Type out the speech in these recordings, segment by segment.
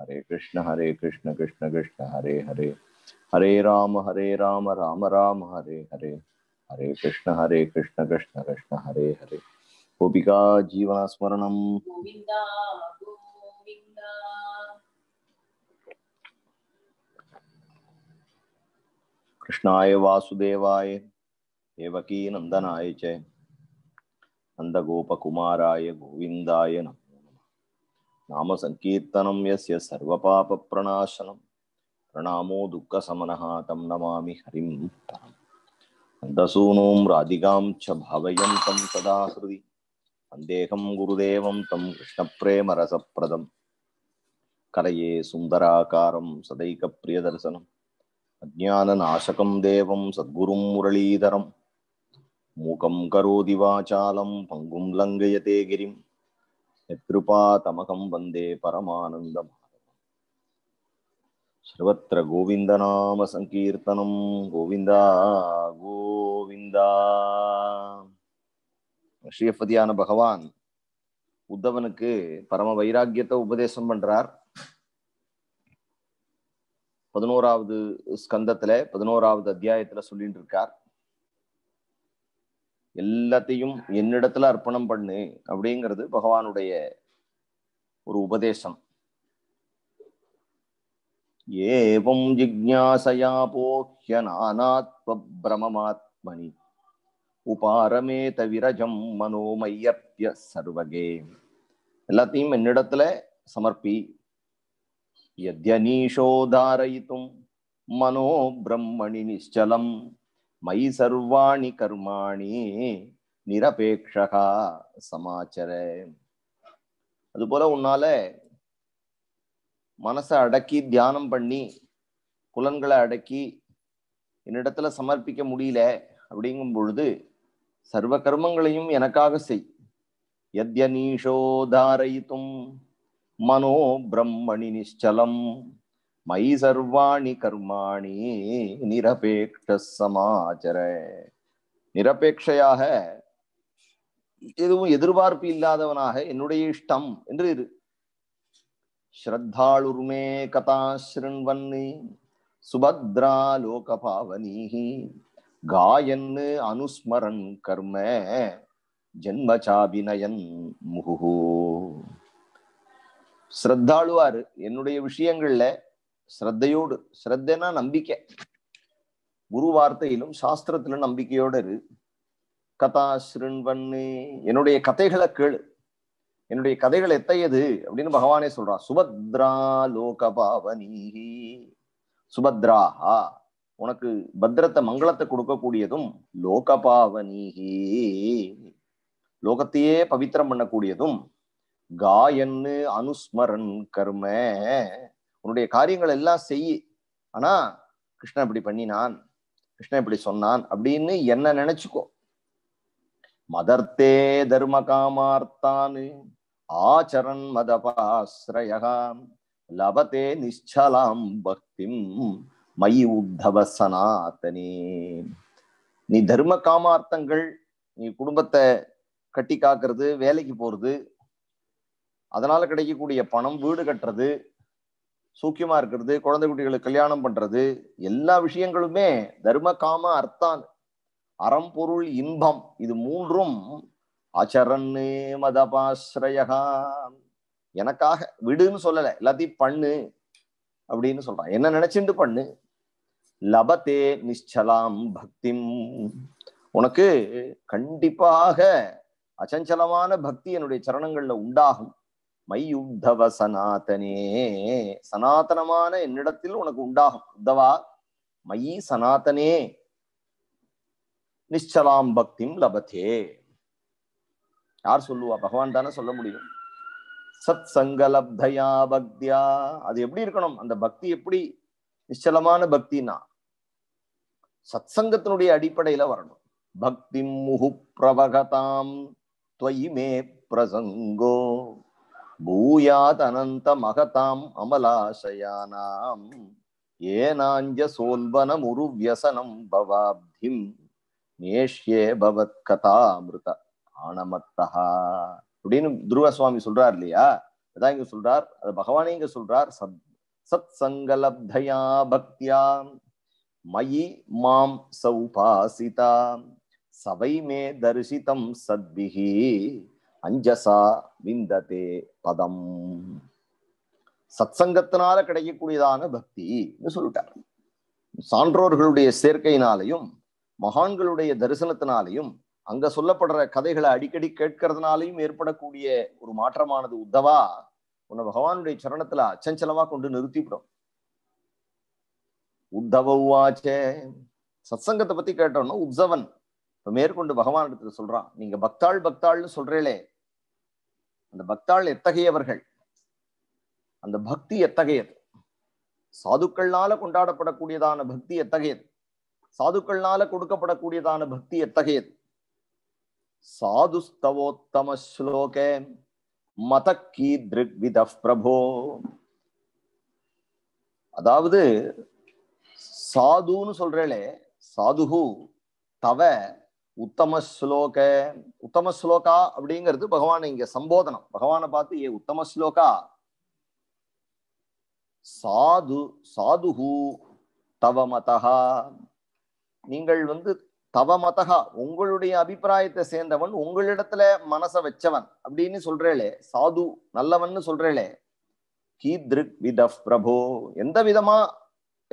हरे कृष्ण हरे कृष्ण कृष्ण कृष्ण हरे हरे हरे राम हरे राम राम राम हरे हरे हरे कृष्ण हरे कृष्ण कृष्ण कृष्ण हरे हरे गोपिका स्मरण कृष्णाय वासुदेवाय देवकीनन्दनाय च नन्दगोपकुमाराय गोविंदाय नमः நாம சங்கீர்த்தனம் எஸ் சர்வ பாப பிரணாசனம் பிரணாமோ துக்க சமனஹா தம் நமாமி ஹரிம் பரம் நந்தசூனோம் ராதிகாம் ச பாவயம் தம் சதா ஹிருதி சந்தேகம் குருதேவம் தம் ரசப்பிரதம் கரையே சுந்தராகாரம் சதைக அஜான நாசகம் தேவம் சத்குரும் முரளீதரம் மூகம் கரோதி வாச்சாலம் பங்கும் லங்கயதே கிரிம் தமகம் வந்தே यत्कृपातमहं சர்வத்திர கோவிந்த நாம சங்கீர்த்தனம் கோவிந்தா கோவிந்தா ஸ்ரீபதியான பகவான் உத்தவனுக்கு பரம வைராக்கியத்தை உபதேசம் பண்றார் பதினோராவது ஸ்கந்தத்துல பதினோராவது அத்தியாயத்துல சொல்லிட்டு இருக்கார் எல்லாத்தையும் என்னிடத்துல அர்ப்பணம் பண்ணு அப்படிங்கிறது பகவானுடைய ஒரு உபதேசம் ஏவம் ஜிக்யாசயா போஹ்ய நானாத்மபிரமமாத்மனி உபாரமே தவிரஜம் மனோமையப்பிய சர்வகே எல்லாத்தையும் என்னிடத்துல சமர்ப்பி யத்யனீஷோ தாரயித்தும் மனோ பிரம்மணி நிச்சலம் மயி சர்வாணி கர்மாணி நிரபேக்ஷகா சமாச்சர அதுபோல உன்னால மனசை அடக்கி தியானம் பண்ணி புலன்களை அடக்கி என்னிடத்துல சமர்ப்பிக்க முடியல அப்படிங்கும் பொழுது சர்வ கர்மங்களையும் எனக்காக செய் யத்யநீஷோ தாரயித்தும் மனோ பிரம்மணி நிச்சலம் மயி சர்வாணி கர்மாணி நிரபேக்ஷ சமாச்சர நிரபேட்சையாக எதுவும் எதிர்பார்ப்பு இல்லாதவனாக என்னுடைய இஷ்டம் என்று இரு ஸ்ரத்தாளுர்மே கதா ஸ்ருண்வன்னி சுபத்ரா லோகபாவனீஹி காயன்னு அனுஸ்மரன் கர்ம ஜென்மச்சாபினயன் முகு ஸ்ரத்தாளுவாரு என்னுடைய விஷயங்கள்ல ஸ்ரத்தையோடு ஸ்ரத்தைனா நம்பிக்கை குரு வார்த்தையிலும் சாஸ்திரத்திலும் நம்பிக்கையோடு இரு கதா ஸ்ருண்வன்னு என்னுடைய கதைகளை கேளு என்னுடைய கதைகள் எத்தையது அப்படின்னு பகவானே சொல்றான் சுபத்ரா லோக பாவனீகி சுபத்ராஹா உனக்கு பத்ரத்தை மங்களத்தை கொடுக்கக்கூடியதும் லோக லோகத்தையே பவித்திரம் பண்ணக்கூடியதும் காயன்னு அனுஸ்மரன் கர்ம உன்னுடைய காரியங்கள் எல்லாம் செய் ஆனா கிருஷ்ணன் இப்படி பண்ணினான் கிருஷ்ணன் இப்படி சொன்னான் அப்படின்னு என்ன நினைச்சுக்கோ மதர்த்தே தர்ம காமார்த்தானு ஆச்சரன் மதபாஸ்ரயாம் லபத்தே நிச்சலாம் பக்திம் மயி உத்தவ சனாத்தனே நீ தர்ம காமார்த்தங்கள் நீ குடும்பத்தை கட்டி காக்குறது வேலைக்கு போறது அதனால கிடைக்கக்கூடிய பணம் வீடு கட்டுறது சூக்கியமா இருக்கிறது குழந்தை குட்டிகளுக்கு கல்யாணம் பண்றது எல்லா விஷயங்களுமே தர்ம காம அர்த்தான் அறம்பொருள் இன்பம் இது மூன்றும் அச்சரண் மதபாஸ்ரயா எனக்காக விடுன்னு சொல்லலை எல்லாத்தையும் பண்ணு அப்படின்னு சொல்றான் என்ன நினைச்சுட்டு பண்ணு லபத்தே நிச்சலாம் பக்திம் உனக்கு கண்டிப்பாக அச்சஞ்சலமான பக்தி என்னுடைய சரணங்கள்ல உண்டாகும் மையுத்தவ சனாதனே சனாதனமான என்னிடத்தில் உனக்கு உண்டாகும் உத்தவா மயி சனாதனே நிச்சலாம் பக்திம் லபத்தே யார் சொல்லுவா பகவான் தானே சொல்ல முடியும் சத் சங்கலப்தயா பக்தியா அது எப்படி இருக்கணும் அந்த பக்தி எப்படி நிச்சலமான பக்தினா சத் சங்கத்தினுடைய அடிப்படையில வரணும் பக்தி முகு பிரபகதாம் மே பிரசங்கோ பூயாத் அனந்த மகதாம் அமலாசயானாம் ஏனாஞ்ச சோல்வனம் உருவியசனம் பவாப்திம் நேஷ்யே பவத் கதா அமிர்த ஆனமத்தா அப்படின்னு துருவ சுவாமி சொல்றார் இல்லையா அதான் இங்க சொல்றார் அது பகவானே இங்க சொல்றார் சத் சத் சங்கலப்தயா பக்தியா மயி மாம் சௌபாசிதா சபை மே தரிசிதம் சத்பிகி அஞ்சசா விந்ததே பதம் சத்சங்கத்தினால கிடைக்கக்கூடியதான பக்தின்னு சொல்லிட்டார் சான்றோர்களுடைய சேர்க்கையினாலையும் மகான்களுடைய தரிசனத்தினாலையும் அங்க சொல்லப்படுற கதைகளை அடிக்கடி கேட்கறதுனாலையும் ஏற்படக்கூடிய ஒரு மாற்றமானது உத்தவா உன்னை பகவானுடைய சரணத்துல அச்சஞ்சலமா கொண்டு நிறுத்திவிடும் உத்தவ உவாச்சே சத்சங்கத்தை பத்தி கேட்டோம்னா உத்சவன் இப்போ மேற்கொண்டு பகவான் இடத்துல சொல்றான் நீங்க பக்தாள் பக்தாள்னு சொல்றீங்களே அந்த பக்தாள் எத்தகையவர்கள் அந்த பக்தி எத்தகையது சாதுக்கள்னால கொண்டாடப்படக்கூடியதான பக்தி எத்தகையது சாதுக்கள்னால கொடுக்கப்படக்கூடியதான பக்தி எத்தகையது சாதுஸ்தவோத்தம ஸ்லோக மத கீதிருக்வித பிரபோ அதாவது சாதுன்னு சொல்றேளே சாதுகு தவ உத்தம ஸ்லோக உத்தம ஸ்லோகா அப்படிங்கிறது பகவான் இங்க சம்போதனம் பகவானை பார்த்து ஏ உத்தம ஸ்லோகா சாது சாதுகு தவ மதகா நீங்கள் வந்து தவ மதகா உங்களுடைய அபிப்பிராயத்தை சேர்ந்தவன் உங்களிடத்துல மனசை வச்சவன் அப்படின்னு சொல்றேளே சாது நல்லவன்னு சொல்றேளே கீத்ருக் வித பிரபோ எந்த விதமா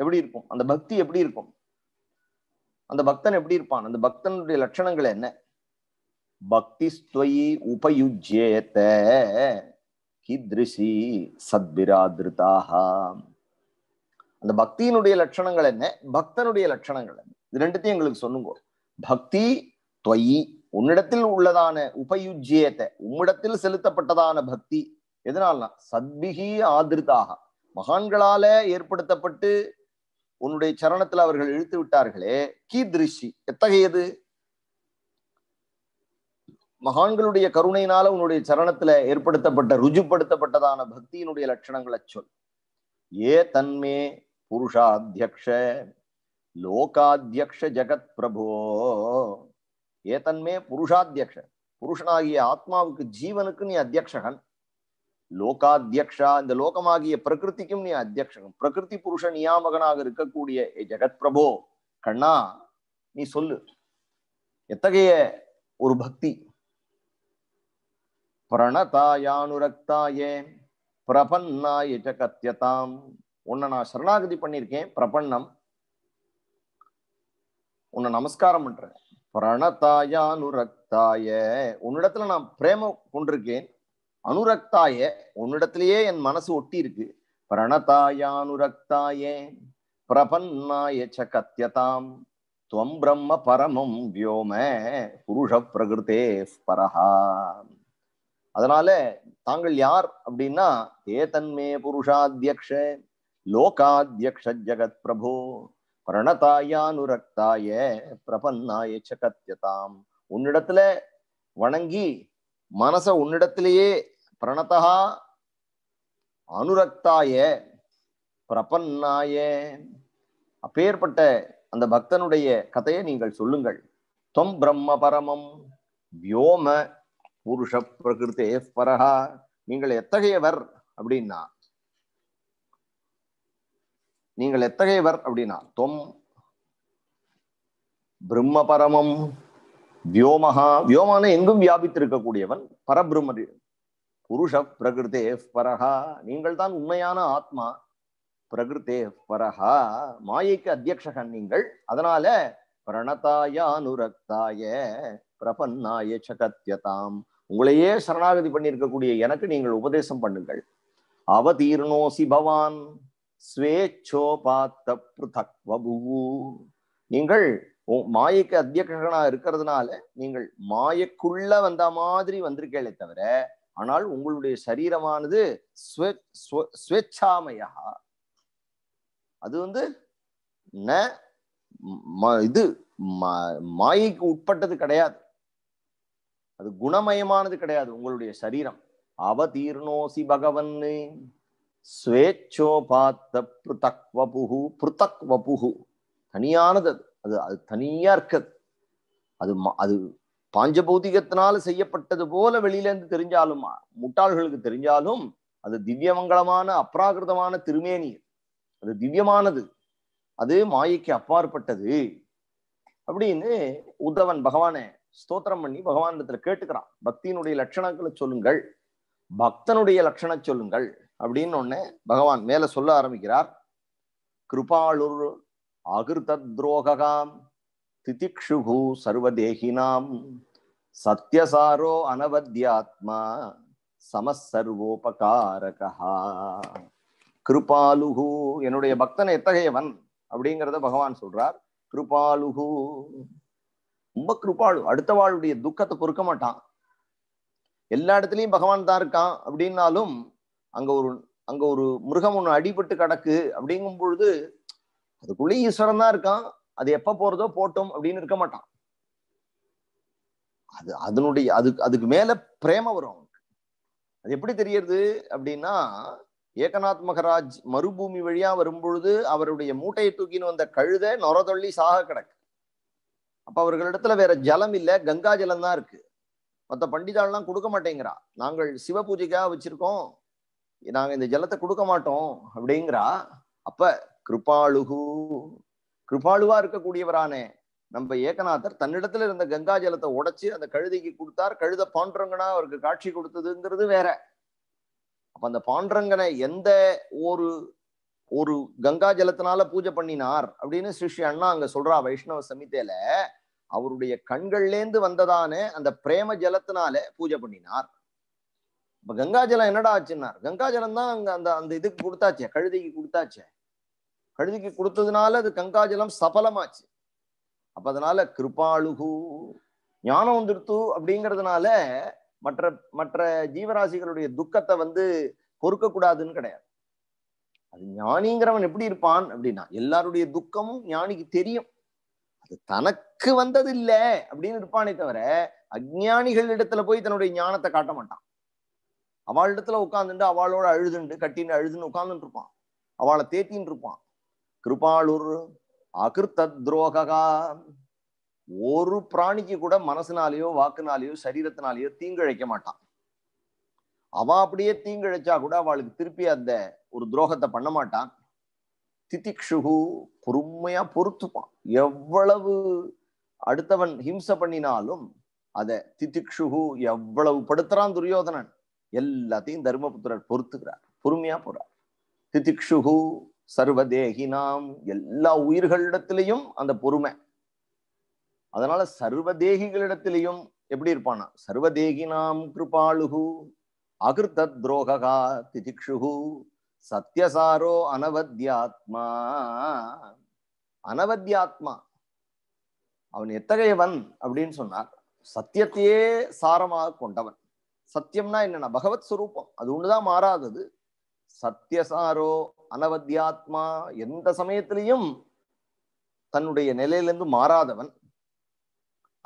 எப்படி இருக்கும் அந்த பக்தி எப்படி இருக்கும் அந்த பக்தன் எப்படி இருப்பான் அந்த பக்தனுடைய லட்சணங்கள் என்ன பக்தி ஸ்தொயி உபயுஜ்யேத்த கிதிருஷி சத்பிராதிருதாக அந்த பக்தியினுடைய லட்சணங்கள் என்ன பக்தனுடைய லட்சணங்கள் என்ன இது ரெண்டுத்தையும் எங்களுக்கு சொல்லுங்க பக்தி துவயி உன்னிடத்தில் உள்ளதான உபயுஜ்யேத்த உம்மிடத்தில் செலுத்தப்பட்டதான பக்தி எதனால்னா சத்பிகி ஆதிருதாக மகான்களால ஏற்படுத்தப்பட்டு உன்னுடைய சரணத்தில் அவர்கள் இழுத்து விட்டார்களே கீ திருஷி எத்தகையது மகான்களுடைய கருணையினால உன்னுடைய சரணத்துல ஏற்படுத்தப்பட்ட ருஜுப்படுத்தப்பட்டதான பக்தியினுடைய லட்சணங்களை சொல் ஏ தன்மே புருஷாத்தியக்ஷ லோகாத்தியக்ஷ ஜெகத் பிரபோ ஏ தன்மே புருஷாத்தியக்ஷ புருஷனாகிய ஆத்மாவுக்கு ஜீவனுக்கு நீ அத்தியக்ஷகன் லோகாத்தியக்ஷா இந்த லோகமாகிய பிரகிருதிக்கும் நீ அத்தியக்ஷகம் பிரகிருதி புருஷ நியாமகனாக இருக்கக்கூடிய ஜெகத் பிரபோ கண்ணா நீ சொல்லு எத்தகைய ஒரு பக்தி பிரணதாயானுரக்தாயே பிரபன்னாய ஜகத்யதாம் உன்னை நான் சரணாகதி பண்ணியிருக்கேன் பிரபன்னம் உன்னை நமஸ்காரம் பண்றேன் பிரணதாயானுரக்தாய உன்னிடத்துல நான் பிரேம கொண்டிருக்கேன் அனுரக்தாய உன்னிடத்திலேயே என் மனசு ஒட்டி இருக்கு பிரணதாயானுரக்தாயே பிரபன்னாய ச கத்தியதாம் துவம் பிரம்ம பரமம் வியோம புருஷ பிரகிருதே பரஹா அதனால தாங்கள் யார் அப்படின்னா ஏதன்மே புருஷாத்தியக்ஷ லோகாத்தியக்ஷ ஜெகத் பிரபு பிரணதாயானுரக்தாய பிரபன்னாய ச கத்தியதாம் உன்னிடத்துல வணங்கி மனச உன்னிடத்திலேயே பிரணதா அனுரக்தாய பிரபன்னாய அப்பேற்பட்ட அந்த பக்தனுடைய கதையை நீங்கள் சொல்லுங்கள் தொம் பிரம்ம பரமம் வியோம புருஷ பிரகிருத்தே பரஹா நீங்கள் எத்தகையவர் அப்படின்னா நீங்கள் எத்தகையவர் அப்படின்னா தொம் பிரம்ம பரமம் வியோமஹா வியோமான எங்கும் வியாபித்திருக்கக்கூடியவன் பரபிரம்ம புருஷ பிரகிருதே பரஹா நீங்கள் தான் உண்மையான ஆத்மா பிரகிருதே பரஹா மாயைக்கு அத்தியக்ஷகன் நீங்கள் அதனால பிரணதாய அனுரக்தாய பிரபன்னாய சகத்தியதாம் உங்களையே சரணாகதி பண்ணியிருக்கக்கூடிய எனக்கு நீங்கள் உபதேசம் பண்ணுங்கள் அவதீர்ணோசி பவான் ஸ்வேச்சோபாத்த பிருதக் நீங்கள் மாயைக்கு அத்தியக்ஷகனா இருக்கிறதுனால நீங்கள் மாயக்குள்ள வந்த மாதிரி வந்திருக்கேளே தவிர ஆனால் உங்களுடைய சரீரமானது ஸ்வேச்சாமையா அது வந்து ந இது மாயைக்கு உட்பட்டது கிடையாது அது குணமயமானது கிடையாது உங்களுடைய சரீரம் அவதீர்ணோசி பகவன் ஸ்வேச்சோபாத்த ப்ருதக் வபுகு ப்ருதக் வபுகு தனியானது அது அது அது தனியா இருக்குது அது அது பாஞ்சபௌதிகத்தினால செய்யப்பட்டது போல வெளியிலேருந்து தெரிஞ்சாலும் முட்டாள்களுக்கு தெரிஞ்சாலும் அது திவ்யமங்கலமான அப்ராகிருதமான திருமேனி அது திவ்யமானது அது மாயைக்கு அப்பாற்பட்டது அப்படின்னு உத்தவன் பகவானை ஸ்தோத்திரம் பண்ணி பகவானிடத்துல கேட்டுக்கிறான் பக்தியினுடைய லட்சணங்களை சொல்லுங்கள் பக்தனுடைய லட்சண சொல்லுங்கள் அப்படின்னு ஒன்னு பகவான் மேல சொல்ல ஆரம்பிக்கிறார் கிருபாளுர் அகிர்தத்ரோகாம் திதிக்ஷுகு சர்வதேகினாம் சத்யசாரோ அனவத்யாத்மா சமசர்வோபகாரகா கிருபாலுகு என்னுடைய பக்தன் எத்தகையவன் அப்படிங்கிறத பகவான் சொல்றார் கிருபாலுகு ரொம்ப கிருபாலு அடுத்த வாளுடைய துக்கத்தை பொறுக்க மாட்டான் எல்லா இடத்துலயும் பகவான் தான் இருக்கான் அப்படின்னாலும் அங்க ஒரு அங்க ஒரு மிருகம் ஒண்ணு அடிபட்டு கிடக்கு அப்படிங்கும் பொழுது அதுக்குள்ளேயும் ஈஸ்வரன் தான் இருக்கான் அது எப்ப போறதோ போட்டோம் அப்படின்னு இருக்க மாட்டான் அது அதனுடைய அதுக்கு அதுக்கு மேல பிரேம வரும் அது எப்படி தெரியறது அப்படின்னா ஏகநாத் மகராஜ் மறுபூமி வழியா வரும்பொழுது அவருடைய மூட்டையை தூக்கின்னு வந்த கழுதை நொரதொள்ளி சாக கிடக்கு அப்ப அவர்களிடத்துல வேற ஜலம் இல்ல கங்கா ஜலம் தான் இருக்கு மற்ற பண்டிதாள்லாம் கொடுக்க மாட்டேங்கிறா நாங்கள் சிவ பூஜைக்காக வச்சிருக்கோம் நாங்க இந்த ஜலத்தை கொடுக்க மாட்டோம் அப்படிங்கிறா அப்ப கிருபாளுகு கிருபாலுவா இருக்கக்கூடியவரான நம்ம ஏகநாதர் தன்னிடத்துல இருந்த கங்கா ஜலத்தை உடைச்சு அந்த கழுதைக்கு கொடுத்தார் கழுத பாண்டரங்கனா அவருக்கு காட்சி கொடுத்ததுங்கிறது வேற அப்ப அந்த பாண்டரங்கனை எந்த ஒரு ஒரு கங்கா ஜலத்தினால பூஜை பண்ணினார் அப்படின்னு ஸ்ரீ அண்ணா அங்க சொல்றா வைஷ்ணவ சமித்தையில அவருடைய கண்கள்லேந்து வந்ததானே அந்த பிரேம ஜலத்தினால பூஜை பண்ணினார் இப்ப கங்கா ஜலம் என்னடா ஆச்சுன்னார் கங்கா ஜலம் தான் அங்க அந்த அந்த இதுக்கு கொடுத்தாச்சே கழுதைக்கு கொடுத்தாச்சே கழுதிக்கு கொடுத்ததுனால அது கங்காஜலம் சபலமாச்சு அப்ப அதனால கிருபாளுகு ஞானம் வந்துடுத்து அப்படிங்கிறதுனால மற்ற மற்ற ஜீவராசிகளுடைய துக்கத்தை வந்து பொறுக்க கூடாதுன்னு கிடையாது அது ஞானிங்கிறவன் எப்படி இருப்பான் அப்படின்னா எல்லாருடைய துக்கமும் ஞானிக்கு தெரியும் அது தனக்கு வந்தது இல்லை அப்படின்னு இருப்பானே தவிர அஜானிகள் இடத்துல போய் தன்னுடைய ஞானத்தை காட்ட மாட்டான் அவள் இடத்துல உட்காந்துட்டு அவளோட அழுதுண்டு கட்டின்னு அழுதுன்னு உட்காந்துட்டு இருப்பான் அவளை தேத்தின்னு இருப்பான் கிருபாளுர் துரோகா ஒரு பிராணிக்கு கூட மனசுனாலேயோ வாக்குனாலேயோ சரீரத்தினாலேயோ தீங்கிழைக்க மாட்டான் அவ அப்படியே தீங்கிழைச்சா கூட அவளுக்கு திருப்பி அந்த ஒரு துரோகத்தை பண்ண மாட்டான் திதிக்ஷு பொறுமையா பொறுத்துப்பான் எவ்வளவு அடுத்தவன் ஹிம்ச பண்ணினாலும் அத திதிக்ஷுகு எவ்வளவு படுத்துறான் துரியோதனன் எல்லாத்தையும் தர்மபுத்திரர் பொறுத்துக்கிறார் பொறுமையா போறார் திதிக்ஷுகு சர்வதேகினாம் எல்லா உயிர்களிடத்திலையும் அந்த பொறுமை அதனால சர்வதேகிகளிடத்திலையும் எப்படி இருப்பானா சர்வதேகினாம் கிருபாலுகு அகிருத்த துரோகா திதிக்ஷுகு சத்யசாரோ அனவத்யாத்மா அனவத்யாத்மா அவன் எத்தகையவன் அப்படின்னு சொன்னார் சத்தியத்தையே சாரமாக கொண்டவன் சத்தியம்னா என்னன்னா பகவத் சுரூபம் அது ஒண்ணுதான் மாறாதது சத்தியசாரோ அனவத்தியாத்மா எந்த சமயத்திலையும் தன்னுடைய நிலையிலிருந்து மாறாதவன்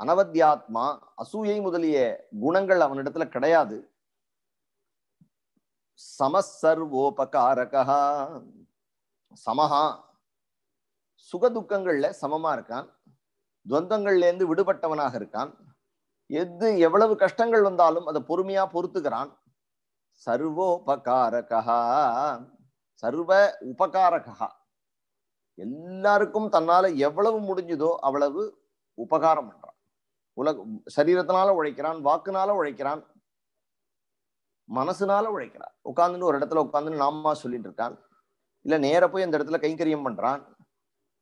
அனவத்தியாத்மா அசூயை முதலிய குணங்கள் அவனிடத்துல கிடையாது சமசர்வோபகாரகா சமஹா சுகதுக்கங்கள்ல சமமா இருக்கான் துவந்தங்கள்ல இருந்து விடுபட்டவனாக இருக்கான் எது எவ்வளவு கஷ்டங்கள் வந்தாலும் அதை பொறுமையா பொறுத்துக்கிறான் சர்வோபகாரகா சர்வ உபகாரகா எல்லாருக்கும் தன்னால எவ்வளவு முடிஞ்சுதோ அவ்வளவு உபகாரம் பண்றான் உலக சரீரத்தினால உழைக்கிறான் வாக்குனால உழைக்கிறான் மனசுனால உழைக்கிறான் உட்காந்துன்னு ஒரு இடத்துல உட்காந்துன்னு நாமா சொல்லிட்டு இருக்கான் இல்ல நேர போய் அந்த இடத்துல கைங்கரியம் பண்றான்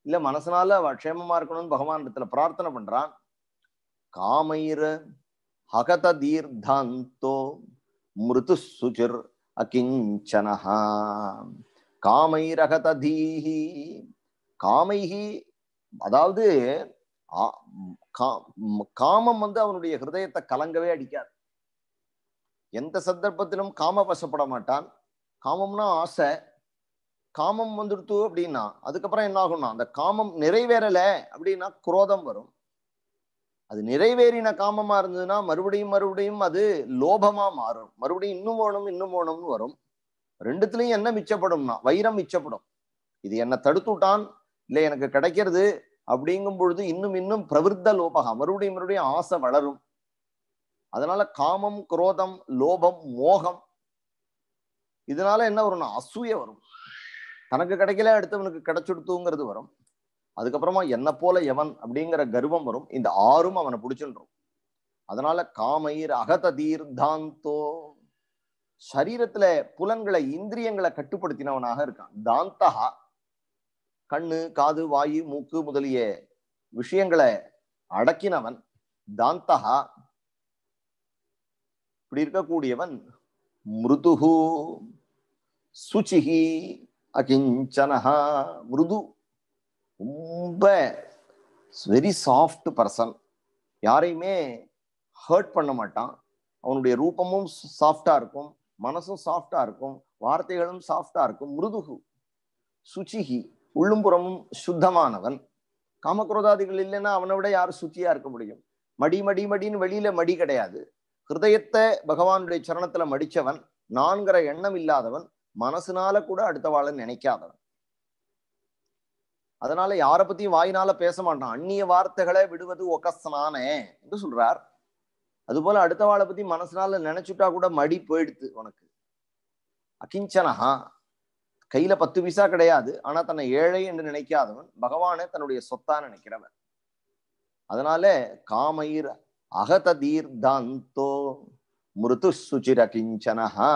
இல்ல மனசுனால க்ஷேமமா இருக்கணும்னு பகவான் இடத்துல பிரார்த்தனை பண்றான் காமயிர ஹகத தீர்தாந்தோ மிருது சுஜிர் அகிஞ்சனஹ காமைரகததீஹி காமைஹி அதாவது காமம் வந்து அவனுடைய ஹிருதயத்தை கலங்கவே அடிக்காது எந்த சந்தர்ப்பத்திலும் காம வசப்பட மாட்டான் காமம்னா ஆசை காமம் வந்துடுத்து அப்படின்னா அதுக்கப்புறம் என்ன ஆகும்னா அந்த காமம் நிறைவேறல அப்படின்னா குரோதம் வரும் அது நிறைவேறின காமமா இருந்ததுன்னா மறுபடியும் மறுபடியும் அது லோபமா மாறும் மறுபடியும் இன்னும் வேணும் இன்னும் வேணும்னு வரும் ரெண்டுத்துலயும் என்ன மிச்சப்படும்னா வைரம் மிச்சப்படும் இது என்னை தடுத்துட்டான் இல்லை எனக்கு கிடைக்கிறது அப்படிங்கும் பொழுது இன்னும் இன்னும் பிரவிற்த லோபகம் மறுபடியும் மறுபடியும் ஆசை வளரும் அதனால காமம் குரோதம் லோபம் மோகம் இதனால என்ன வரும்னா அசூய வரும் தனக்கு கிடைக்கல அடுத்தவனுக்கு கிடைச்சுடுத்துங்கிறது வரும் அதுக்கப்புறமா என்ன போல எவன் அப்படிங்கிற கர்வம் வரும் இந்த ஆறும் அவனை பிடிச்சுன்றோம் அதனால காமயிர் அகத தீர்தாந்தோ சரீரத்துல புலன்களை இந்திரியங்களை கட்டுப்படுத்தினவனாக இருக்கான் தாந்தா கண்ணு காது வாயு மூக்கு முதலிய விஷயங்களை அடக்கினவன் தாந்தா இப்படி இருக்கக்கூடியவன் மிருதுகு சுச்சிகி அகிஞ்சனஹா மிருது ரொம்ப வெரி சாஃப்ட் பர்சன் யாரையுமே ஹர்ட் பண்ண மாட்டான் அவனுடைய ரூபமும் சாஃப்டாக இருக்கும் மனசும் சாஃப்டாக இருக்கும் வார்த்தைகளும் சாஃப்டாக இருக்கும் மிருதுகு சுச்சிகி உள்ளும்புறமும் சுத்தமானவன் காமக்ரோதாதிகள் இல்லைன்னா அவனை விட யாரும் சுத்தியாக இருக்க முடியும் மடி மடி மடின்னு வெளியில மடி கிடையாது ஹிருதயத்தை பகவானுடைய சரணத்துல மடிச்சவன் நான்கிற எண்ணம் இல்லாதவன் மனசுனால கூட அடுத்த வாழ நினைக்காதவன் அதனால யார பத்தியும் வாயினால பேச மாட்டான் அந்நிய வார்த்தைகளை விடுவது ஒக்கசனானே என்று சொல்றார் அடுத்த வாழை பத்தி மனசுனால நினைச்சுட்டா கூட மடி போயிடுது உனக்கு அகிஞ்சனஹா கையில பத்து பைசா கிடையாது ஆனா தன்னை ஏழை என்று நினைக்காதவன் பகவானே தன்னுடைய சொத்தா நினைக்கிறவன் அதனால காமயிர் அகததீர் தாந்தோ மிருது சுச்சிர கிஞ்சனஹா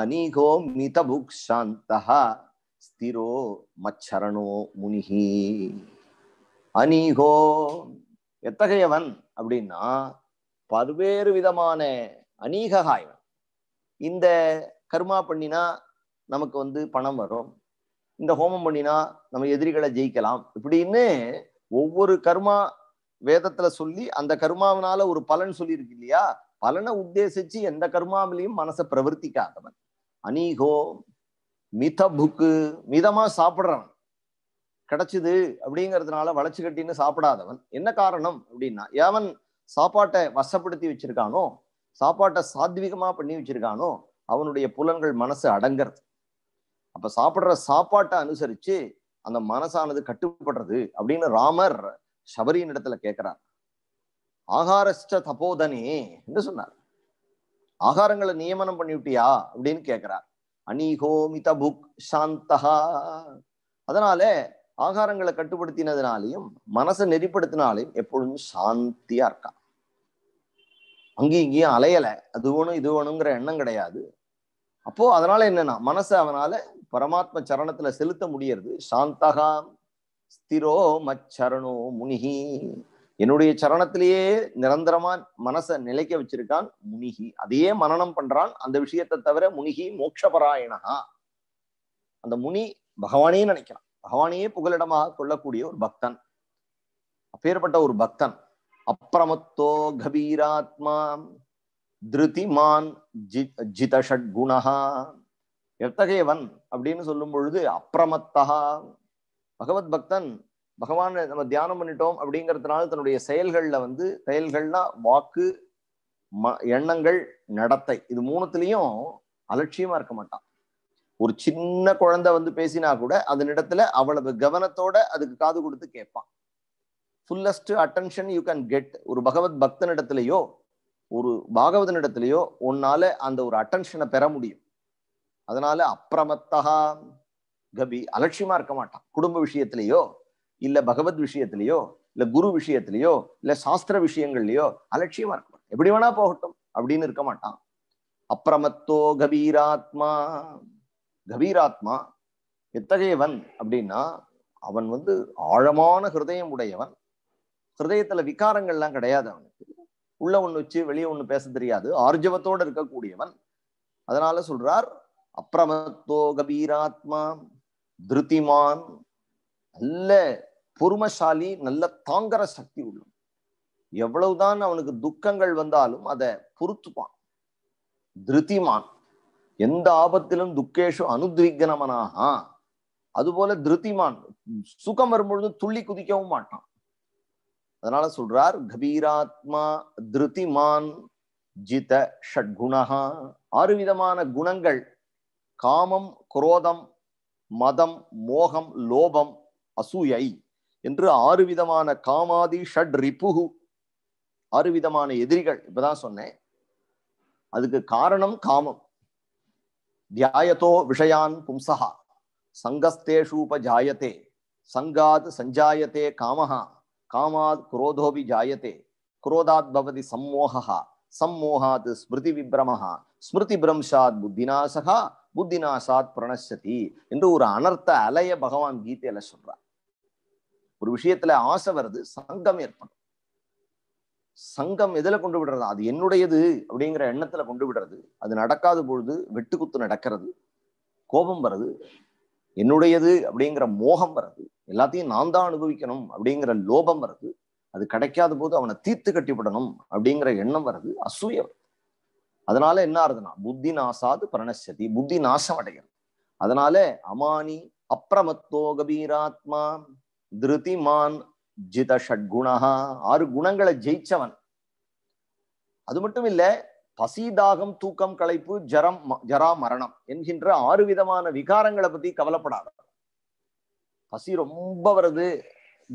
அனிகோ மிதபுக் சாந்தஹா ஸ்திரோ மச்சரணோ முனிகி அநீகோ எத்தகையவன் அப்படின்னா பல்வேறு விதமான அநீககா இந்த கர்மா பண்ணினா நமக்கு வந்து பணம் வரும் இந்த ஹோமம் பண்ணினா நம்ம எதிரிகளை ஜெயிக்கலாம் இப்படின்னு ஒவ்வொரு கர்மா வேதத்துல சொல்லி அந்த கர்மாவனால ஒரு பலன் சொல்லியிருக்கு இல்லையா பலனை உத்தேசிச்சு எந்த கர்மாவிலையும் மனசை பிரவர்த்திக்காதவன் அநீகோ மித புக்கு மிதமா சாப்பிடுறவன் கிடைச்சது அப்படிங்கிறதுனால வளைச்சு கட்டின்னு சாப்பிடாதவன் என்ன காரணம் அப்படின்னா ஏவன் சாப்பாட்டை வசப்படுத்தி வச்சிருக்கானோ சாப்பாட்டை சாத்விகமா பண்ணி வச்சிருக்கானோ அவனுடைய புலன்கள் மனசு அடங்கிறது அப்ப சாப்பிடுற சாப்பாட்டை அனுசரிச்சு அந்த மனசானது கட்டுப்படுறது அப்படின்னு ராமர் சபரியின் இடத்துல கேட்கிறார் ஆகாரஸ்ட தபோதனே என்று சொன்னார் ஆகாரங்களை நியமனம் பண்ணிவிட்டியா அப்படின்னு கேட்கிறார் அநீகோமித புக் சாந்தா அதனால ஆகாரங்களை கட்டுப்படுத்தினதுனாலையும் மனசை நெறிப்படுத்தினாலையும் எப்பொழுதும் சாந்தியா இருக்கா அங்கேயும் இங்கேயும் அலையலை அது வேணும் இது வேணுங்கிற எண்ணம் கிடையாது அப்போ அதனால என்னன்னா மனசை அவனால பரமாத்ம சரணத்துல செலுத்த முடியறது சாந்தகா ஸ்திரோ மச்சரணோ முனிகி என்னுடைய சரணத்திலேயே நிரந்தரமா மனசை நிலைக்க வச்சிருக்கான் முனிகி அதையே மனநம் பண்றான் அந்த விஷயத்தை தவிர முனிகி மோட்சபராயணா அந்த முனி பகவானே நினைக்கிறான் பகவானையே புகலிடமாக கொள்ளக்கூடிய ஒரு பக்தன் அப்பேற்பட்ட ஒரு பக்தன் அப்பிரமத்தோ கபீராத்மா திருதிமான் குணஹா எத்தகையவன் அப்படின்னு சொல்லும் பொழுது அப்பிரமத்தா பகவத் பக்தன் பகவானை நம்ம தியானம் பண்ணிட்டோம் அப்படிங்கிறதுனால தன்னுடைய செயல்கள்ல வந்து செயல்கள்னா வாக்கு ம எண்ணங்கள் நடத்தை இது மூணுத்துலயும் அலட்சியமா இருக்க மாட்டான் ஒரு சின்ன குழந்தை வந்து பேசினா கூட இடத்துல அவ்வளவு கவனத்தோட அதுக்கு காது கொடுத்து கேட்பான் fullest attention you can get ஒரு பகவத் பக்தனிடத்துலையோ ஒரு பாகவதனிடத்துலையோ உன்னால அந்த ஒரு அட்டென்ஷனை பெற முடியும் அதனால அப்பிரமத்தகா கபி அலட்சியமா இருக்க மாட்டான் குடும்ப விஷயத்திலேயோ இல்ல பகவத் விஷயத்திலேயோ இல்ல குரு விஷயத்திலேயோ இல்ல சாஸ்திர விஷயங்கள்லயோ அலட்சியமா இருக்க எப்படி வேணா போகட்டும் அப்படின்னு இருக்க மாட்டான் அப்பிரமத்தோ கபீராத்மா கபீராத்மா எத்தகையவன் அப்படின்னா அவன் வந்து ஆழமான ஹிருதயம் உடையவன் ஹிருதயத்துல விகாரங்கள்லாம் கிடையாது அவனுக்கு உள்ள ஒண்ணு வச்சு வெளியே ஒண்ணு பேச தெரியாது ஆர்ஜவத்தோடு இருக்கக்கூடியவன் அதனால சொல்றார் அப்பிரமத்தோ கபீராத்மா திருத்திமான் நல்ல பொறுமசாலி நல்ல தாங்கர சக்தி உள்ளவன் எவ்வளவுதான் அவனுக்கு துக்கங்கள் வந்தாலும் அதை பொறுத்துப்பான் திருத்திமான் எந்த ஆபத்திலும் துக்கேஷு அனுத்விக்னமனாக அதுபோல திருத்திமான் சுகம் வரும்பொழுது துள்ளி குதிக்கவும் மாட்டான் அதனால சொல்றார் கபீராத்மா திருத்திமான் ஜித ஷட்குணா ஆறு விதமான குணங்கள் காமம் குரோதம் மதம் மோகம் லோபம் அசூயை என்று ஆறு விதமான காமாதி ஷட் ரிப்புகு ஆறு விதமான எதிரிகள் இப்பதான் சொன்னேன் அதுக்கு காரணம் காமம் தியாயத்தோ விஷயான் பும்சகா சங்கஸ்தேஷூப ஜாயத்தே சங்காத் சஞ்சாயத்தே காமஹா காமாத் குரோதோபி ஜாயத்தே குரோதாத் பவதி சம்மோகா சம்மோகாத் ஸ்மிருதி விப்ரமஹா ஸ்மிருதி பிரம்சாத் புத்திநாசகா புத்திநாசாத் பிரணசதி என்று ஒரு அனர்த்த அலைய பகவான் கீதையில சொல்றார் ஒரு விஷயத்துல ஆசை வருது சங்கம் ஏற்படும் சங்கம் எதுல கொண்டு விடுறது அது என்னுடையது அப்படிங்கிற எண்ணத்துல கொண்டு விடுறது அது நடக்காத பொழுது வெட்டுக்குத்து நடக்கிறது கோபம் வருது என்னுடையது அப்படிங்கிற மோகம் வருது எல்லாத்தையும் நான் தான் அனுபவிக்கணும் அப்படிங்கிற லோபம் வருது அது கிடைக்காத போது அவனை தீர்த்து கட்டிவிடணும் அப்படிங்கிற எண்ணம் வருது அசூய வருது அதனால என்ன ஆகுதுன்னா புத்தி நாசாது பரணசதி புத்தி நாசம் அடைகிறது அதனால அமானி அப்ரமத்தோ கபீராத்மா திருதிமான் ஜித ஷட்குணா ஆறு குணங்களை ஜெயிச்சவன் அது மட்டும் இல்ல பசி தாகம் தூக்கம் களைப்பு ஜரம் ஜரா மரணம் என்கின்ற ஆறு விதமான விகாரங்களை பத்தி கவலைப்படாத பசி ரொம்ப வருது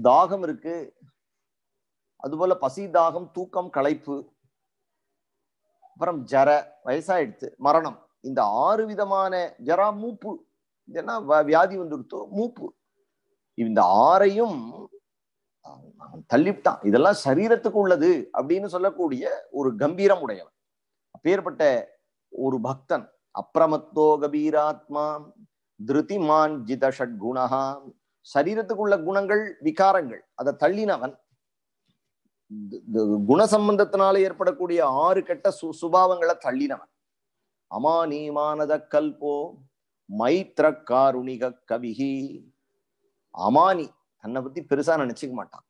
தாகம் இருக்கு அதுபோல பசி தாகம் தூக்கம் களைப்பு அப்புறம் ஜர வயசாயிடுத்து மரணம் இந்த ஆறு விதமான ஜரா மூப்பு இதெல்லாம் வியாதி வந்துடுத்தோ மூப்பு இந்த ஆறையும் தள்ளிவிட்டான் இதெல்லாம் சரீரத்துக்கு உள்ளது அப்படின்னு சொல்லக்கூடிய ஒரு கம்பீரம் உடையவன் அப்பேற்பட்ட ஒரு பக்தன் அப்ரமத்தோ கபீராத்மா திருதிமான் ஜித குணஹா சரீரத்துக்குள்ள குணங்கள் விகாரங்கள் அதை தள்ளினவன் குண சம்பந்தத்தினால ஏற்படக்கூடிய ஆறு கெட்ட சு சுபாவங்களை தள்ளினவன் அமானீமானத கல்போ மைத்ர காருணிக கவிகி அமானி தன்னை பத்தி பெருசா நினைச்சுக்க மாட்டான்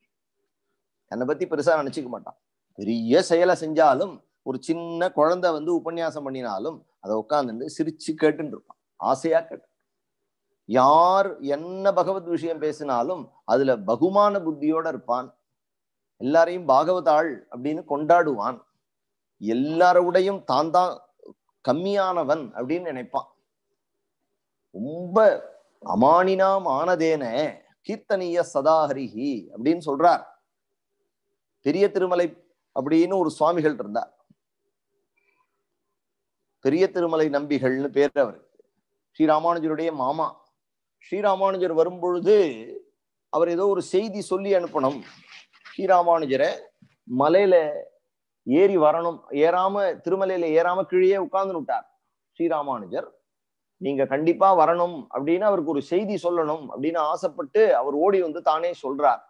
தன்னை பத்தி பெருசா நினைச்சுக்க மாட்டான் பெரிய செயலை செஞ்சாலும் ஒரு சின்ன குழந்தை வந்து உபன்யாசம் பண்ணினாலும் அதை உட்காந்துட்டு சிரிச்சு கேட்டுன்னு இருப்பான் ஆசையா கேட்டு யார் என்ன பகவத் விஷயம் பேசினாலும் அதுல பகுமான புத்தியோட இருப்பான் எல்லாரையும் பாகவதாள் அப்படின்னு கொண்டாடுவான் எல்லாரோடையும் தான் தான் கம்மியானவன் அப்படின்னு நினைப்பான் ரொம்ப அமானினாம் ஆனதேன கீர்த்தனிய சதாஹரிஹி அப்படின்னு சொல்றார் பெரிய திருமலை அப்படின்னு ஒரு சுவாமிகள் இருந்தார் பெரிய திருமலை நம்பிகள்னு பேர் அவருக்கு ஸ்ரீராமானுஜருடைய மாமா ஸ்ரீராமானுஜர் வரும்பொழுது அவர் ஏதோ ஒரு செய்தி சொல்லி அனுப்பணும் ஸ்ரீராமானுஜரை மலையில ஏறி வரணும் ஏறாம திருமலையில ஏறாம கீழே உட்கார்ந்து விட்டார் ஸ்ரீராமானுஜர் நீங்க கண்டிப்பா வரணும் அப்படின்னு அவருக்கு ஒரு செய்தி சொல்லணும் அப்படின்னு ஆசைப்பட்டு அவர் ஓடி வந்து தானே சொல்றார்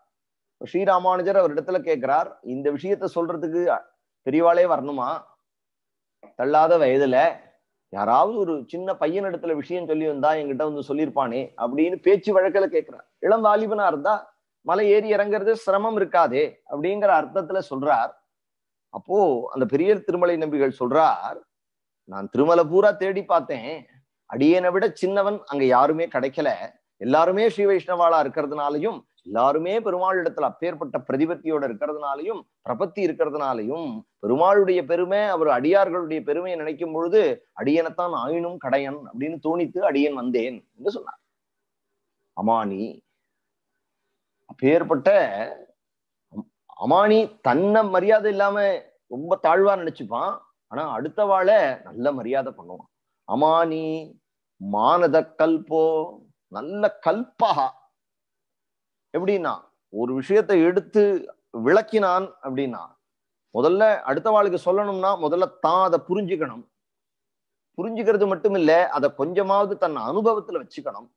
ஸ்ரீராமானுஜர் அவர் இடத்துல கேட்கிறார் இந்த விஷயத்த சொல்றதுக்கு பெரியவாளே வரணுமா தள்ளாத வயதுல யாராவது ஒரு சின்ன பையன் இடத்துல விஷயம் சொல்லி வந்தா எங்கிட்ட வந்து சொல்லியிருப்பானே அப்படின்னு பேச்சு வழக்கில கேட்கிறார் இளம் வாலிபனா இருந்தா மலை ஏறி இறங்குறது சிரமம் இருக்காதே அப்படிங்கிற அர்த்தத்துல சொல்றார் அப்போ அந்த பெரிய திருமலை நம்பிகள் சொல்றார் நான் திருமலை பூரா தேடி பார்த்தேன் அடியனை விட சின்னவன் அங்க யாருமே கிடைக்கல எல்லாருமே ஸ்ரீ வைஷ்ணவாளா இருக்கிறதுனாலையும் எல்லாருமே பெருமாள் இடத்துல அப்பேற்பட்ட பிரதிபத்தியோட இருக்கிறதுனாலையும் பிரபத்தி இருக்கிறதுனாலையும் பெருமாளுடைய பெருமை அவர் அடியார்களுடைய பெருமையை நினைக்கும் பொழுது அடியனைத்தான் ஆயினும் கடையன் அப்படின்னு தோணித்து அடியன் வந்தேன் என்று சொன்னார் அமானி அப்பேற்பட்ட அமானி தன்னை மரியாதை இல்லாம ரொம்ப தாழ்வா நினைச்சுப்பான் ஆனா அடுத்த வாழ நல்ல மரியாதை பண்ணுவான் அமானி மானத கல்போ நல்ல கல்பகா எப்படின்னா ஒரு விஷயத்தை எடுத்து விளக்கினான் அப்படின்னா முதல்ல அடுத்த வாழ்க்கை சொல்லணும்னா முதல்ல தான் அதை புரிஞ்சுக்கணும் புரிஞ்சுக்கிறது மட்டும் இல்லை அதை கொஞ்சமாவது தன் அனுபவத்துல வச்சுக்கணும்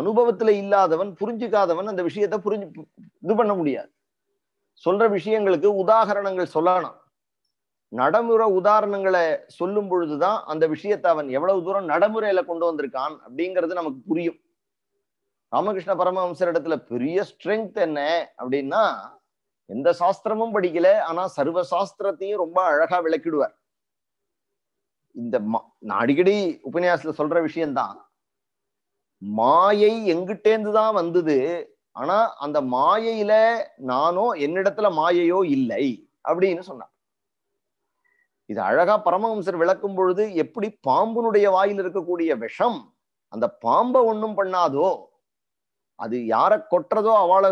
அனுபவத்துல இல்லாதவன் புரிஞ்சுக்காதவன் அந்த விஷயத்த புரிஞ்சு இது பண்ண முடியாது சொல்ற விஷயங்களுக்கு உதாகரணங்கள் சொல்லணும் நடைமுறை உதாரணங்களை சொல்லும் பொழுதுதான் அந்த விஷயத்தை அவன் எவ்வளவு தூரம் நடைமுறையில கொண்டு வந்திருக்கான் அப்படிங்கிறது நமக்கு புரியும் ராமகிருஷ்ண பரமஹம்சர் இடத்துல பெரிய ஸ்ட்ரென்த் என்ன அப்படின்னா எந்த சாஸ்திரமும் படிக்கல ஆனா சர்வ சாஸ்திரத்தையும் ரொம்ப அழகா விளக்கிடுவார் இந்த நான் அடிக்கடி உபன்யாசத்துல சொல்ற விஷயம்தான் மாயை எங்கிட்டேந்து தான் வந்தது ஆனா அந்த மாயையில நானோ என்னிடத்துல மாயையோ இல்லை அப்படின்னு சொன்னார் இது அழகா பரமஹம்சர் விளக்கும் பொழுது எப்படி பாம்புனுடைய வாயில் இருக்கக்கூடிய விஷம் அந்த பாம்பை ஒண்ணும் பண்ணாதோ அது யாரை கொட்டுறதோ அவளை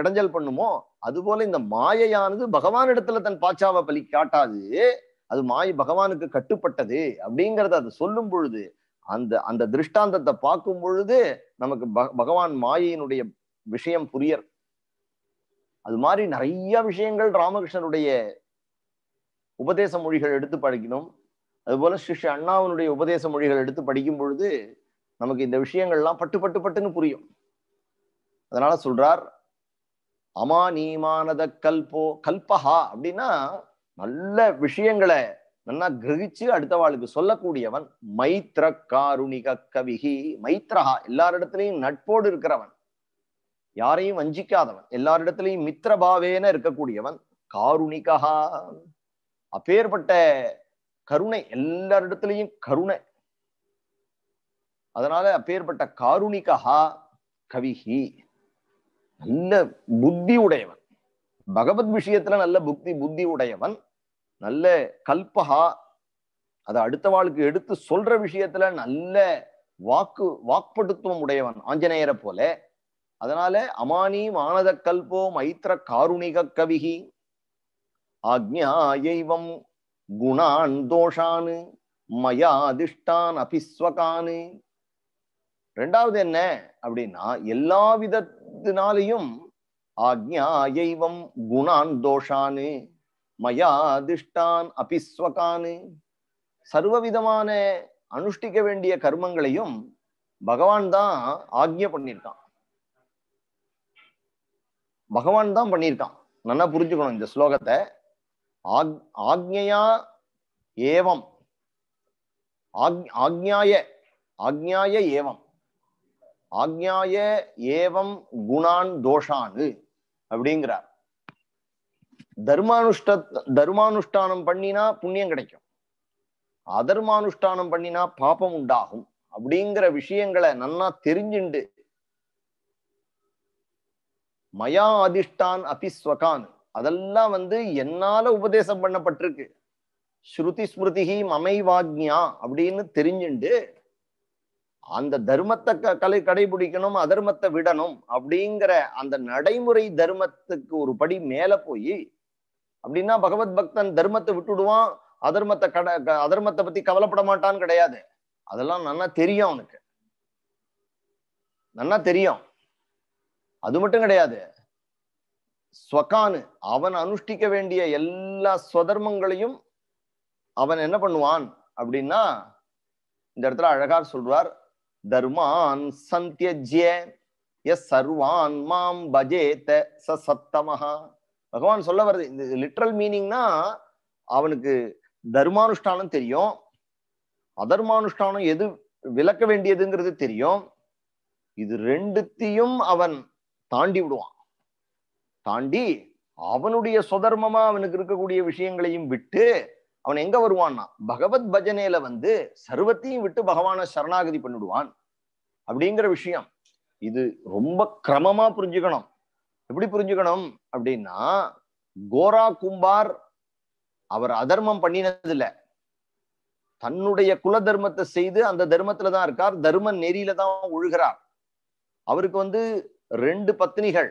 இடைஞ்சல் பண்ணுமோ அது போல இந்த மாயையானது பகவான் இடத்துல தன் பாச்சாவை பலி காட்டாது அது மாய பகவானுக்கு கட்டுப்பட்டது அப்படிங்கறத அது சொல்லும் பொழுது அந்த அந்த திருஷ்டாந்தத்தை பார்க்கும் பொழுது நமக்கு பகவான் மாயையினுடைய விஷயம் புரியர் அது மாதிரி நிறைய விஷயங்கள் ராமகிருஷ்ணனுடைய உபதேச மொழிகள் எடுத்து படிக்கணும் அதுபோல ஸ்ரீ அண்ணாவினுடைய உபதேச மொழிகள் எடுத்து படிக்கும் பொழுது நமக்கு இந்த விஷயங்கள்லாம் பட்டு பட்டு பட்டுன்னு புரியும் அதனால சொல்றார் அமா நீமானத கல்போ கல்பஹா அப்படின்னா நல்ல விஷயங்களை நல்லா கிரகிச்சு அடுத்த வாழ்க்கு சொல்லக்கூடியவன் மைத்ர காருணிக கவிகி மைத்ரஹா எல்லாரிடத்திலையும் நட்போடு இருக்கிறவன் யாரையும் வஞ்சிக்காதவன் எல்லாரிடத்திலையும் மித்திரபாவேன இருக்கக்கூடியவன் காருணிகா அப்பேற்பட்ட கருணை எல்லாரிடத்துலையும் கருணை அதனால அப்பேற்பட்ட காருணிகா கவிஹி நல்ல புத்தி உடையவன் பகவத் விஷயத்துல நல்ல புத்தி புத்தி உடையவன் நல்ல கல்பஹா அதை அடுத்த வாழ்க்கு எடுத்து சொல்ற விஷயத்துல நல்ல வாக்கு வாக்படுத்துவம் உடையவன் ஆஞ்சநேயரை போல அதனால அமானி மானத கல்போ மைத்திர காருணிக கவிகி ஆக்ஞாயைவம் குணான் தோஷான் மயாதிஷ்டான் அபிஸ்வகான் ரெண்டாவது என்ன அப்படின்னா எல்லா விதத்தினாலையும் ஆக்ஞாயைவம் குணான் தோஷானு மயாதிஷ்டான் அபிஸ்வகானு சர்வவிதமான அனுஷ்டிக்க வேண்டிய கர்மங்களையும் பகவான் தான் ஆக்ஞ பண்ணியிருக்கான் பகவான் தான் பண்ணியிருக்கான் நல்லா புரிஞ்சுக்கணும் இந்த ஸ்லோகத்தை ஆக்ஞையா ஏவம் ஆக்ஞாய ஆக்ஞாய ஏவம் ஆக்ஞாய ஏவம் குணான் தோஷானு அப்படிங்கிறார் தர்மானுஷ்ட தர்மானுஷ்டானம் பண்ணினா புண்ணியம் கிடைக்கும் அதர்மானுஷ்டானம் பண்ணினா பாபம் உண்டாகும் அப்படிங்கிற விஷயங்களை நன்னா தெரிஞ்சுண்டு மயா அதிஷ்டான் அபிஸ்வகான் அதெல்லாம் வந்து என்னால உபதேசம் பண்ணப்பட்டிருக்கு ஸ்ருதி மமை மமைவாக்ஞா அப்படின்னு தெரிஞ்சுண்டு அந்த தர்மத்தை க கலை கடைபிடிக்கணும் அதர்மத்தை விடணும் அப்படிங்கிற அந்த நடைமுறை தர்மத்துக்கு ஒரு படி மேல போய் அப்படின்னா பகவத் பக்தன் தர்மத்தை விட்டுடுவான் அதர்மத்தை கட அதர்மத்தை பத்தி கவலைப்பட மாட்டான்னு கிடையாது அதெல்லாம் நல்லா தெரியும் அவனுக்கு நல்லா தெரியும் அது மட்டும் கிடையாது ஸ்வகானு அவன் அனுஷ்டிக்க வேண்டிய எல்லா ஸ்வதர்மங்களையும் அவன் என்ன பண்ணுவான் அப்படின்னா இந்த இடத்துல அழகாக சொல்றார் தர்மான் சந்தியஜ்ய சர்வான் மாம் பஜேத ச சத்தமஹா பகவான் சொல்ல வருது இந்த லிட்ரல் மீனிங்னா அவனுக்கு தர்மானுஷ்டானம் தெரியும் அதர்மானுஷ்டானம் எது விளக்க வேண்டியதுங்கிறது தெரியும் இது ரெண்டுத்தையும் அவன் தாண்டி விடுவான் தாண்டி அவனுடைய சொதர்மமா அவனுக்கு இருக்கக்கூடிய விஷயங்களையும் விட்டு அவன் எங்க வருவான்னா பகவத் பஜனையில வந்து சர்வத்தையும் விட்டு பகவான சரணாகதி பண்ணிடுவான் அப்படிங்கிற விஷயம் இது ரொம்ப கிரமமா புரிஞ்சுக்கணும் எப்படி புரிஞ்சுக்கணும் அப்படின்னா கோரா கும்பார் அவர் அதர்மம் பண்ணினது இல்ல தன்னுடைய குல தர்மத்தை செய்து அந்த தர்மத்துல தான் இருக்கார் தர்ம நெறியில தான் ஒழுகிறார் அவருக்கு வந்து ரெண்டு பத்னிகள்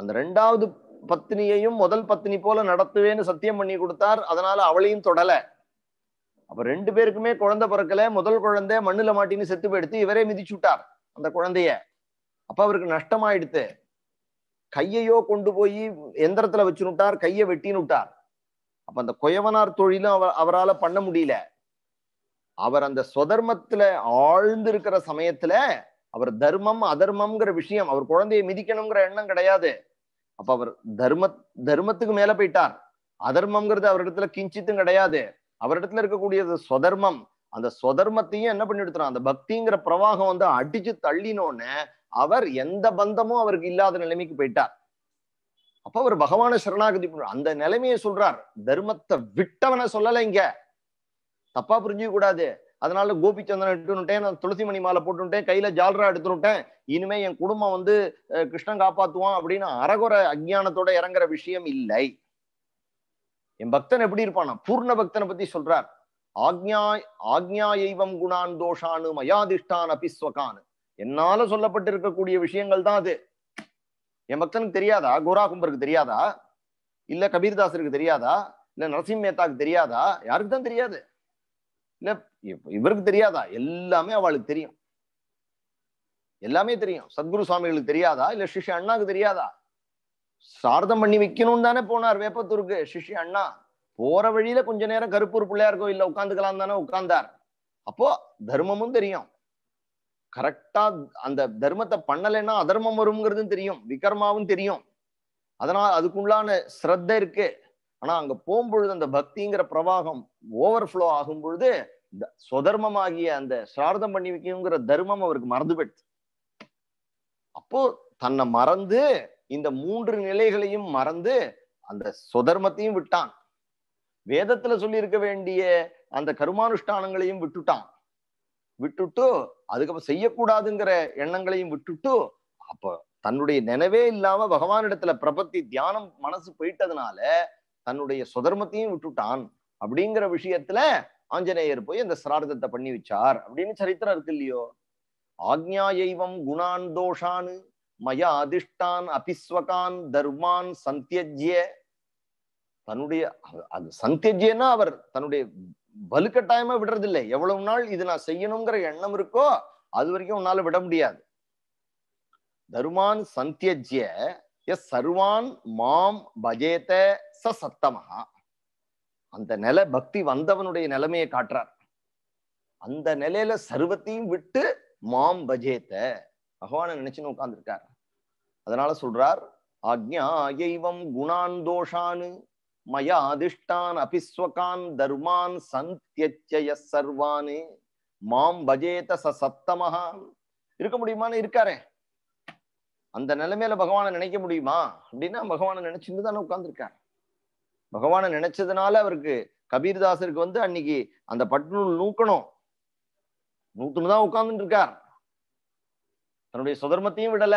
அந்த ரெண்டாவது பத்தினியையும் முதல் பத்தினி போல நடத்துவேன்னு சத்தியம் பண்ணி கொடுத்தார் அதனால அவளையும் தொடல அப்ப ரெண்டு பேருக்குமே குழந்தை பிறக்கல முதல் குழந்தை மண்ணுல மாட்டின்னு செத்து போயிடுத்து இவரே மிதிச்சுட்டார் அந்த குழந்தைய அப்ப அவருக்கு நஷ்டமாயிடுத்து கையையோ கொண்டு போய் எந்திரத்துல வச்சுனுட்டார் கையை வெட்டின்னு விட்டார் அப்ப அந்த கொயவனார் தொழிலும் அவர் அவரால் பண்ண முடியல அவர் அந்த சொதர்மத்துல ஆழ்ந்து இருக்கிற சமயத்துல அவர் தர்மம் அதர்மம்ங்கிற விஷயம் அவர் குழந்தையை மிதிக்கணுங்கிற எண்ணம் கிடையாது அப்ப அவர் தர்ம தர்மத்துக்கு மேல போயிட்டார் அதர்மம்ங்கிறது அவரிடத்துல கிஞ்சித்தும் கிடையாது அவரிடத்துல இருக்கக்கூடியது சொதர்மம் அந்த சொதர்மத்தையும் என்ன பண்ணி எடுத்துறோம் அந்த பக்திங்கிற பிரவாகம் வந்து அடிச்சு தள்ளினோன்னு அவர் எந்த பந்தமும் அவருக்கு இல்லாத நிலைமைக்கு போயிட்டார் அப்ப அவர் பகவான சரணாகதி அந்த நிலைமையை சொல்றார் தர்மத்தை விட்டவனை சொல்லலை இங்க தப்பா புரிஞ்சிக்க கூடாது அதனால கோபிச்சந்திரன் இட்டுனுட்டேன் நான் துளசிமணி மாலை போட்டுட்டேன் கையில ஜால்ரா எடுத்துட்டேன் இனிமே என் குடும்பம் வந்து கிருஷ்ணன் காப்பாத்துவான் அப்படின்னு அறகுற அஜானத்தோட இறங்குற விஷயம் இல்லை என் பக்தன் எப்படி இருப்பானா பூர்ண பக்தனை பத்தி சொல்றார் ஆக்ஞா ஆக்ஞா எய்வம் குணான் தோஷானு மயாதிஷ்டான் அபிஸ்வகான் என்னால சொல்லப்பட்டிருக்கக்கூடிய விஷயங்கள் தான் அது என் பக்தனுக்கு தெரியாதா கோரா கும்பருக்கு தெரியாதா இல்ல கபீர்தாசருக்கு தெரியாதா இல்ல நரசிம்மேத்தாக்கு தெரியாதா யாருக்கு தான் தெரியாது இல்ல இவருக்கு தெரியாதா எல்லாமே அவளுக்கு தெரியும் எல்லாமே தெரியும் சத்குரு சுவாமிகளுக்கு தெரியாதா இல்ல சிஷி அண்ணாவுக்கு தெரியாதா சாரதம் பண்ணி வைக்கணும்னு தானே போனார் வேப்பத்தூருக்கு சிஷி அண்ணா போற வழியில கொஞ்ச நேரம் கருப்பூர் பிள்ளையார் இல்ல உட்காந்துக்கலாம் தானே உட்கார்ந்தார் அப்போ தர்மமும் தெரியும் கரெக்டா அந்த தர்மத்தை பண்ணலைன்னா அதர்மம் வருங்கிறதும் தெரியும் விகர்மாவும் தெரியும் அதனால் அதுக்குள்ளான ஸ்ரத்த இருக்கு ஆனா அங்க போகும்பொழுது அந்த பக்திங்கிற பிரவாகம் ஃபுளோ ஆகும் பொழுது இந்த சொதர்மமாகிய அந்த சார்தம் பண்ணி வைக்கணுங்கிற தர்மம் அவருக்கு மறந்து போயிடுச்சு அப்போ தன்னை மறந்து இந்த மூன்று நிலைகளையும் மறந்து அந்த சொதர்மத்தையும் விட்டான் வேதத்துல சொல்லி இருக்க வேண்டிய அந்த கருமானுஷ்டானங்களையும் விட்டுட்டான் விட்டுட்டு அதுக்கப்புறம் செய்யக்கூடாதுங்கிற எண்ணங்களையும் விட்டுட்டு அப்ப தன்னுடைய நினைவே இல்லாம பகவானிடத்துல பிரபத்தி தியானம் மனசு போயிட்டதுனால தன்னுடைய சுதர்மத்தையும் விட்டுட்டான் அப்படிங்கிற விஷயத்துல ஆஞ்சநேயர் போய் அந்த சிரார்த்தத்தை பண்ணி வச்சார் அப்படின்னு சரித்திரம் இருக்கு இல்லையோ ஆக்ஞா எய்வம் குணான் தோஷான் மயா அதிஷ்டான் அபிஸ்வகான் தர்மான் சந்தியஜ்ய தன்னுடைய அது சந்தியஜ்யன்னா அவர் தன்னுடைய வலுக்கட்டாயமா விடுறதில்லை எவ்வளவு நாள் இது நான் செய்யணுங்கிற எண்ணம் இருக்கோ அது வரைக்கும் உன்னால விட முடியாது தருமான் சந்தியஜ்ய சர்வான் மாம் பஜேத ச சத்தமஹா அந்த நிலை பக்தி வந்தவனுடைய நிலைமையை காட்டுறார் அந்த நிலையில சர்வத்தையும் விட்டு மாம் பஜேத்த பகவானை நினைச்சுன்னு உட்கார்ந்துருக்கார் அதனால சொல்றார் ஆக்ஞா குணான் தோஷானு மயா அதிஷ்டான் அபிஸ்வகான் தர்மான் சந்தியச்சய சர்வானு மாம் பஜேத ச சத்தமகான் இருக்க முடியுமான்னு இருக்காரே அந்த நிலைமையில பகவானை நினைக்க முடியுமா அப்படின்னா பகவானை நினைச்சுட்டு தானே உட்கார்ந்துருக்காரு பகவானை நினைச்சதுனால அவருக்கு கபீர்தாசருக்கு வந்து அன்னைக்கு அந்த பட்டுநூல் நூக்கணும் நூத்துன்னு தான் உட்கார்ந்துட்டு இருக்கார் தன்னுடைய சுதர்மத்தையும் விடல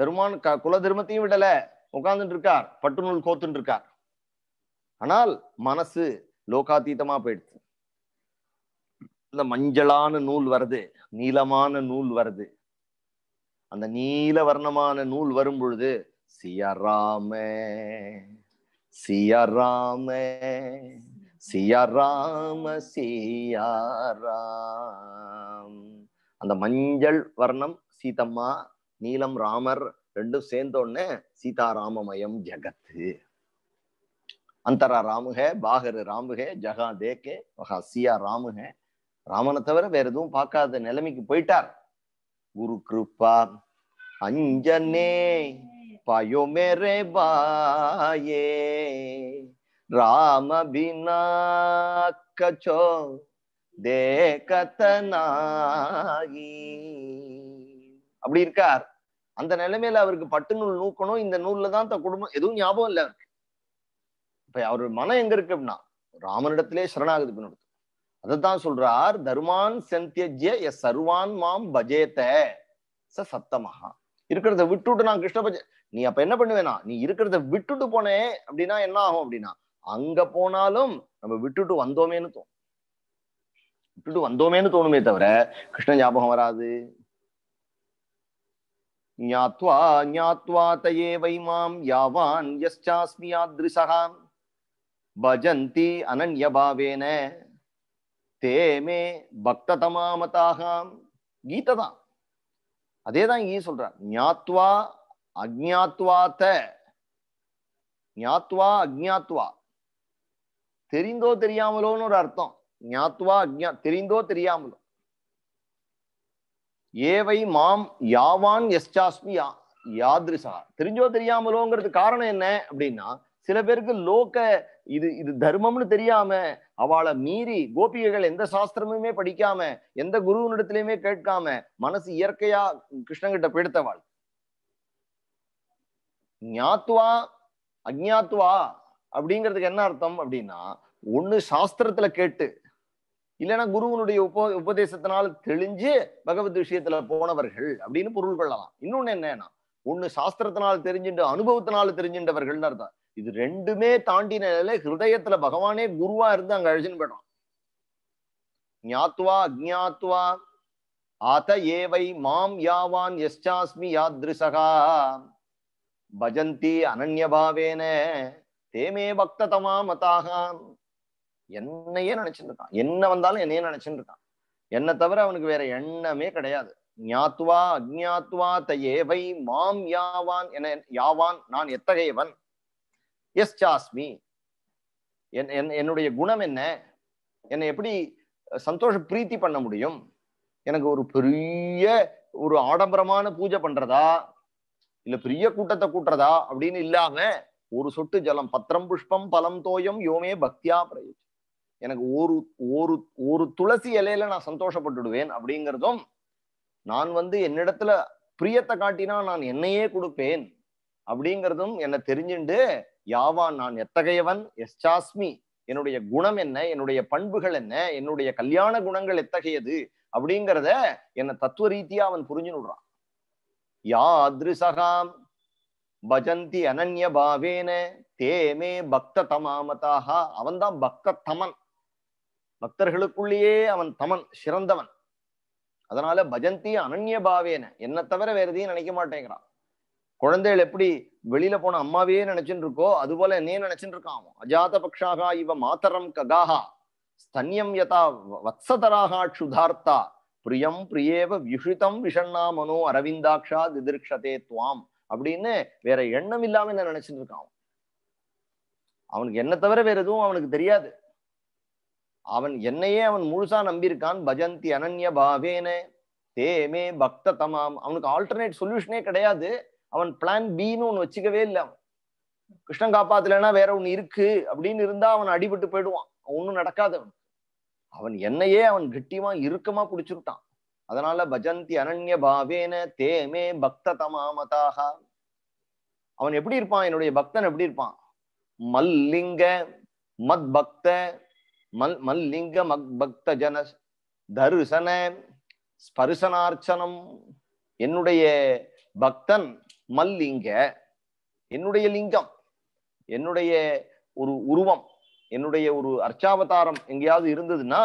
தர்மான் குல தர்மத்தையும் விடல உட்கார்ந்துட்டு இருக்கார் பட்டுநூல் கோத்துட்டு இருக்கார் ஆனால் மனசு லோகாத்தீதமா போயிடுச்சு இந்த மஞ்சளான நூல் வருது நீளமான நூல் வருது அந்த நீல வர்ணமான நூல் வரும் பொழுது சியாராம சியாராம சியராம சியாராம் அந்த மஞ்சள் வர்ணம் சீதம்மா நீலம் ராமர் ரெண்டும் சேர்ந்தோடனே சீதாராமமயம் ஜகத்து அந்தரா ராமுக பாகரு ராமுக ஜகா தேக்கே மகா சியா ராமுக ராமனை தவிர வேற எதுவும் பார்க்காத நிலைமைக்கு போயிட்டார் குரு கிருப்பா அஞ்சனே பயோமெரே பாயே ராம பினா அப்படி இருக்கார் அந்த நிலைமையில அவருக்கு பட்டு நூல் நூக்கணும் இந்த நூல்ல தான் தன் குடும்பம் எதுவும் ஞாபகம் இல்லை அவருக்கு இப்ப அவர் மனம் எங்க இருக்கு அப்படின்னா ராமனிடத்திலே சரணாகதி நடத்தும் அதத்தான் சொல்றார் தர்மான் சந்தியஜ்ய எஸ் சர்வான் மாம் பஜேத்த ச சத்தமஹா இருக்கிறத விட்டுட்டு நான் கிருஷ்ண பஜ நீ அப்ப என்ன பண்ணுவேனா நீ இருக்கிறத விட்டுட்டு போனே அப்படின்னா என்ன ஆகும் அப்படின்னா அங்க போனாலும் நம்ம விட்டுட்டு வந்தோமேன்னு தோணும் விட்டுட்டு வந்தோமேன்னு தோணுமே தவிர கிருஷ்ண ஞாபகம் வராது ஞாத்வா ஞாத்வா தயே மாம் யாவான் யஸ்சாஸ்மி யாத்ரிசகாம் பஜந்தி அனன்யபாவேன தேமே பக்ததமாமதாகாம் கீதை தான் அதே தான் இங்கே சொல்ற ஞாத்வா அஜாத்வாத்த ஞாத்வா அக்ஞாத்வா தெரிந்தோ தெரியாமலோன்னு ஒரு அர்த்தம் ஞாத்வா அக்ஞா தெரிந்தோ தெரியாமலோ ஏவை மாம் யாவான் எஸ்டாஸ்மி யாதிருசா தெரிஞ்சோ தெரியாமலோங்கிறது காரணம் என்ன அப்படின்னா சில பேருக்கு லோக்க இது இது தர்மம்னு தெரியாம அவளை மீறி கோபிகைகள் எந்த சாஸ்திரமுமே படிக்காம எந்த குருவனிடத்திலயுமே கேட்காம மனசு இயற்கையா கிருஷ்ணங்கிட்ட பிடித்தவாள் ஞாத்துவா அஜாத்துவா அப்படிங்கிறதுக்கு என்ன அர்த்தம் அப்படின்னா ஒண்ணு சாஸ்திரத்துல கேட்டு இல்லைன்னா குருவனுடைய உப உபதேசத்தினால் தெளிஞ்சு பகவத் விஷயத்துல போனவர்கள் அப்படின்னு பொருள் கொள்ளலாம் இன்னொன்னு என்னன்னா ஒண்ணு சாஸ்திரத்தினால் தெரிஞ்சுட்டு அனுபவத்தினால தெரிஞ்சின்றவர்கள்னு அர்த்தம் இது ரெண்டுமே தாண்டின நிலையில ஹிருதயத்துல பகவானே குருவா இருந்து அங்க அழிச்சுன்னு போயிடும் ஞாத்வா அக்ஞாத்வா அத ஏவை மாம் யாவான் எஸ்டாஸ்மி யாத்ரிசகா பஜந்தி அனன்யபாவேன தேமே பக்த தமா மதாகா என்னையே நினைச்சுட்டு இருக்கான் என்ன வந்தாலும் என்னையே நினைச்சுட்டு இருக்கான் என்னை தவிர அவனுக்கு வேற எண்ணமே கிடையாது ஞாத்வா அக்ஞாத்வா த ஏவை மாம் யாவான் என யாவான் நான் எத்தகையவன் எஸ் சாஸ்மி என் என்னுடைய குணம் என்ன என்னை எப்படி சந்தோஷ பிரீத்தி பண்ண முடியும் எனக்கு ஒரு பெரிய ஒரு ஆடம்பரமான பூஜை பண்றதா இல்ல பெரிய கூட்டத்தை கூட்டுறதா அப்படின்னு இல்லாம ஒரு சொட்டு ஜலம் பத்திரம் புஷ்பம் பலம் தோயம் யோமே பக்தியா பிரயோஜ் எனக்கு ஒரு ஒரு ஒரு துளசி இலையில நான் சந்தோஷப்பட்டுடுவேன் அப்படிங்கிறதும் நான் வந்து என்னிடத்துல பிரியத்தை காட்டினா நான் என்னையே கொடுப்பேன் அப்படிங்கிறதும் என்னை தெரிஞ்சுண்டு யாவான் நான் எத்தகையவன் எஸ்டாஸ்மி என்னுடைய குணம் என்ன என்னுடைய பண்புகள் என்ன என்னுடைய கல்யாண குணங்கள் எத்தகையது அப்படிங்கிறத என்ன தத்துவ ரீதியா அவன் புரிஞ்சு விடுறான் யாத்ருசகாம் பஜந்தி அனன்ய பாவேன தேமே பக்த தமாமதாக அவன் தான் பக்த தமன் பக்தர்களுக்குள்ளேயே அவன் தமன் சிறந்தவன் அதனால பஜந்தி அனன்ய பாவேன என்ன தவிர வேற எதையும் நினைக்க மாட்டேங்கிறான் குழந்தைகள் எப்படி வெளியில போன அம்மாவையே நினைச்சுட்டு இருக்கோ அது போல என்னையே நினைச்சுட்டு இருக்கான் அஜாத பக்ஷாகா இவ மாத்தரம் ககாகா ஸ்தன்யம் யதா வத்சதராகா சுதார்த்தா பிரியம் பிரியேவ விஷிதம் விஷண்ணா மனோ அரவிந்தாட்சா திதிர்ஷதே துவாம் அப்படின்னு வேற எண்ணம் இல்லாம என்ன நினைச்சிட்டு இருக்கான் அவனுக்கு என்ன தவிர வேற எதுவும் அவனுக்கு தெரியாது அவன் என்னையே அவன் முழுசா நம்பியிருக்கான் பஜந்தி அனன்ய பாவேன தேமே பக்த தமாம் அவனுக்கு ஆல்டர்னேட் சொல்யூஷனே கிடையாது அவன் பிளான் பின்னு ஒன்று வச்சுக்கவே இல்லை அவன் கிருஷ்ணன் காப்பாத்தலைன்னா வேற ஒன்று இருக்கு அப்படின்னு இருந்தா அவன் அடிபட்டு போயிடுவான் ஒன்றும் நடக்காது அவன் அவன் என்னையே அவன் கெட்டியமா இறுக்கமா பிடிச்சிருட்டான் அதனால பஜந்தி அனன்ய பாவேன தேமே பக்த தமாமதாக அவன் எப்படி இருப்பான் என்னுடைய பக்தன் எப்படி இருப்பான் மல்லிங்க மத் பக்த மல் மல்லிங்க மத் பக்த ஜன தரிசன ஸ்பரிசனார்ச்சனம் என்னுடைய பக்தன் மல்லிங்க என்னுடைய லிங்கம் என்னுடைய ஒரு உருவம் என்னுடைய ஒரு அர்ச்சாவதாரம் எங்கேயாவது இருந்ததுன்னா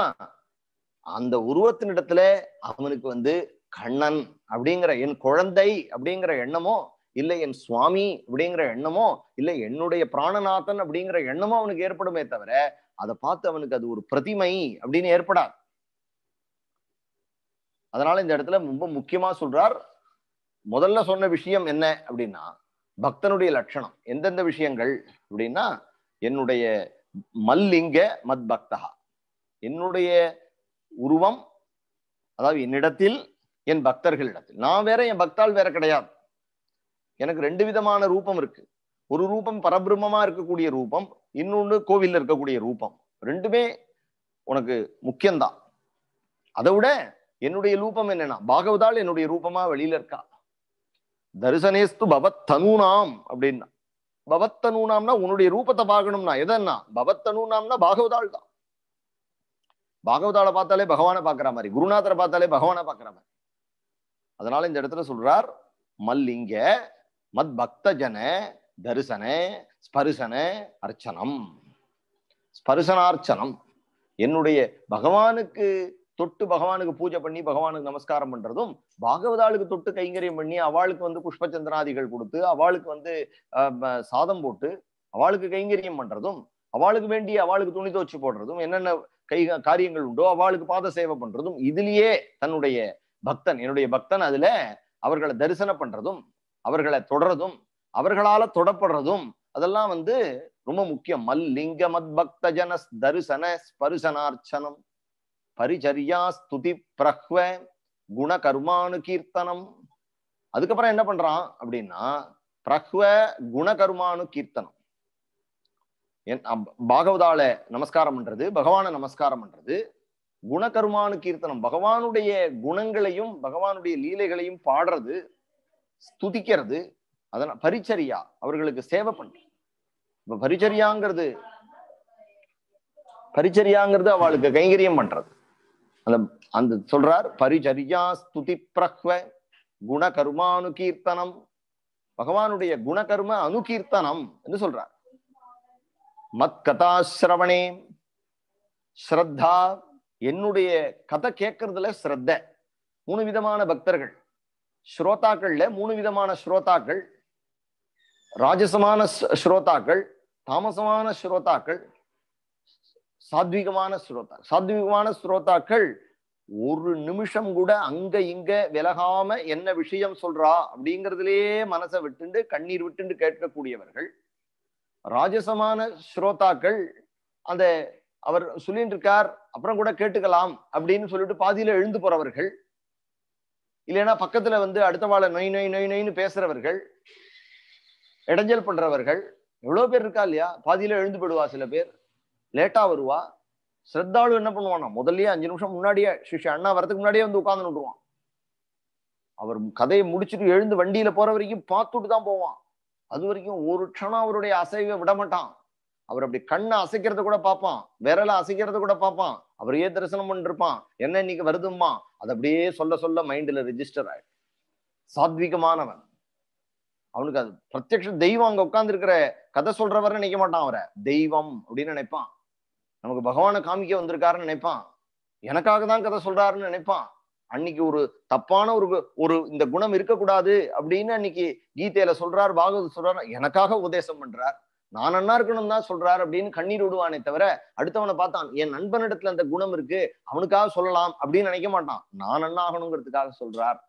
அந்த உருவத்தினிடத்துல அவனுக்கு வந்து கண்ணன் அப்படிங்கிற என் குழந்தை அப்படிங்கிற எண்ணமோ இல்லை என் சுவாமி அப்படிங்கிற எண்ணமோ இல்லை என்னுடைய பிராணநாதன் அப்படிங்கிற எண்ணமோ அவனுக்கு ஏற்படுமே தவிர அதை பார்த்து அவனுக்கு அது ஒரு பிரதிமை அப்படின்னு ஏற்படாது அதனால இந்த இடத்துல ரொம்ப முக்கியமா சொல்றார் முதல்ல சொன்ன விஷயம் என்ன அப்படின்னா பக்தனுடைய லட்சணம் எந்தெந்த விஷயங்கள் அப்படின்னா என்னுடைய மல்லிங்க மத் பக்தகா என்னுடைய உருவம் அதாவது என்னிடத்தில் என் பக்தர்களிடத்தில் நான் வேற என் பக்தால் வேற கிடையாது எனக்கு ரெண்டு விதமான ரூபம் இருக்கு ஒரு ரூபம் பரபிரம்மமா இருக்கக்கூடிய ரூபம் இன்னொன்று கோவில்ல இருக்கக்கூடிய ரூபம் ரெண்டுமே உனக்கு முக்கியம்தான் அதை விட என்னுடைய ரூபம் என்னன்னா பாகவதால் என்னுடைய ரூபமா வெளியில இருக்கா தரிசனேஸ்து பவத் தனூனாம் அப்படின்னா பவத் தனூனாம்னா உன்னுடைய ரூபத்தை பார்க்கணும்னா எதன்னா பவத் தனூனாம்னா பாகவதாள் தான் பாகவதாளை பார்த்தாலே பகவானை பார்க்கற மாதிரி குருநாதரை பார்த்தாலே பகவானை பார்க்கற மாதிரி அதனால இந்த இடத்துல சொல்றார் மல்லிங்க மத் பக்தஜன தரிசன ஸ்பரிசன அர்ச்சனம் ஸ்பரிசனார்ச்சனம் என்னுடைய பகவானுக்கு தொட்டு பகவானுக்கு பூஜை பண்ணி பகவானுக்கு நமஸ்காரம் பண்றதும் பாகவதாளுக்கு தொட்டு கைங்கரியம் பண்ணி அவளுக்கு வந்து புஷ்பச்சந்திராதிகள் கொடுத்து அவளுக்கு வந்து சாதம் போட்டு அவளுக்கு கைங்கரியம் பண்றதும் அவளுக்கு வேண்டிய அவளுக்கு துணி துவச்சு போடுறதும் என்னென்ன கை காரியங்கள் உண்டோ அவளுக்கு பாத சேவை பண்றதும் இதுலயே தன்னுடைய பக்தன் என்னுடைய பக்தன் அதுல அவர்களை தரிசனம் பண்றதும் அவர்களை தொடறதும் அவர்களால தொடப்படுறதும் அதெல்லாம் வந்து ரொம்ப முக்கியம் மல்லிங்க மத் பக்த ஜன தரிசன ஸ்பரிசனார்ச்சனம் பரிச்சரியா ஸ்துதி பிரஹ்வ குண கர்மானு கீர்த்தனம் அதுக்கப்புறம் என்ன பண்றான் அப்படின்னா பிரஹ்வ குண கர்மானு கீர்த்தனம் பாகவதால நமஸ்காரம் பண்றது பகவான நமஸ்காரம் பண்றது குணகர்மானு கீர்த்தனம் பகவானுடைய குணங்களையும் பகவானுடைய லீலைகளையும் பாடுறது ஸ்துதிக்கிறது அதனால் பரிச்சரியா அவர்களுக்கு சேவை பண்றது இப்ப பரிச்சரியாங்கிறது பரிச்சரியாங்கிறது அவளுக்கு கைங்கரியம் பண்றது அந்த அந்த சொல்றார் பரிச்சரியா ஸ்துதி பிரஹ்வ குண கர்மானு கீர்த்தனம் பகவானுடைய குணகர்ம அனுகீர்த்தனம் என்று சொல்றார் மத் கதாசிரவணே ஸ்ரத்தா என்னுடைய கதை கேட்கறதுல ஸ்ரத்த மூணு விதமான பக்தர்கள் ஸ்ரோதாக்கள்ல மூணு விதமான ஸ்ரோதாக்கள் ராஜசமான ஸ்ரோதாக்கள் தாமசமான ஸ்ரோதாக்கள் சாத்விகமான ஸ்ரோதா சாத்விகமான ஸ்ரோதாக்கள் ஒரு நிமிஷம் கூட அங்க இங்க விலகாம என்ன விஷயம் சொல்றா அப்படிங்கறதுலயே மனசை விட்டுண்டு கண்ணீர் விட்டுண்டு கேட்கக்கூடியவர்கள் ராஜசமான ஸ்ரோதாக்கள் அந்த அவர் சொல்லிட்டு இருக்கார் அப்புறம் கூட கேட்டுக்கலாம் அப்படின்னு சொல்லிட்டு பாதியில எழுந்து போறவர்கள் இல்லைன்னா பக்கத்துல வந்து அடுத்த வாழ நொய் நொய் நொய் நொய்னு பேசுறவர்கள் இடைஞ்சல் பண்றவர்கள் எவ்வளவு பேர் இருக்கா இல்லையா பாதியில எழுந்து போடுவா சில பேர் லேட்டாக வருவா ஸ்ரத்தாளு என்ன பண்ணுவானா முதல்லயே அஞ்சு நிமிஷம் முன்னாடியே சிஷ்ய அண்ணா வரதுக்கு முன்னாடியே வந்து உட்காந்து நிட்டுருவான் அவர் கதையை முடிச்சுட்டு எழுந்து வண்டியில போற வரைக்கும் பார்த்துட்டு தான் போவான் அது வரைக்கும் ஒரு க்ஷணம் அவருடைய அசைவை விட மாட்டான் அவர் அப்படி கண்ணை அசைக்கிறத கூட பார்ப்பான் விரலை அசைக்கிறத கூட பார்ப்பான் அவரையே தரிசனம் பண்ணிருப்பான் என்ன இன்னைக்கு வருதும்மா அது அப்படியே சொல்ல சொல்ல மைண்ட்ல ரெஜிஸ்டர் ஆயிடும் சாத்விகமானவன் அவனுக்கு அது பிரத்யக்ஷ தெய்வம் அங்க உட்கார்ந்து இருக்கிற கதை சொல்றவரை நினைக்க மாட்டான் அவரை தெய்வம் அப்படின்னு நினைப்பான் நமக்கு பகவானை காமிக்க வந்திருக்காருன்னு நினைப்பான் எனக்காக தான் கதை சொல்றாருன்னு நினைப்பான் அன்னைக்கு ஒரு தப்பான ஒரு ஒரு இந்த குணம் இருக்கக்கூடாது அப்படின்னு அன்னைக்கு கீதையில சொல்றார் பாகவத சொல்றாரு எனக்காக உபதேசம் பண்றார் நான் அண்ணா இருக்கணும் தான் சொல்றாரு அப்படின்னு கண்ணீர் விடுவானே தவிர அடுத்தவனை பார்த்தான் என் நண்பனிடத்துல அந்த குணம் இருக்கு அவனுக்காக சொல்லலாம் அப்படின்னு நினைக்க மாட்டான் நான் அண்ணா ஆகணுங்கிறதுக்காக சொல்றார்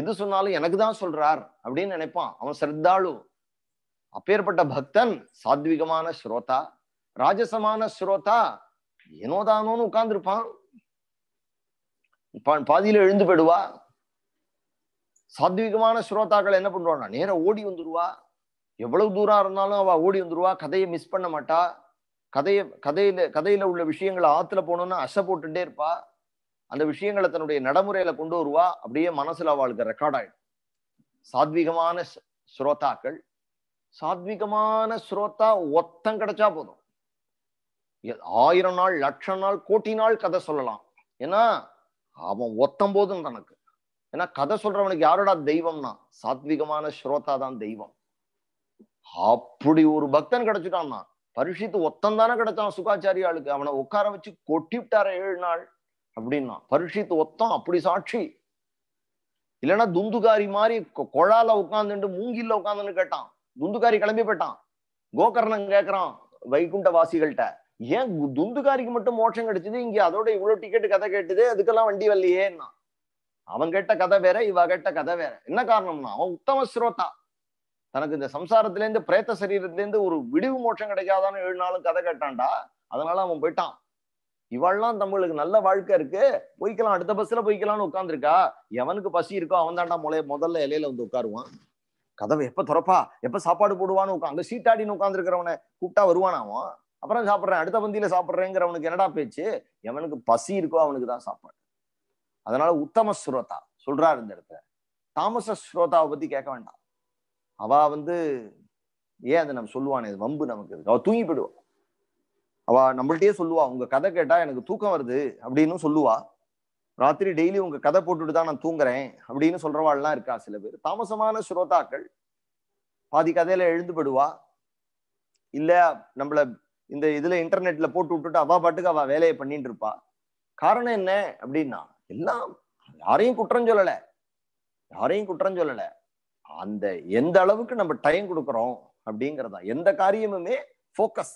எது சொன்னாலும் எனக்கு தான் சொல்றார் அப்படின்னு நினைப்பான் அவன் சிரத்தாளு அப்பேற்பட்ட பக்தன் சாத்விகமான ஸ்ரோதா ராஜசமான ஸ்ரோதா ஏனோதானோன்னு உட்கார்ந்துருப்பான் இப்போ பாதியில எழுந்து போயிடுவா சாத்விகமான ஸ்ரோதாக்கள் என்ன பண்றான் நேரம் ஓடி வந்துருவா எவ்வளவு தூரம் இருந்தாலும் அவ ஓடி வந்துருவா கதையை மிஸ் பண்ண மாட்டா கதையை கதையில கதையில உள்ள விஷயங்களை ஆத்துல போனோம்னா அசை போட்டுட்டே இருப்பா அந்த விஷயங்களை தன்னுடைய நடைமுறையில கொண்டு வருவா அப்படியே மனசுல அவளுக்கு ரெக்கார்ட் ஆயிடும் சாத்விகமான ஸ்ரோதாக்கள் சாத்விகமான ஸ்ரோத்தா ஒத்தம் கிடைச்சா போதும் ஆயிரம் நாள் லட்சம் நாள் கோட்டி நாள் கதை சொல்லலாம் ஏன்னா அவன் ஒத்தம் போதும் தனக்கு ஏன்னா கதை சொல்றவனுக்கு யாரோட தெய்வம்னா சாத்விகமான ஸ்ரோதா தான் தெய்வம் அப்படி ஒரு பக்தன் கிடைச்சிட்டான்னா பரிஷித்து ஒத்தம் தானே கிடைச்சான் சுகாச்சாரியாளுக்கு அவனை உட்கார வச்சு கொட்டிவிட்டார ஏழு நாள் அப்படின்னா பரிஷித்து ஒத்தம் அப்படி சாட்சி இல்லைன்னா துந்துகாரி மாதிரி கொழால உட்காந்துட்டு மூங்கில உட்காந்துன்னு கேட்டான் துந்துகாரி கிளம்பி போயிட்டான் கோகர்ணன் கேட்கறான் வைகுண்ட வாசிகள்கிட்ட ஏன் துந்துகாரிக்கு மட்டும் மோட்சம் கிடைச்சது இங்க அதோட இவ்வளவு டிக்கெட் கதை கேட்டுது அதுக்கெல்லாம் வண்டி வரலையேன்னா அவன் கேட்ட கதை வேற இவ கேட்ட கதை வேற என்ன காரணம்னா அவன் உத்தம ஸ்ரோதா தனக்கு இந்த சம்சாரத்துல இருந்து பிரேத்த சரீரத்துல இருந்து ஒரு விடிவு மோட்சம் கிடைக்காதான்னு ஏழு நாளும் கதை கேட்டான்டா அதனால அவன் போயிட்டான் இவள்லாம் தமிழுக்கு நல்ல வாழ்க்கை இருக்கு போய்க்கலாம் அடுத்த பஸ்ல போய்க்கலாம்னு உட்காந்துருக்கா எவனுக்கு பசி இருக்கோ அவன் தாண்டா முளைய முதல்ல இலையில வந்து உட்காருவான் கதவை எப்ப துறப்பா எப்ப சாப்பாடு போடுவான்னு உட்காந்து சீட்டாடின்னு உட்காந்துருக்கிறவனை கூப்பிட்டா வருவானாவும் அப்புறம் சாப்பிட்றேன் அடுத்த பந்தியில சாப்பிட்றேங்கிறவனுக்கு என்னடா பேச்சு எவனுக்கு பசி இருக்கோ அவனுக்கு தான் சாப்பாடு அதனால உத்தம ஸ்ரோதா சொல்றாரு இந்த இடத்துல தாமச ஸ்ரோதாவை பத்தி கேட்க வேண்டாம் அவ வந்து ஏன் அதை நம்ம சொல்லுவானே வம்பு நமக்கு இருக்கு அவ தூங்கி போயிடுவா அவ நம்மள்ட்டயே சொல்லுவா உங்க கதை கேட்டா எனக்கு தூக்கம் வருது அப்படின்னு சொல்லுவா ராத்திரி டெய்லி உங்க கதை போட்டுட்டு தான் நான் தூங்குறேன் அப்படின்னு சொல்றவாள்லாம் இருக்கா சில பேர் தாமசமான ஸ்ரோதாக்கள் பாதி கதையில எழுந்து இல்ல நம்மள இந்த இதுல இன்டர்நெட்ல போட்டு விட்டுட்டு அவ பாட்டுக்கு அவ வேலையை பண்ணிட்டு இருப்பா காரணம் என்ன அப்படின்னா எல்லாம் யாரையும் குற்றம் சொல்லல யாரையும் குற்றம் சொல்லல அந்த எந்த அளவுக்கு நம்ம டைம் கொடுக்குறோம் அப்படிங்கறதா எந்த காரியமுமே போக்கஸ்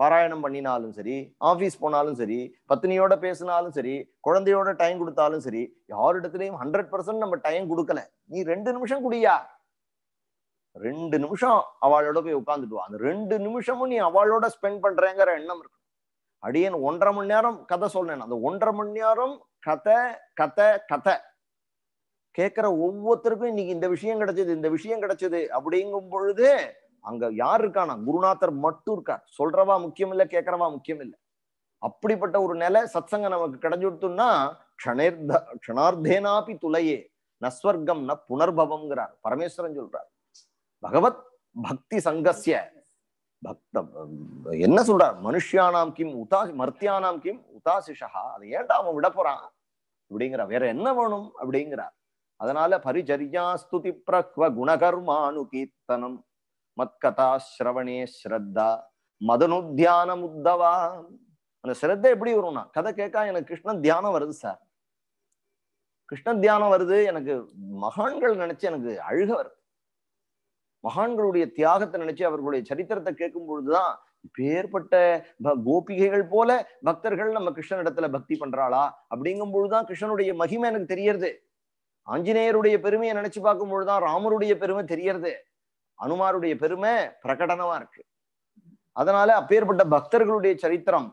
பாராயணம் பண்ணினாலும் சரி ஆபீஸ் போனாலும் சரி பத்தினியோட பேசினாலும் சரி குழந்தையோட டைம் கொடுத்தாலும் சரி யாரிடத்துலயும் ஹண்ட்ரட் பர்சன்ட் நம்ம டைம் கொடுக்கல நீ ரெண்டு நிமிஷம் குடியா ரெண்டு நிமிஷம் அவளோட போய் உட்காந்துட்டு அந்த ரெண்டு நிமிஷமும் நீ அவளோட ஸ்பெண்ட் பண்றேங்கிற எண்ணம் இருக்கு அடியன் ஒன்றரை மணி நேரம் கதை சொன்னேன் அந்த ஒன்றரை மணி நேரம் கதை கதை கதை கேட்கிற ஒவ்வொருத்தருக்கும் இன்னைக்கு இந்த விஷயம் கிடைச்சது இந்த விஷயம் கிடைச்சது அப்படிங்கும் பொழுது அங்க யார் இருக்கானா குருநாதர் மட்டும் இருக்கார் சொல்றவா முக்கியம் இல்லை கேட்கறவா முக்கியம் இல்லை அப்படிப்பட்ட ஒரு நிலை சத்சங்க நமக்கு கிடைஞ்சுட்டுன்னா க்ஷணேர்த க்ஷணார்த்தேனாபி துளையே நஸ்வர்க்கம் ந புனர்பவம்ங்கிறார் பரமேஸ்வரன் சொல்றார் பகவத் பக்தி சங்கசிய பக்த என்ன சொல்றார் மனுஷியானாம் கிம் உதா மர்த்தியானாம் கிம் உதாசிஷா அதை ஏன்டா அவன் விட போறான் அப்படிங்கிற வேற என்ன வேணும் அப்படிங்கிறார் அதனால பரிச்சரியா ஸ்துதி பிரக்வ குணகர்மானு கீர்த்தனம் மத்கதா ஸ்ரவணே ஸ்ரத்தா மதனுத்தியானம் முத்தவா அந்த சிரத்தை எப்படி வரும்னா கதை கேட்கா எனக்கு கிருஷ்ணன் தியானம் வருது சார் கிருஷ்ண தியானம் வருது எனக்கு மகான்கள் நினைச்சு எனக்கு அழுக வருது மகான்களுடைய தியாகத்தை நினைச்சு அவர்களுடைய சரித்திரத்தை கேட்கும் பொழுதுதான் பேர்பட்ட கோபிகைகள் போல பக்தர்கள் நம்ம இடத்துல பக்தி பண்றாளா அப்படிங்கும் பொழுதுதான் கிருஷ்ணனுடைய மகிமை எனக்கு தெரியறது ஆஞ்சநேயருடைய பெருமையை நினைச்சு பார்க்கும் பொழுதுதான் ராமருடைய பெருமை தெரியறது அனுமாருடைய பெருமை பிரகடனமா இருக்கு அதனால அப்பேற்பட்ட பக்தர்களுடைய சரித்திரம்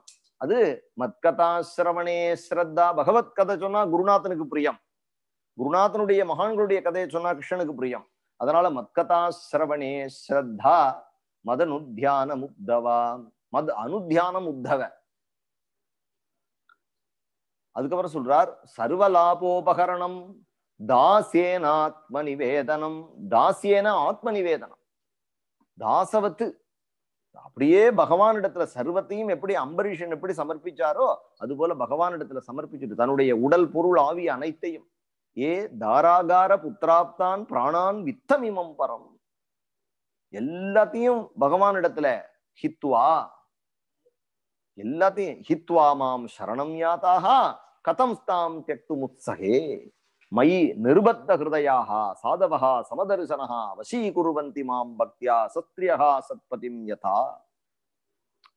அது மத்கதா சிரவணே ஸ்ரத்தா பகவத் கதை சொன்னா குருநாதனுக்கு பிரியம் குருநாதனுடைய மகான்களுடைய கதையை சொன்னா கிருஷ்ணனுக்கு பிரியம் அதனால மத்கதா சிரவணே ஸ்ரத்தா மதனுத்தியான முக்தவா மத அனுத்தியான உத்தவ அதுக்கப்புறம் சொல்றார் சர்வலாபோபகரணம் தாசேனாத்ம நிவேதனம் தாசியேன ஆத்ம நிவேதனம் தாசவத்து அப்படியே பகவானிடத்துல சர்வத்தையும் எப்படி அம்பரீஷன் எப்படி சமர்ப்பிச்சாரோ அது போல பகவானிடத்துல சமர்ப்பிச்சுட்டு தன்னுடைய உடல் பொருள் ஆவி அனைத்தையும் ஏ தாராகார புத்திராப்தான் பிராணான் வித்தமிமம் பரம் எல்லாத்தையும் பகவான் இடத்துல ஹித்வா எல்லாத்தையும் ஹித்வா மாம் சரணம் யாத்தாக கதம் ஸ்தாம் தியக்து முத்சகே மயி நிருபத்த ஹிருதயாக சாதவகா சமதரிசனா வசீகுருவந்தி மாம் பக்தியா சத்ரியகா சத்பதிம் யதா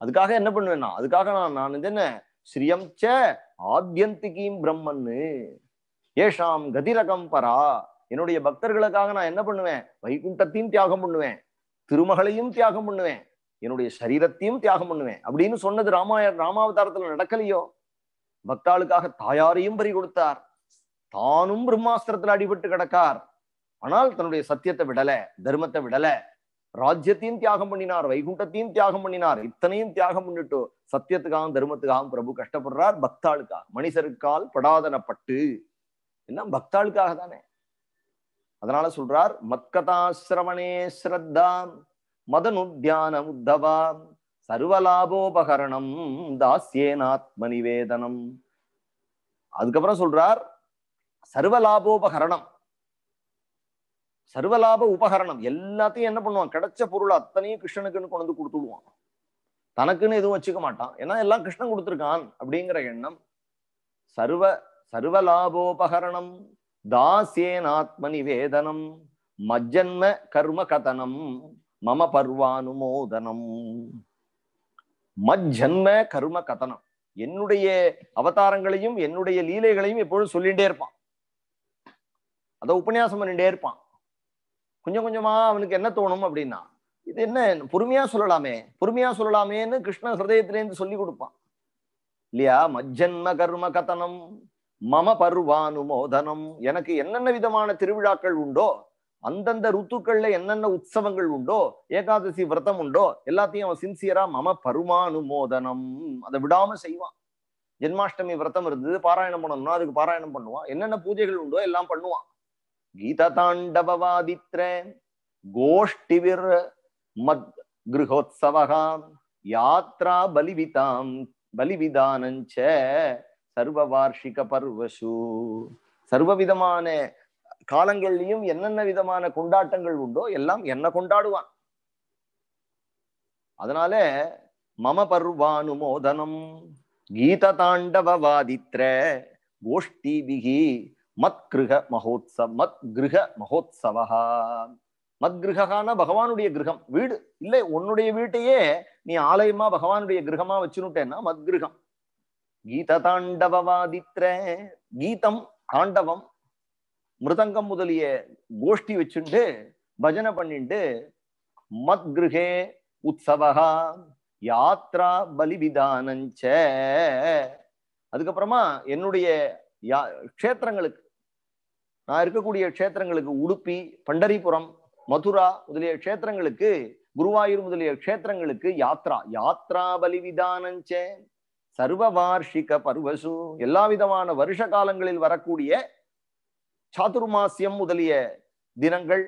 அதுக்காக என்ன பண்ணுவேன்னா அதுக்காக நான் நான் என்ன ஸ்ரீயம் ச ஆத்தியந்திகீம் பிரம்மன்னு ஏஷாம் கதிரகம் பரா என்னுடைய பக்தர்களுக்காக நான் என்ன பண்ணுவேன் வைகுண்டத்தையும் தியாகம் பண்ணுவேன் திருமகளையும் தியாகம் பண்ணுவேன் என்னுடைய சரீரத்தையும் தியாகம் பண்ணுவேன் அப்படின்னு சொன்னது ராமாய ராமாவதாரத்துல நடக்கலையோ பக்தாளுக்காக தாயாரையும் பறி கொடுத்தார் தானும் பிரம்மாஸ்திரத்துல அடிபட்டு கிடக்கார் ஆனால் தன்னுடைய சத்தியத்தை விடல தர்மத்தை விடல ராஜ்யத்தையும் தியாகம் பண்ணினார் வைகுண்டத்தையும் தியாகம் பண்ணினார் இத்தனையும் தியாகம் பண்ணிட்டு சத்தியத்துக்காகவும் தர்மத்துக்காகவும் பிரபு கஷ்டப்படுறார் பக்தாளுக்காக மனிதருக்கால் படாதனப்பட்டு எல்லாம் பக்தாளுக்காக தானே அதனால சொல்றார் மத்கதாசிரவணே ஸ்ரத்தாம் மதனுத்தியானம் உத்தவாம் சர்வலாபோபகரணம் தாசியேனாத்ம நிவேதனம் அதுக்கப்புறம் சொல்றார் சர்வலாபோபகரணம் சர்வலாப உபகரணம் எல்லாத்தையும் என்ன பண்ணுவான் கிடைச்ச பொருள் அத்தனையும் கிருஷ்ணனுக்குன்னு கொண்டு வந்து கொடுத்துடுவான் தனக்குன்னு எதுவும் வச்சுக்க மாட்டான் ஏன்னா எல்லாம் கிருஷ்ணன் கொடுத்துருக்கான் அப்படிங்கிற எண்ணம் சர்வ சர்வலாபோபகரணம் வேதனம் மஜ்ஜன்ம கர்ம கதனம் மம பர்வானுமோதனம் மஜ்ஜன்ம கர்ம கதனம் என்னுடைய அவதாரங்களையும் என்னுடைய லீலைகளையும் எப்பொழுதும் சொல்லிகிட்டே இருப்பான் அதை உபன்யாசம் பண்ணிகிட்டே இருப்பான் கொஞ்சம் கொஞ்சமா அவனுக்கு என்ன தோணும் அப்படின்னா இது என்ன பொறுமையா சொல்லலாமே பொறுமையா சொல்லலாமேன்னு கிருஷ்ண ஹிரதயத்திலேருந்து சொல்லி கொடுப்பான் இல்லையா மஜ்ஜன்ம கர்ம கதனம் மம பர்வானுமோதனம் எனக்கு என்னென்ன விதமான திருவிழாக்கள் உண்டோ அந்தந்த ருத்துக்கள்ல என்னென்ன உற்சவங்கள் உண்டோ ஏகாதசி விரதம் உண்டோ எல்லாத்தையும் அவன் சின்சியரா மம பருமானுமோதனம் அதை விடாம செய்வான் ஜென்மாஷ்டமி விரதம் இருந்தது பாராயணம் பண்ணணும்னா அதுக்கு பாராயணம் பண்ணுவான் என்னென்ன பூஜைகள் உண்டோ எல்லாம் பண்ணுவான் கீத தாண்டபவாதித்ர விர் மத் கிருஹோத்சவகாம் யாத்ரா பலிவிதாம் பலிவிதானஞ்ச சர்வ வார்ஷிக பர்வசு விதமான காலங்கள்லயும் என்னென்ன விதமான கொண்டாட்டங்கள் உண்டோ எல்லாம் என்ன கொண்டாடுவான் அதனால மம பர்வானுமோதனம் கீத தாண்டவ வாதித்ர கோஷ்டி பிகி மத் கிருக மகோத்சவ மத் கிருக மகோத்சவா மத் கிரகான பகவானுடைய கிரகம் வீடு இல்லை உன்னுடைய வீட்டையே நீ ஆலயமா பகவானுடைய கிரகமா வச்சுனுட்டேன்னா மத் கிரகம் கீத கீதம் தாண்டவம் மிருதங்கம் முதலிய கோஷ்டி வச்சுண்டு பஜனை பண்ணிட்டு மத் கிருகே உற்சவகா யாத்ரா பலிவிதானஞ்ச அதுக்கப்புறமா என்னுடைய யா க்ஷேத்திரங்களுக்கு நான் இருக்கக்கூடிய க்ஷேத்திரங்களுக்கு உடுப்பி பண்டரிபுரம் மதுரா முதலிய க்ஷேத்திரங்களுக்கு குருவாயூர் முதலிய க்ஷேத்திரங்களுக்கு யாத்ரா யாத்ரா பலிவிதானஞ்சேன் சர்வவார்ஷிக பருவசு எல்லா விதமான வருஷ காலங்களில் வரக்கூடிய சாதுர்மாசியம் முதலிய தினங்கள்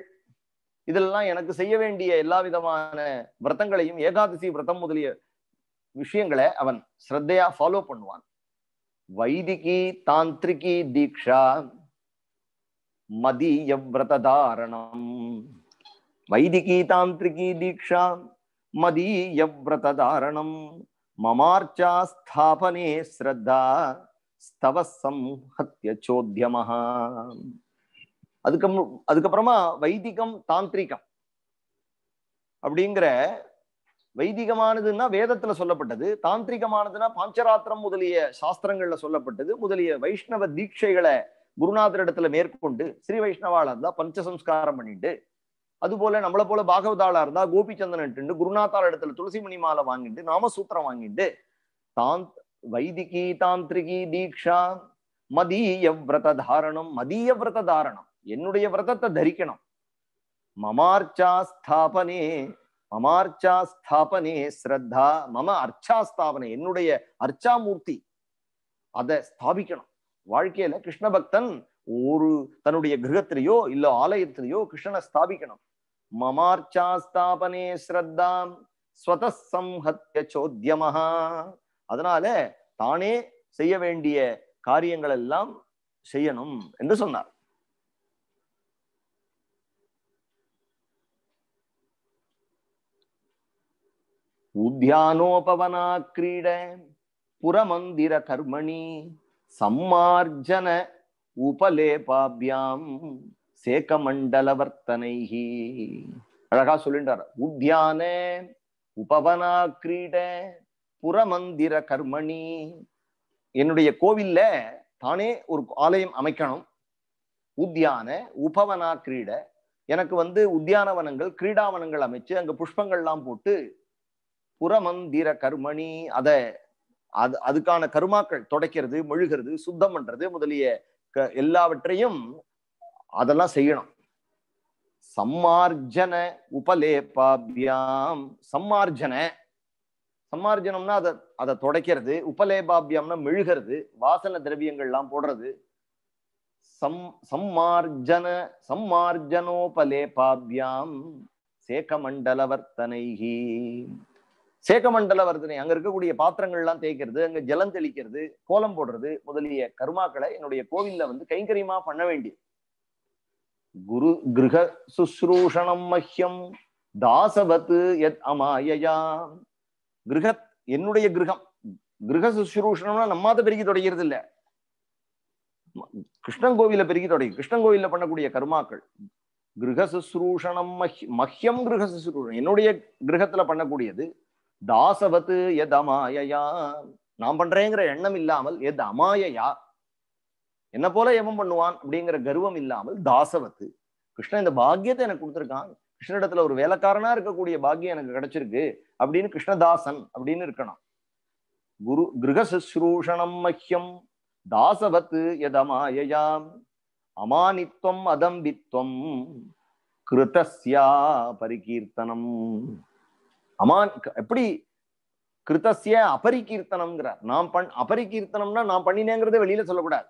இதெல்லாம் எனக்கு செய்ய வேண்டிய எல்லா விதமான விரதங்களையும் ஏகாதசி விரதம் முதலிய விஷயங்களை அவன் ஸ்ரத்தையா ஃபாலோ பண்ணுவான் வைதிகி தாந்திரிகி தீக்ஷா மதிய விரததாரணம் வைதிகி தாந்திரிகி தீக்ஷா மதிய விரததாரணம் ஸ்தாபனே ஸ்ரத்தா ஸ்தவ சம்ஹத்திய சோத்தியமஹா அதுக்கு அதுக்கப்புறமா வைதிகம் தாந்திரிகம் அப்படிங்கிற வைதிகமானதுன்னா வேதத்துல சொல்லப்பட்டது தாந்திரிகமானதுன்னா பாஞ்சராத்திரம் முதலிய சாஸ்திரங்கள்ல சொல்லப்பட்டது முதலிய வைஷ்ணவ தீட்சைகளை குருநாதர் இடத்துல மேற்கொண்டு ஸ்ரீ வைஷ்ணவால இருந்தா பஞ்சசம்ஸ்காரம் பண்ணிட்டு அதுபோல நம்மளை போல பாகவதாளா இருந்தா கோபிச்சந்திரன் குருநாத்தால் இடத்துல துளசிமணி மாலை வாங்கிட்டு நாமசூத்திரம் வாங்கிட்டு தாந்த் வைதிகி தாந்திரிகி தீக்ஷா மதிய விரத தாரணம் மதிய விரத தாரணம் என்னுடைய விரதத்தை தரிக்கணும் மமார்ச்சா ஸ்தாபனே மமார்ச்சா ஸ்தாபனே ஸ்ரத்தா மம அர்ச்சா ஸ்தாபனை என்னுடைய அர்ச்சா மூர்த்தி அதை ஸ்தாபிக்கணும் வாழ்க்கையில கிருஷ்ண பக்தன் ஒரு தன்னுடைய கிரகத்திலேயோ இல்ல ஆலயத்திலேயோ கிருஷ்ணனை ஸ்தாபிக்கணும் மமார்ச்சாஸ்தாபனே ஸ்ரத்தாம் ஸ்வதசம்ஹத்ய சோத்தியமஹா அதனால தானே செய்ய வேண்டிய காரியங்கள் எல்லாம் செய்யணும் என்று சொன்னார் உத்தியானோபவனா கிரீட புறமந்திர கர்மணி சம்மார்ஜன உபலேபாபியாம் சேக மண்டலவர்த்தனைகி அழகா சொல்லின்றார் உத்தியான உபவனா கிரீட புறமந்திர கர்மணி என்னுடைய கோவில்ல தானே ஒரு ஆலயம் அமைக்கணும் உத்தியான உபவனா கிரீட எனக்கு வந்து உத்தியானவனங்கள் கிரீடாவனங்கள் அமைச்சு அங்க புஷ்பங்கள்லாம் போட்டு புறமந்திர கர்மணி அதை அது அதுக்கான கருமாக்கள் தொடக்கிறது மொழிகிறது சுத்தம் பண்றது முதலிய எல்லாவற்றையும் அதெல்லாம் செய்யணும் சம்மார்ஜன உபலேபாபியாம் சம்மார்ஜன சம்மார்ஜனம்னா அதை அதை தொடக்கிறது உபலேபாபியம்னா மெழுகிறது வாசன திரவியங்கள்லாம் போடுறது சம் சம்மார்ஜன சம்மார்ஜனோபலேபாபியாம் சேகமண்டல வர்த்தனைகி சேகமண்டல வர்த்தனை அங்க இருக்கக்கூடிய பாத்திரங்கள்லாம் தேய்க்கிறது அங்க ஜலம் தெளிக்கிறது கோலம் போடுறது முதலிய கருமாக்களை என்னுடைய கோவில்ல வந்து கைங்கரியமா பண்ண வேண்டியது குரு கிரக சுஸ்ரூஷணம் மஹ்யம் தாசவத்து எத் அமாயயா கிரக என்னுடைய கிரகம் கிரக சுஸ்ரூஷணம்னா நம்மாத பெருகி தொடங்கிறது இல்ல கிருஷ்ணன் கோவில பெருகி தொடங்கி கிருஷ்ணன் கோவில்ல பண்ணக்கூடிய கர்மாக்கள் கிரக சுஸ்ரூஷணம் மஹ்யம் கிரக சுஸ்ரூஷணம் என்னுடைய கிரகத்துல பண்ணக்கூடியது தாசவத்து எத் அமாயயா நான் பண்றேங்கிற எண்ணம் இல்லாமல் எத் அமாயயா என்ன போல யமம் பண்ணுவான் அப்படிங்கிற கர்வம் இல்லாமல் தாசவத்து கிருஷ்ணன் இந்த பாக்கியத்தை எனக்கு கொடுத்துருக்கான் கிருஷ்ணனிடத்துல ஒரு வேலைக்காரனா இருக்கக்கூடிய பாக்கியம் எனக்கு கிடைச்சிருக்கு அப்படின்னு கிருஷ்ணதாசன் அப்படின்னு இருக்கணும் குரு கிரக சுஷ்ரூஷணம் மஹ்யம் தாசவத்து எதமாயயாம் அமானித்வம் அதம்பித்வம் கிருதஸ்யா பரிகீர்த்தனம் அமான் எப்படி கிருத்தசிய அபரிகீர்த்தனம்ங்கிறார் நாம் பண் அபரிகீர்த்தனம்னா நான் பண்ணினேங்கிறத வெளியில சொல்லக்கூடாது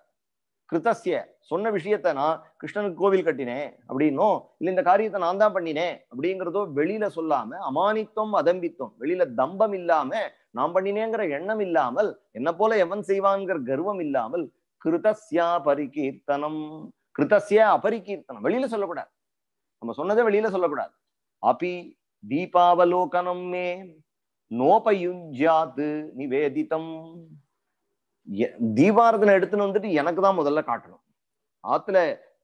கிருத்தசிய சொன்ன விஷயத்த நான் கிருஷ்ணனுக்கு கோவில் கட்டினேன் அப்படின்னோ இல்லை இந்த காரியத்தை நான் தான் பண்ணினேன் அப்படிங்கிறதோ வெளியில சொல்லாம அமானித்தம் அதம்பித்தம் வெளியில தம்பம் இல்லாம நான் பண்ணினேங்கிற எண்ணம் இல்லாமல் என்ன போல எவன் செய்வான்ங்கிற கர்வம் இல்லாமல் கிருதஸ்யா பரிகீர்த்தனம் கிருதஸ்ய அபரிகீர்த்தனம் வெளியில சொல்லக்கூடாது நம்ம சொன்னதை வெளியில சொல்லக்கூடாது அபி தீபாவலோகனம் மே நோபயுஞ்சாத்து நிவேதிதம் தீபாரதனை எடுத்துன்னு வந்துட்டு எனக்கு தான் முதல்ல காட்டணும் ஆத்துல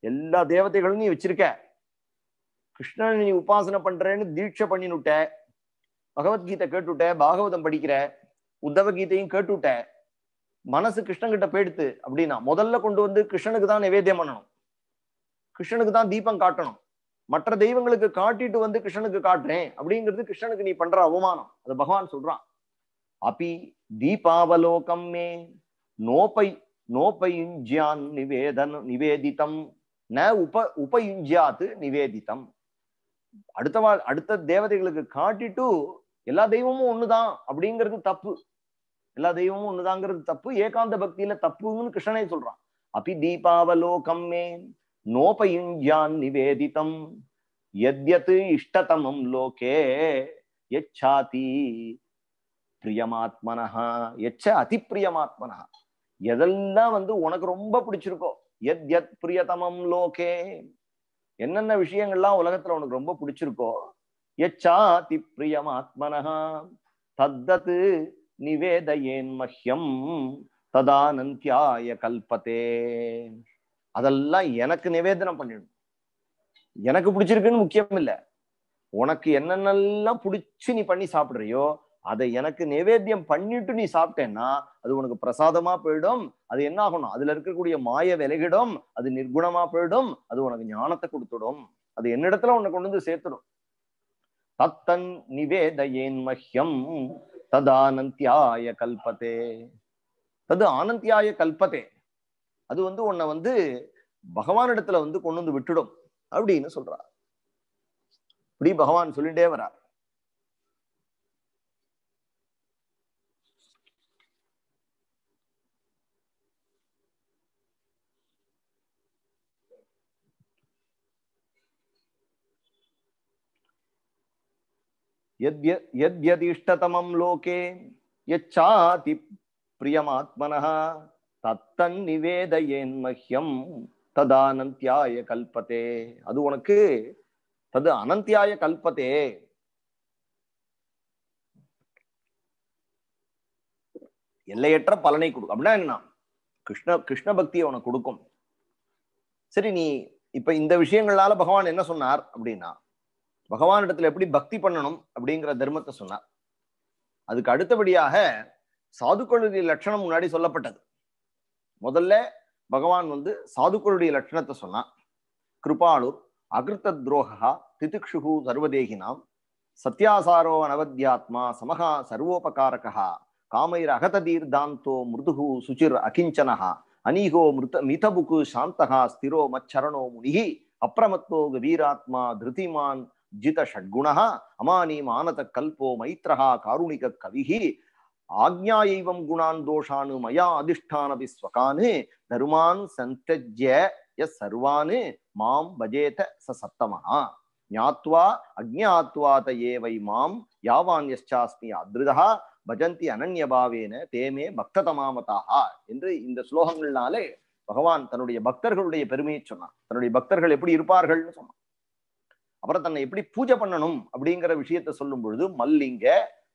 எல்லா தேவதைகளும் நீ வச்சிருக்க கிருஷ்ணன் நீ உபாசனை பண்றேன்னு தீட்சை பண்ணினுட்ட பகவத்கீதை கேட்டுட்ட பாகவதம் படிக்கிற உத்தவ கீதையும் கேட்டுட்ட மனசு கிருஷ்ணன் கிட்ட போயிடுத்து அப்படின்னா முதல்ல கொண்டு வந்து கிருஷ்ணனுக்கு தான் நிவேதியம் பண்ணணும் கிருஷ்ணனுக்கு தான் தீபம் காட்டணும் மற்ற தெய்வங்களுக்கு காட்டிட்டு வந்து கிருஷ்ணனுக்கு காட்டுறேன் அப்படிங்கிறது கிருஷ்ணனுக்கு நீ பண்ற அவமானம் அது பகவான் சொல்றான் அப்பி தீபாவலோகம் மே நோபை நோபயுஞ்சியான் நிவேதன் நிவேதித்தம் ந உப உபயுஞ்சியாத்து நிவேதித்தம் அடுத்தவா அடுத்த தேவதைகளுக்கு காட்டிட்டு எல்லா தெய்வமும் ஒண்ணுதான் அப்படிங்கிறது தப்பு எல்லா தெய்வமும் ஒண்ணுதாங்கிறது தப்பு ஏகாந்த பக்தியில தப்புன்னு கிருஷ்ணனே சொல்றான் அபி தீபாவலோகம் மே நோபயுஞ்சான் நிவேதித்தம் எத்யத் இஷ்டதமம் லோகே எச்சாதி பிரியமாத்மனா எச்ச அதிப்பிரியமாத்மனா எதெல்லாம் வந்து உனக்கு ரொம்ப பிடிச்சிருக்கோ எத் எத் பிரியதமம் லோகே என்னென்ன விஷயங்கள்லாம் உலகத்துல உனக்கு ரொம்ப பிடிச்சிருக்கோ தி பிரியம் ஆத்மனஹா தத்தத்து ஏன் மஹ்யம் ததானந்தியாய கல்பத்தே அதெல்லாம் எனக்கு நிவேதனம் பண்ணிடும் எனக்கு பிடிச்சிருக்குன்னு முக்கியம் இல்லை உனக்கு என்னென்னலாம் பிடிச்சி நீ பண்ணி சாப்பிடுறியோ அதை எனக்கு நைவேத்தியம் பண்ணிட்டு நீ சாப்பிட்டேன்னா அது உனக்கு பிரசாதமா போயிடும் அது என்ன ஆகணும் அதுல இருக்கக்கூடிய மாய விலகிடும் அது நிர்குணமா போயிடும் அது உனக்கு ஞானத்தை கொடுத்துடும் அது என்னிடத்துல உன்னை கொண்டு வந்து சேர்த்துடும் தத்தன் ஏன் மஹ்யம் ததானந்தியாய கல்பதே தது ஆனந்தியாய கல்பதே அது வந்து உன்னை வந்து பகவானிடத்துல வந்து கொண்டு வந்து விட்டுடும் அப்படின்னு சொல்றார் இப்படி பகவான் சொல்லிட்டே வரார் யத்யதிஷ்டதமம் லோகே யச்சாதி பிரியமாத்மனः தத்தன்னிவேதயேன் தது அனந்தியாய கல்பதே அது உனக்கு தது அனந்தியாய கல்பதே எல்லையற்ற பலனை கொடுக்கும் அப்படின்னா என்ன கிருஷ்ண கிருஷ்ண பக்தியை உனக்கு கொடுக்கும் சரி நீ இப்ப இந்த விஷயங்களால பகவான் என்ன சொன்னார் அப்படின்னா பகவானிடத்துல எப்படி பக்தி பண்ணணும் அப்படிங்கிற தர்மத்தை சொன்னார் அதுக்கு அடுத்தபடியாக சாதுக்களுடைய லட்சணம் முன்னாடி சொல்லப்பட்டது முதல்ல பகவான் வந்து சாதுக்களுடைய லட்சணத்தை சொன்னான் கிருபாலூர் அகிருத்த துரோகா திதிக்ஷுகு சர்வதேகினாம் சத்யாசாரோ அனவத்யாத்மா சமகா சர்வோபகாரகா காமைர் தீர்தாந்தோ மிருதுகு சுச்சிர் அகிஞ்சனஹா அனீகோ மிருத மிதபுக்கு சாந்தகா ஸ்திரோ மச்சரணோ முனிகி அப்ரமத்தோ கபீராத்மா திருதிமான் ஜித ஷட்குணா அமானீமானத கல்போ மைத்ரஹா காருணிக கவிஹி ஆக்ஞாயைவம் குணான் தோஷானு மயா அதிஷ்டானபி ஸ்வகானு தருமான் சந்தஜ்ய சர்வானு மாம் பஜேத ச சத்தமஹா ஞாத்வா அக்ஞாத்வா த ஏவை மாம் யாவான் எஸ்சாஸ்மி அதிருதா பஜந்தி அனன்யபாவேன தேமே பக்ததமாமதாகா என்று இந்த ஸ்லோகங்கள்னாலே பகவான் தன்னுடைய பக்தர்களுடைய பெருமையை சொன்னான் தன்னுடைய பக்தர்கள் எப்படி இருப்பார்கள்னு சொன்னான் அப்புறம் தன்னை எப்படி பூஜை பண்ணணும் அப்படிங்கிற விஷயத்த சொல்லும் பொழுது மல்லிங்க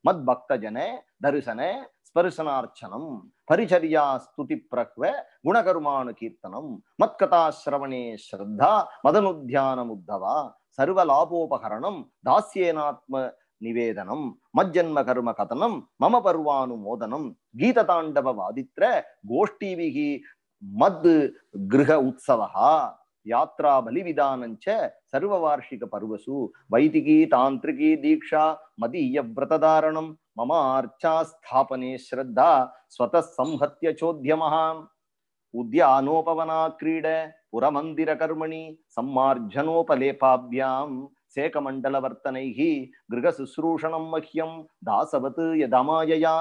மத் பக்தஜன தரிசன ஸ்பரிசனார்ச்சனம் பரிச்சரியா ஸ்துதி பிரக்வ குணகருமானு கீர்த்தனம் மத் கதாசிரவணே ஸ்ரத்தா மதனுத்தியான உத்தவா சர்வ லாபோபகரணம் தாசியேனாத்ம நிவேதனம் மஜ்ஜன்ம கர்ம கதனம் மம பர்வானு மோதனம் கீத தாண்டவ வாதித்ர கோஷ்டிவிகி மத் கிரக உற்சவா யாத்ரா பலிவிதானஞ்ச சர்வவார்ஷிக பர்வசு வைதிகி தாந்திரிகி தீக்ஷா மதீய விரததாரணம் மம ஆர்ச்சா ஸ்தாபனே ஸ்ரத்தா ஸ்வத சம்ஹத்திய சோத்தியமஹாம் உத்யானோபவனா கிரீட புரமந்திர கர்மணி சம்மார்ஜனோபலேபாபியாம் சேகமண்டலவர்த்தனைः गृहशुश्रूषणं मह्यं दासवत् यदमायया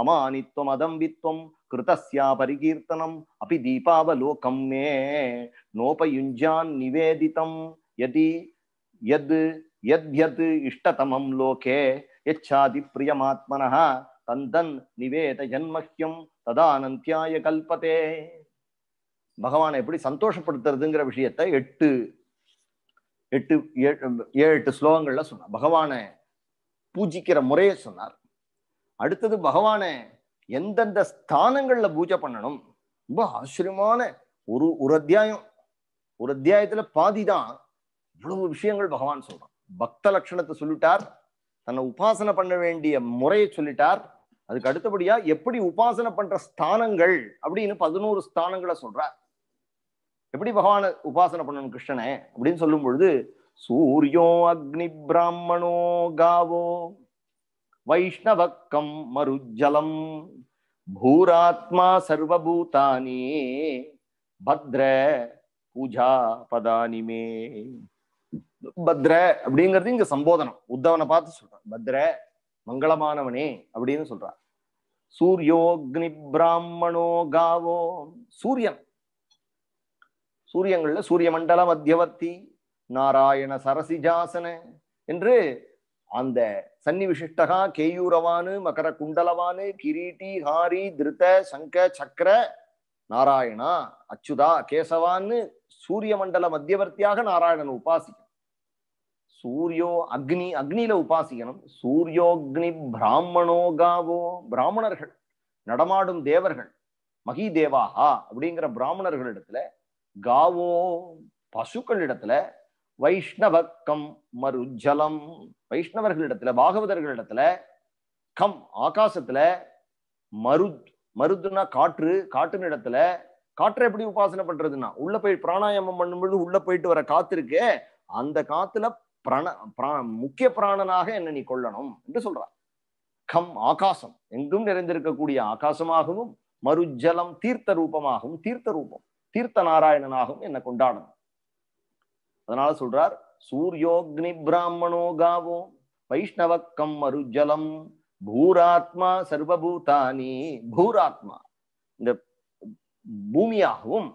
अमानित्वमदम्बित्वं கிருதஸ்யா பரிகீர்த்தனம் அப்படி தீபாவலோகம் மே நோபயுஞ்சான் நிவேதிதம் யதி எது எத்யது இஷ்டதமம் லோகே எச்சாதி பிரியமாத்மனः தந்தன் நிவேத ஜன்மஹ்யம் ததானந்தியாய கல்பதே பகவானை எப்படி சந்தோஷப்படுத்துறதுங்கிற விஷயத்த எட்டு எட்டு ஏழு எட்டு ஸ்லோகங்கள்ல சொன்னார் பகவான பூஜிக்கிற முறையை சொன்னார் அடுத்தது பகவானை எந்தெந்த ஸ்தானங்கள்ல பூஜை பண்ணணும் ரொம்ப ஆச்சரியமான ஒரு ஒரு அத்தியாயம் ஒரு அத்தியாயத்துல பாதிதான் இவ்வளவு விஷயங்கள் பகவான் சொல்றான் பக்த லட்சணத்தை சொல்லிட்டார் தன்னை உபாசனை பண்ண வேண்டிய முறையை சொல்லிட்டார் அதுக்கு அடுத்தபடியா எப்படி உபாசனை பண்ற ஸ்தானங்கள் அப்படின்னு பதினோரு ஸ்தானங்களை சொல்றார் எப்படி பகவான உபாசனை பண்ணணும் கிருஷ்ணனை அப்படின்னு சொல்லும் பொழுது சூரியோ அக்னி பிராமணோ காவோ வைஷ்ணவக்கம் மருஜலம் பூராத்மா சர்வபூதானே பத்ர பூஜா பதானிமே பத்ர அப்படிங்கிறது இங்க சம்போதனம் உத்தவனை பார்த்து சொல்றான் பத்ர மங்களமானவனே அப்படின்னு சொல்றான் சூரியோக்னி பிராமணோ காவோ சூரியன் சூரியங்கள்ல சூரிய மண்டல மத்தியவர்த்தி நாராயண சரசிஜாசன என்று அந்த விசிஷ்டகா கேயூரவானு மகர குண்டலவானு கிரீட்டி ஹாரி திருத சங்க சக்கர நாராயணா அச்சுதா கேசவான்னு சூரிய மண்டல மத்தியவர்த்தியாக நாராயணன் உபாசிக்கணும் சூரியோ அக்னி அக்னியில உபாசிக்கணும் சூரியோக்னி பிராமணோகாவோ பிராமணர்கள் நடமாடும் தேவர்கள் மகி தேவாகா அப்படிங்கிற பிராமணர்கள் இடத்துல காவோ பசுக்கள் இடத்துல வைஷ்ணவ கம் மருஜலம் வைஷ்ணவர்களிடத்துல பாகவதர்களிடத்துல கம் ஆகாசத்துல மருத் மருதுனா காற்று காட்டுன இடத்துல காற்றை எப்படி உபாசனை பண்றதுன்னா உள்ள போய் பிராணாயாமம் பண்ணும்போது உள்ள போயிட்டு வர காத்து இருக்கு அந்த காத்துல பிராண பிராண முக்கிய பிராணனாக என்ன நீ கொள்ளணும் என்று சொல்றா கம் ஆகாசம் எங்கும் நிறைந்திருக்கக்கூடிய ஆகாசமாகவும் மருஜலம் தீர்த்த ரூபமாகவும் தீர்த்த ரூபம் தீர்த்த நாராயணனாகவும் என்ன கொண்டாடணும் அதனால சொல்றார் சூரியோக்னி பிராமணோ காவோ வைஷ்ணவக்கம் மருஜலம் பூராத்மா சர்வபூதானி பூராத்மா இந்த பூமியாகவும்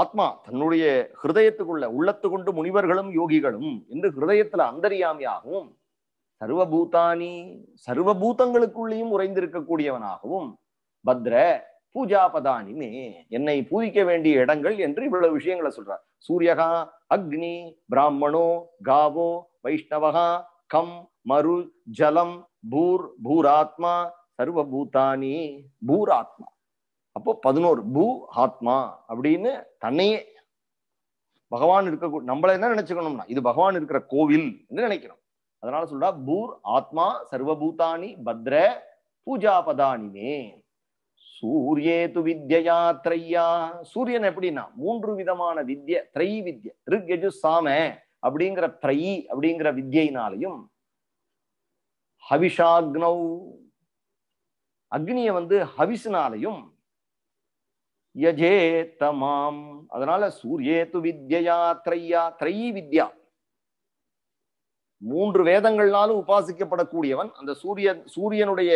ஆத்மா தன்னுடைய ஹிருதயத்துக்குள்ள உள்ளத்து கொண்டு முனிவர்களும் யோகிகளும் என்று ஹிருதயத்துல அந்தரியாமியாகவும் சர்வபூதானி சர்வபூதங்களுக்குள்ளேயும் உறைந்திருக்கக்கூடியவனாகவும் பத்ர பூஜாபதானிமே என்னை பூஜிக்க வேண்டிய இடங்கள் என்று இவ்வளவு விஷயங்களை சொல்றார் சூரியகா அக்னி பிராமணோ காவோ வைஷ்ணவகா கம் மரு ஜலம் பூர் பூராத்மா சர்வபூதானி பூராத்மா அப்போ பதினோரு பூ ஆத்மா அப்படின்னு தன்னையே பகவான் இருக்க நம்மள என்ன நினைச்சுக்கணும்னா இது பகவான் இருக்கிற கோவில் என்று நினைக்கணும் அதனால சொல்றா பூர் ஆத்மா சர்வபூதானி பத்ர பூஜாபதானிமே சூரியே து வித்யா திரையா சூரியன் எப்படின்னா மூன்று விதமான வித்ய திரை வித்ய ரிக் சாம அப்படிங்கிற திரை அப்படிங்கிற வித்யினாலையும் ஹவிஷாக்னௌ அக்னியை வந்து ஹவிசினாலையும் யஜே தமாம் அதனால சூரியே து வித்யா திரையா திரை வித்யா மூன்று வேதங்கள்னாலும் உபாசிக்கப்படக்கூடியவன் அந்த சூரியன் சூரியனுடைய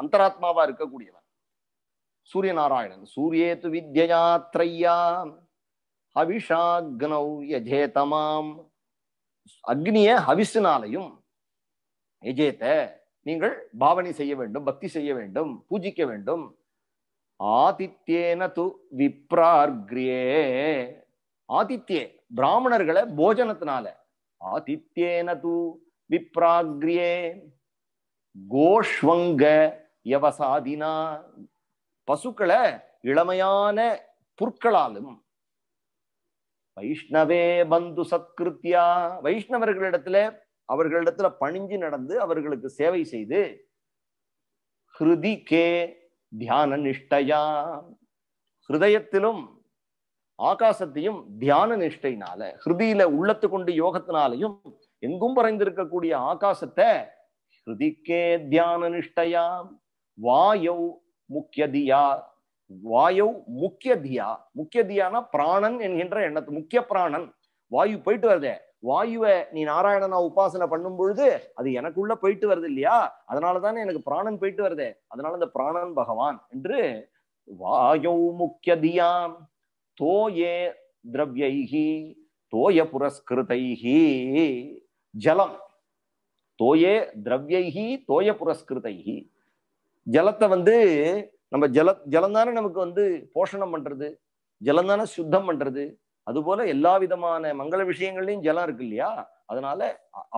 அந்தராத்மாவா இருக்கக்கூடியவன் சூரியநாராயணன் சூரியேத்து வித்யாத்ரையாம் ஹவிஷாக்னௌ யஜேதமாம் அக்னிய ஹவிசினாலையும் எஜேத்த நீங்கள் பாவனை செய்ய வேண்டும் பக்தி செய்ய வேண்டும் பூஜிக்க வேண்டும் ஆதித்யேன து விப்ரார்கிரியே ஆதித்யே பிராமணர்களை போஜனத்தினால ஆதித்யேன து விப்ராக்ரியே கோஷ்வங்க யவசாதினா பசுக்களை இளமையான புற்களாலும் வைஷ்ணவே பந்து சத்கிருத்தியா வைஷ்ணவர்களிடத்துல அவர்களிடத்துல பணிஞ்சு நடந்து அவர்களுக்கு சேவை செய்து ஹிருதி கே தியான நிஷ்டையா ஹிருதயத்திலும் ஆகாசத்தையும் தியான நிஷ்டையினால ஹிருதியில உள்ளத்து கொண்டு யோகத்தினாலையும் எங்கும் பறைந்திருக்கக்கூடிய ஆகாசத்தை ஹிருதிக்கே தியான நிஷ்டையா வாயோ முக்கியதியா வாயு முக்கிய தியானா பிராணன் என்கின்ற எண்ணத்து முக்கிய பிராணன் வாயு போயிட்டு வருதே வாயுவை நீ நாராயணனா உபாசனை பண்ணும் பொழுது அது எனக்குள்ள போயிட்டு வருது இல்லையா அதனாலதானே எனக்கு பிராணன் போயிட்டு வருதே அதனால இந்த பிராணன் பகவான் என்று வாயோ தியான் தோயே திரவியைகி தோய புரஸ்கிருதைகி ஜலம் தோயே திரவியைகி தோய புரஸ்கிருதைகி ஜலத்தை வந்து நம்ம ஜல ஜலந்தானே நமக்கு வந்து போஷணம் பண்றது ஜலந்தானே சுத்தம் பண்றது அதுபோல எல்லா விதமான மங்கள விஷயங்கள்லையும் ஜலம் இருக்கு இல்லையா அதனால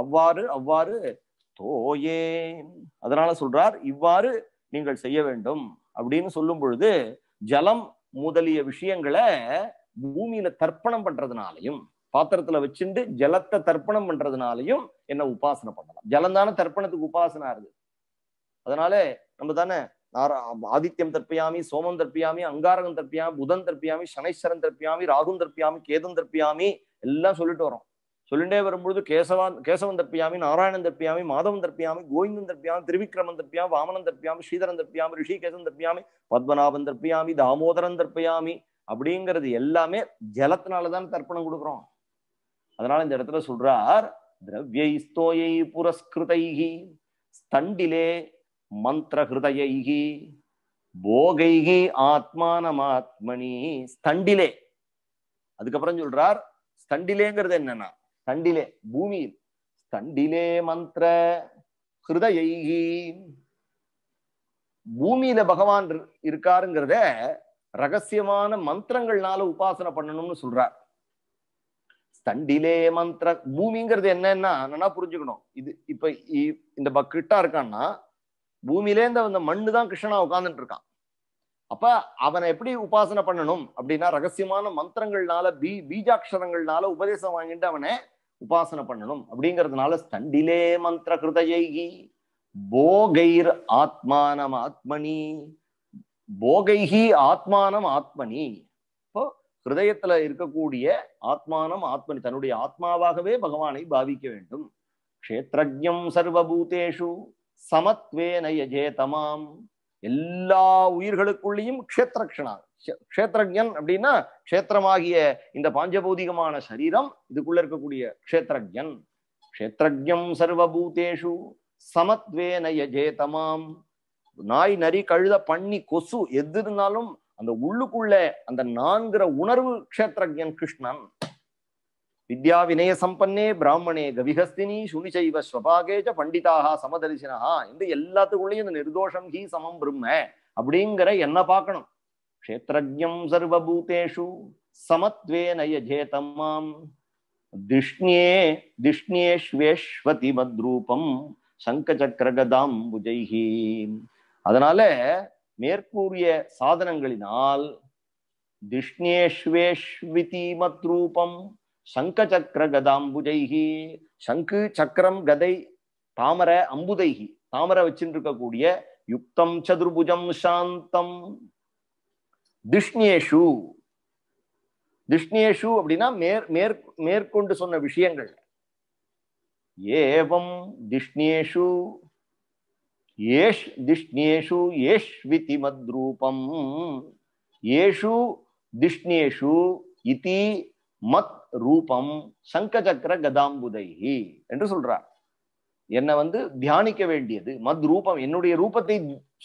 அவ்வாறு அவ்வாறு தோயே அதனால சொல்றார் இவ்வாறு நீங்கள் செய்ய வேண்டும் அப்படின்னு சொல்லும் பொழுது ஜலம் முதலிய விஷயங்களை பூமியில தர்ப்பணம் பண்றதுனாலையும் பாத்திரத்துல வச்சுட்டு ஜலத்தை தர்ப்பணம் பண்றதுனாலையும் என்ன உபாசனை பண்ணலாம் ஜலம் தானே தர்ப்பணத்துக்கு உபாசனா இருக்கு அதனால நம்ம தானே ஆதித்யம் தர்ப்பியாமி சோமம் தர்ப்பியாமி அங்காரகம் தர்ப்பியாமி புதன் தர்ப்பியாமி சனைஸ்வரன் தர்ப்பியாமி ராகும் தர்ப்பியாமி கேதம் தர்ப்பியாமி எல்லாம் சொல்லிட்டு வரோம் சொல்லிட்டே வரும்பொழுது கேசவான் கேசவன் தர்ப்பியாமி நாராயணன் தர்ப்பியாமி மாதவன் தர்ப்பியாமி கோவிந்தன் தர்ப்பியாமி திருவிக்ரமன் தர்ப்பியாமி வாமனன் தர்ப்பியாமி ஸ்ரீதரன் தர்ப்பியாமி ரிஷிகேசன் தர்ப்பியாமி பத்மநாபன் தர்ப்பியாமி தாமோதரன் தர்ப்பியாமி அப்படிங்கிறது எல்லாமே ஜலத்தினாலதான் தர்ப்பணம் கொடுக்குறோம் அதனால இந்த இடத்துல சொல்றார் திரவியை ஸ்தோயை புரஸ்கிருதைகி ஸ்தண்டிலே மந்திரஹிருதயைகி போகைகி ஆத்மானமாத்மனி ஸ்தண்டிலே அதுக்கப்புறம் சொல்றார் ஸ்தண்டிலேங்கிறது என்னன்னா ஸ்தண்டிலே பூமியில் ஸ்தண்டிலே மந்திர ஹிருதயைகி பூமியில பகவான் இருக்காருங்கிறத ரகசியமான மந்திரங்கள்னால உபாசனை பண்ணணும்னு சொல்றார் ஸ்தண்டிலே மந்திர பூமிங்கிறது என்னன்னா நல்லா புரிஞ்சுக்கணும் இது இப்ப இந்த கிட்டா இருக்கான்னா பூமியிலேருந்து அந்த மண்ணு தான் கிருஷ்ணனா உட்கார்ந்துட்டு இருக்கான் அப்ப அவனை எப்படி உபாசனை பண்ணணும் அப்படின்னா ரகசியமான மந்திரங்கள்னால பீ பீஜாட்சரங்கள்னால உபதேசம் வாங்கிட்டு அவனை உபாசனை பண்ணணும் அப்படிங்கிறதுனால ஸ்தண்டிலே மந்திர கிருதயி போகைர் ஆத்மானம் ஆத்மனி போகைகி ஆத்மானம் ஆத்மனி இப்போ ஹிருதயத்துல இருக்கக்கூடிய ஆத்மானம் ஆத்மனி தன்னுடைய ஆத்மாவாகவே பகவானை பாவிக்க வேண்டும் க்ஷேத்ரஜம் சர்வபூதேஷு சமத்வேன யஜே தமாம் எல்லா உயிர்களுக்குள்ளேயும் க்ஷேத்திரக்ஷனா க்ஷேத்திரஜன் அப்படின்னா க்ஷேத்திரமாகிய இந்த பாஞ்சபௌதிகமான சரீரம் இதுக்குள்ள இருக்கக்கூடிய க்ஷேத்திரஜன் க்ஷேத்திரஜம் சர்வபூதேஷு சமத்வேன யஜே தமாம் நாய் நரி கழுத பண்ணி கொசு எது இருந்தாலும் அந்த உள்ளுக்குள்ள அந்த நான்கிற உணர்வு க்ஷேத்திரஜன் கிருஷ்ணன் வித்யா வினய சம்பன்னே பிராமணே கவிஹஸ்தினி சுனிச்சைவ ஸ்வபாகேஜ பண்டிதாக சமதரிசினஹா இந்த எல்லாத்துக்குள்ளயும் இந்த நிர்தோஷம் ஹி சமம் பிரம்ம அப்படிங்கிற என்ன பார்க்கணும் க்ஷேத்ரஜம் சர்வபூதேஷு சமத்வே நயஜேதமாம் திஷ்ணியே திஷ்ணியேஸ்வேஸ்வதி மத்ரூபம் சங்கச்சக்கரகதாம் புஜைஹி அதனால மேற்கூறிய சாதனங்களினால் திஷ்ணியேஸ்வேஸ்விதி மத்ரூபம் சங்க சக்கர கதாம்புஜைகி சங்கு சக்கரம் கதை தாமர அம்புதைகி தாமரை வச்சுட்டு இருக்கக்கூடிய யுக்தம் சதுர்புஜம் சாந்தம் திஷ்ணியேஷு திஷ்ணியேஷு அப்படின்னா மேற் மேற் மேற்கொண்டு சொன்ன விஷயங்கள் ஏவம் திஷ்ணியேஷு ஏஷ் திஷ்ணியேஷு ஏஷ் விதி மத்ரூபம் ஏஷு திஷ்ணியேஷு இதி மத் ரூபம் சங்க சக்கர கதாம்புதைஹி என்று சொல்றார் என்னை வந்து தியானிக்க வேண்டியது மத் ரூபம் என்னுடைய ரூபத்தை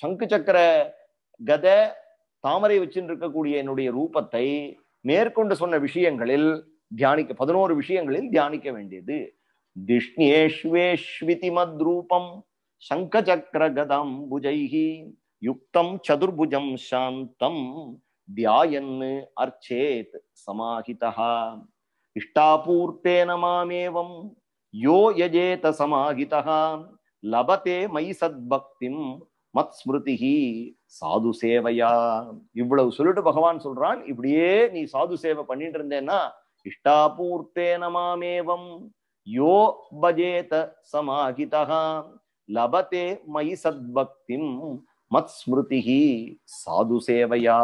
சங்கு சக்கர கத தாமரை இருக்கக்கூடிய என்னுடைய ரூபத்தை மேற்கொண்டு சொன்ன விஷயங்களில் தியானிக்க பதினோரு விஷயங்களில் தியானிக்க வேண்டியது திஷ்ணேஷ்வேஷ்விதி மத்ரூபம் சங்க சக்கர புஜைஹி யுக்தம் சதுர்புஜம் சாந்தம் தியாயன் அர்ச்சேத் சமாஹிதா இஷ்டாபூர்த்தே நமாமேவம் யோ யஜேத சமாஹிதா லபத்தே மை சத்பக்திம் மத் ஸ்மிருதிஹி சாது சேவையா இவ்வளவு சொல்லிட்டு பகவான் சொல்றான் இப்படியே நீ சாது சேவை பண்ணிட்டு இருந்தேன்னா இஷ்டாபூர்த்தே நமாமேவம் யோ பஜேத சமாஹிதா லபத்தே மை சத்பக்திம் மத் ஸ்மிருதிகி சாது சேவையா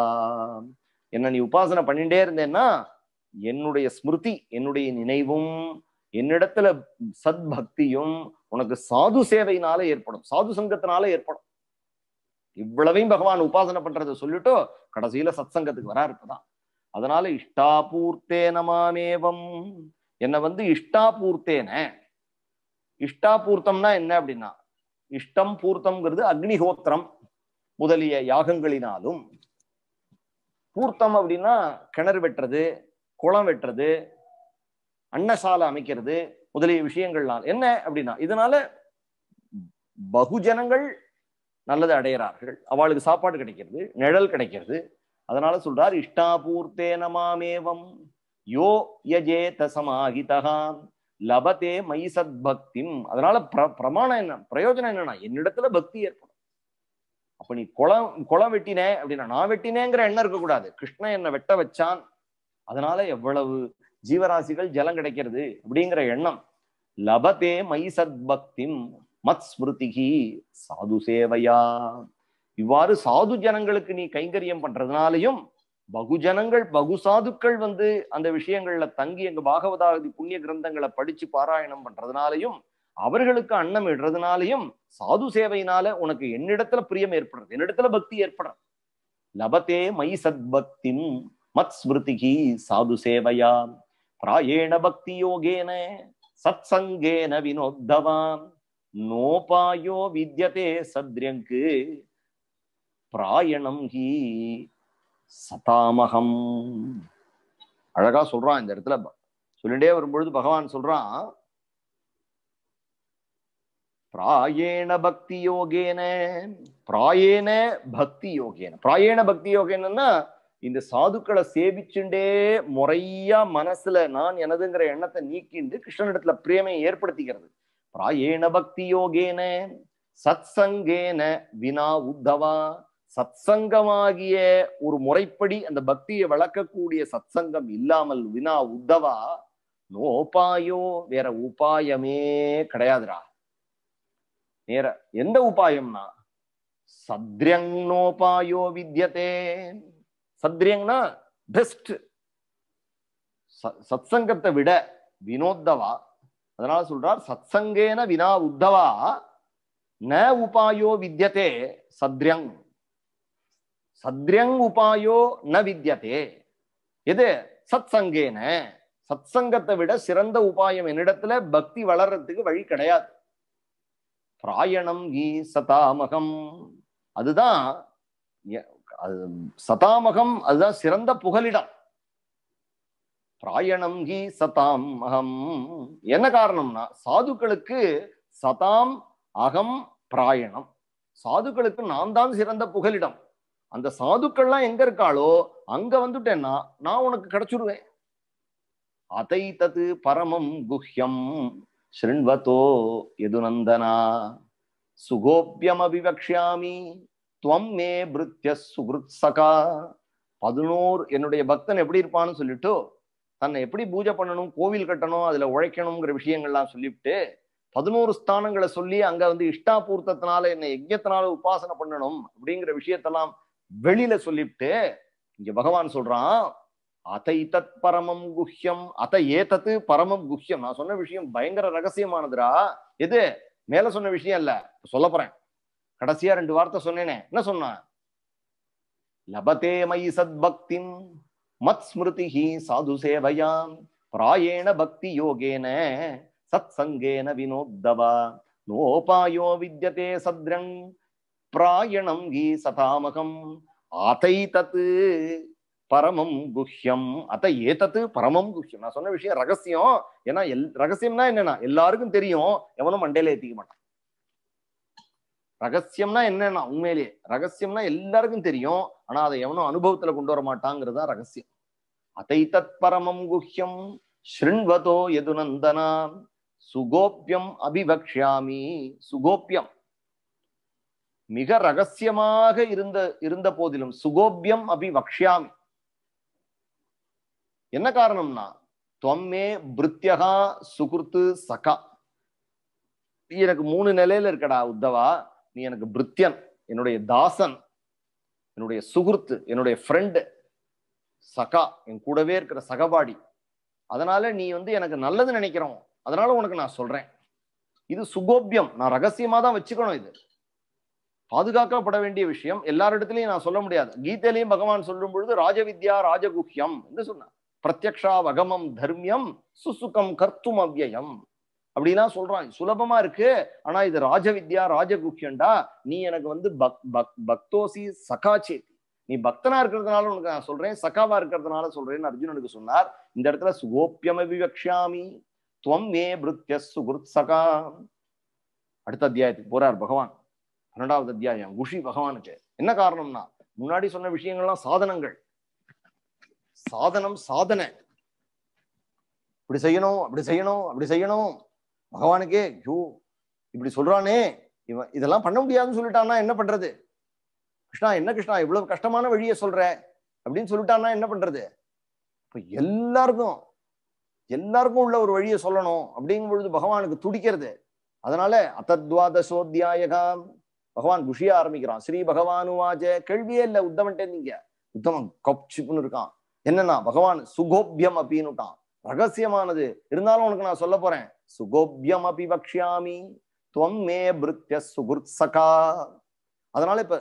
என்ன நீ உபாசனை பண்ணிட்டே இருந்தேன்னா என்னுடைய ஸ்மிருதி என்னுடைய நினைவும் என்னிடத்துல சத்பக்தியும் உனக்கு சாது சேவையினால ஏற்படும் சாது சங்கத்தினால ஏற்படும் இவ்வளவையும் பகவான் உபாசனை பண்றதை சொல்லிட்டோ கடைசியில சத் சங்கத்துக்கு வரா இருப்பதான் அதனால இஷ்டாபூர்த்தே நமாமேவம் என்னை வந்து இஷ்டாபூர்த்தேன இஷ்டாபூர்த்தம்னா என்ன அப்படின்னா இஷ்டம் பூர்த்தம்ங்கிறது அக்னிஹோத்திரம் முதலிய யாகங்களினாலும் பூர்த்தம் அப்படின்னா கிணறு வெட்டுறது குளம் வெட்டுறது அன்னசாலை அமைக்கிறது முதலிய விஷயங்கள்னால் என்ன அப்படின்னா இதனால பகுஜனங்கள் நல்லது அடைகிறார்கள் அவளுக்கு சாப்பாடு கிடைக்கிறது நிழல் கிடைக்கிறது அதனால சொல்றார் இஷ்டாபூர்த்தே நமாமேவம் யோ யஜே தசமாகிதகான் லபதே மை சத் பக்திம் அதனால பிர பிரமாணம் என்ன பிரயோஜனம் என்னன்னா என்னிடத்துல பக்தி ஏற்படும் அப்ப நீ குளம் குளம் வெட்டினே அப்படின்னா நான் வெட்டினேங்கிற எண்ணம் இருக்கக்கூடாது கிருஷ்ணன் என்னை வெட்ட வச்சான் அதனால எவ்வளவு ஜீவராசிகள் ஜலம் கிடைக்கிறது அப்படிங்கிற எண்ணம் லபதே மை சத்பக்தி மத் ஸ்மிருதிகி சாது சேவையா இவ்வாறு சாது ஜனங்களுக்கு நீ கைங்கரியம் பண்றதுனாலையும் பகுஜனங்கள் பகு சாதுக்கள் வந்து அந்த விஷயங்கள்ல தங்கி எங்க பாகவதாதி புண்ணிய கிரந்தங்களை படிச்சு பாராயணம் பண்றதுனாலையும் அவர்களுக்கு அன்னம் இடுறதுனாலையும் சாது சேவையினால உனக்கு என்னிடத்துல பிரியம் ஏற்படுறது என்னிடத்துல பக்தி ஏற்படுறது லபத்தே மை சத்பக்திம் மத் ஸ்மிருதிகி சாது சேவையா பிராயேண பக்தி யோகேன சத் சங்கேன வினோத்தவான் நோபாயோ வித்யதே சத்ரியங்கு பிராயணம் ஹி சதாமகம் அழகா சொல்றான் இந்த இடத்துல சொல்லிட்டே வரும்பொழுது பகவான் சொல்றான் பிராயேண பக்தி யோகேன பிராயேண பக்தி யோகேன பிராயேண பக்தி யோகேனன்னா இந்த சாதுக்களை சேவிச்சுண்டே முறையா மனசுல நான் எனதுங்கிற எண்ணத்தை நீக்கிண்டு கிருஷ்ணனிடத்துல பிரேமையை ஏற்படுத்திக்கிறது பிராயேண பக்தி யோகேன சத் சங்கேன வினா உத்தவா சத் சங்கமாகிய ஒரு முறைப்படி அந்த பக்தியை வளர்க்கக்கூடிய சத் சங்கம் இல்லாமல் வினா உத்தவா நோபாயோ வேற உபாயமே கிடையாதுடா நேர எந்த உபாயம்னா சத்ரியங்னோபாயோ வித்தியதே சத்ரியங்னா பெஸ்ட் சத் சங்கத்தை விட வினோத்தவா அதனால சொல்றார் சத் சங்கேன வினா உத்தவா ந உபாயோ வித்தியதே சத்ரியங் சத்ரியங் உபாயோ ந வித்தியதே எது சத் சங்கேன சத் சங்கத்தை விட சிறந்த உபாயம் என்னிடத்துல பக்தி வளர்றதுக்கு வழி கிடையாது பிராயணம் ஈ சதாமகம் அதுதான் சதாமகம் அதுதான் சிறந்த புகலிடம் பிராயணம் ஹி சதாம் அகம் என்ன காரணம்னா சாதுக்களுக்கு சதாம் அகம் பிராயணம் சாதுக்களுக்கு நான் தான் சிறந்த புகலிடம் அந்த சாதுக்கள்லாம் எங்க இருக்காளோ அங்க வந்துட்டேன்னா நான் உனக்கு கிடைச்சிருவேன் அதை தது பரமம் குஹ்யம் शृण्वतो यदुनन्दना சுகோபியமபிவக்ஷாமி துவம் மே பிருத்திய சகா பதினோரு என்னுடைய பக்தன் எப்படி இருப்பான்னு சொல்லிட்டு தன்னை எப்படி பூஜை பண்ணணும் கோவில் கட்டணும் அதுல உழைக்கணுங்கிற விஷயங்கள்லாம் சொல்லிவிட்டு பதினோரு ஸ்தானங்களை சொல்லி அங்க வந்து இஷ்டாபூர்த்தத்தினால என்னை யஜ்யத்தினால உபாசனை பண்ணணும் அப்படிங்கிற விஷயத்தெல்லாம் வெளியில சொல்லிவிட்டு இங்க பகவான் சொல்றான் அத இத்தத் பரமம் குஹ்யம் அத ஏதத்து பரமம் குஹ்யம் நான் சொன்ன விஷயம் பயங்கர ரகசியமானதுரா எது மேல சொன்ன விஷயம் இல்ல சொல்ல போறேன் கடைசியா ரெண்டு வார்த்தை சொன்னேனே என்ன சொன்ன லபதே மை சத் பக்திம் மத் ஸ்மிருதி சாது சேவையாம் பிராயேண பக்தி யோகேன சத் சங்கேன வினோத்தவா நோபாயோ வித்தியதே சத்ரங் பிராயணம் கீ சதாமகம் ஆத்தை தத்து பரமம் குஹ்யம் அத்த ஏத்தத்து பரமம் குஹ்யம் நான் சொன்ன விஷயம் ரகசியம் ஏன்னா எல் ரகசியம்னா என்னன்னா எல்லாருக்கும் தெரியும் எவனும் மண்டையில ஏத்திக்க மாட்டான் ரகசியம்னா என்னன்னா உண்மையிலேயே ரகசியம்னா எல்லாருக்கும் தெரியும் ஆனா அதை எவனும் அனுபவத்துல கொண்டு வர மாட்டாங்கிறதா ரகசியம் அத்தை தத் பரமம் குஹ்யம் ஸ்ருண்வதோ எதுநந்தனா சுகோப்பியம் அபிபக்ஷாமி சுகோப்பியம் மிக ரகசியமாக இருந்த இருந்த போதிலும் சுகோபியம் அபி வக்ஷாமி என்ன காரணம்னா தொம்மே பிருத்தியகா சுகுர்த்து சகா எனக்கு மூணு நிலையில இருக்கடா உத்தவா நீ எனக்கு பிருத்தியன் என்னுடைய தாசன் என்னுடைய சுகுர்த்து என்னுடைய ஃப்ரெண்டு சகா என் கூடவே இருக்கிற சகபாடி அதனால நீ வந்து எனக்கு நல்லது நினைக்கிறோம் அதனால உனக்கு நான் சொல்றேன் இது சுகோபியம் நான் ரகசியமா தான் வச்சுக்கணும் இது பாதுகாக்கப்பட வேண்டிய விஷயம் எல்லாரிடத்துலயும் நான் சொல்ல முடியாது கீதையிலையும் பகவான் சொல்லும் பொழுது ராஜவித்யா ராஜகுஹ்யம் என்று சொன்னார் பிரத்யக்ஷாவகமம் தர்மியம் சுசுகம் கர்த்தும் அவ்வியம் அப்படின்னா சொல்றான் சுலபமா இருக்கு ஆனா இது ராஜவித்யா ராஜகுக்கியண்டா நீ எனக்கு வந்து பக் பக் பக்தோசி சகாச்சேத்தி நீ பக்தனா இருக்கிறதுனால உனக்கு நான் சொல்றேன் சகாவா இருக்கிறதுனால சொல்றேன்னு அர்ஜுனனுக்கு சொன்னார் இந்த இடத்துல சுகோப்பியம் விவக்ஷாமி துவம் மே பிருத்திய சுகுருத் சகா அடுத்த அத்தியாயத்துக்கு போறார் பகவான் பன்னெண்டாவது அத்தியாயம் குஷி பகவானுக்கு என்ன காரணம்னா முன்னாடி சொன்ன விஷயங்கள்லாம் சாதனங்கள் சாதனம் சாதனை இப்படி செய்யணும் அப்படி செய்யணும் அப்படி செய்யணும் பகவானுக்கே ஐயோ இப்படி சொல்றானே இவன் இதெல்லாம் பண்ண முடியாதுன்னு சொல்லிட்டான்னா என்ன பண்றது கிருஷ்ணா என்ன கிருஷ்ணா இவ்வளவு கஷ்டமான வழியை சொல்ற அப்படின்னு சொல்லிட்டான்னா என்ன பண்றது இப்ப எல்லாருக்கும் எல்லாருக்கும் உள்ள ஒரு வழியை சொல்லணும் அப்படிங்கும் பொழுது பகவானுக்கு துடிக்கிறது அதனால அத்தத்வாதசோத்தியாயகாம் பகவான் குஷியா ஆரம்பிக்கிறான் ஸ்ரீ பகவானு வாஜ கேள்வியே இல்லை உத்தமன்ட்டே நீங்க உத்தமன் கப்சிப்புன்னு இருக்கான் என்னன்னா பகவான் சுகோபியம் அப்படின்னுட்டான் ரகசியமானது இருந்தாலும் உனக்கு நான் சொல்ல போறேன் சுகோபியம் அபி பக்ஷாமி துவம்மே பிருத்திய சுகுர்சகா அதனால இப்ப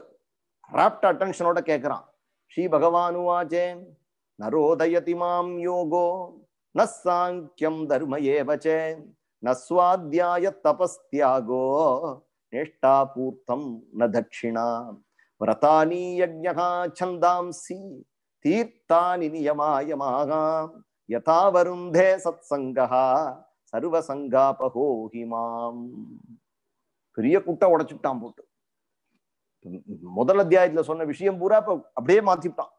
ராப்ட் அட்டென்ஷனோட கேட்கிறான் ஸ்ரீ பகவானுவாச்சே நரோதயதி மாம் யோகோ ந சாங்கியம் தர்ம ஏவச்சே நஸ்வாத்தியாய தபஸ்தியாகோ நேஷ்டா பூர்த்தம் ந தட்சிணா விரதானி யஜ்யா சந்தாம்சி தீர்த்தானி நியமாயமாகாம் யதா வருந்தே சத் சங்கா சர்வசங்கா பகோஹிமாம் பெரிய குட்ட உடைச்சுட்டான் போட்டு முதல் அத்தியாயத்துல சொன்ன விஷயம் பூரா இப்ப அப்படியே மாத்திட்டான்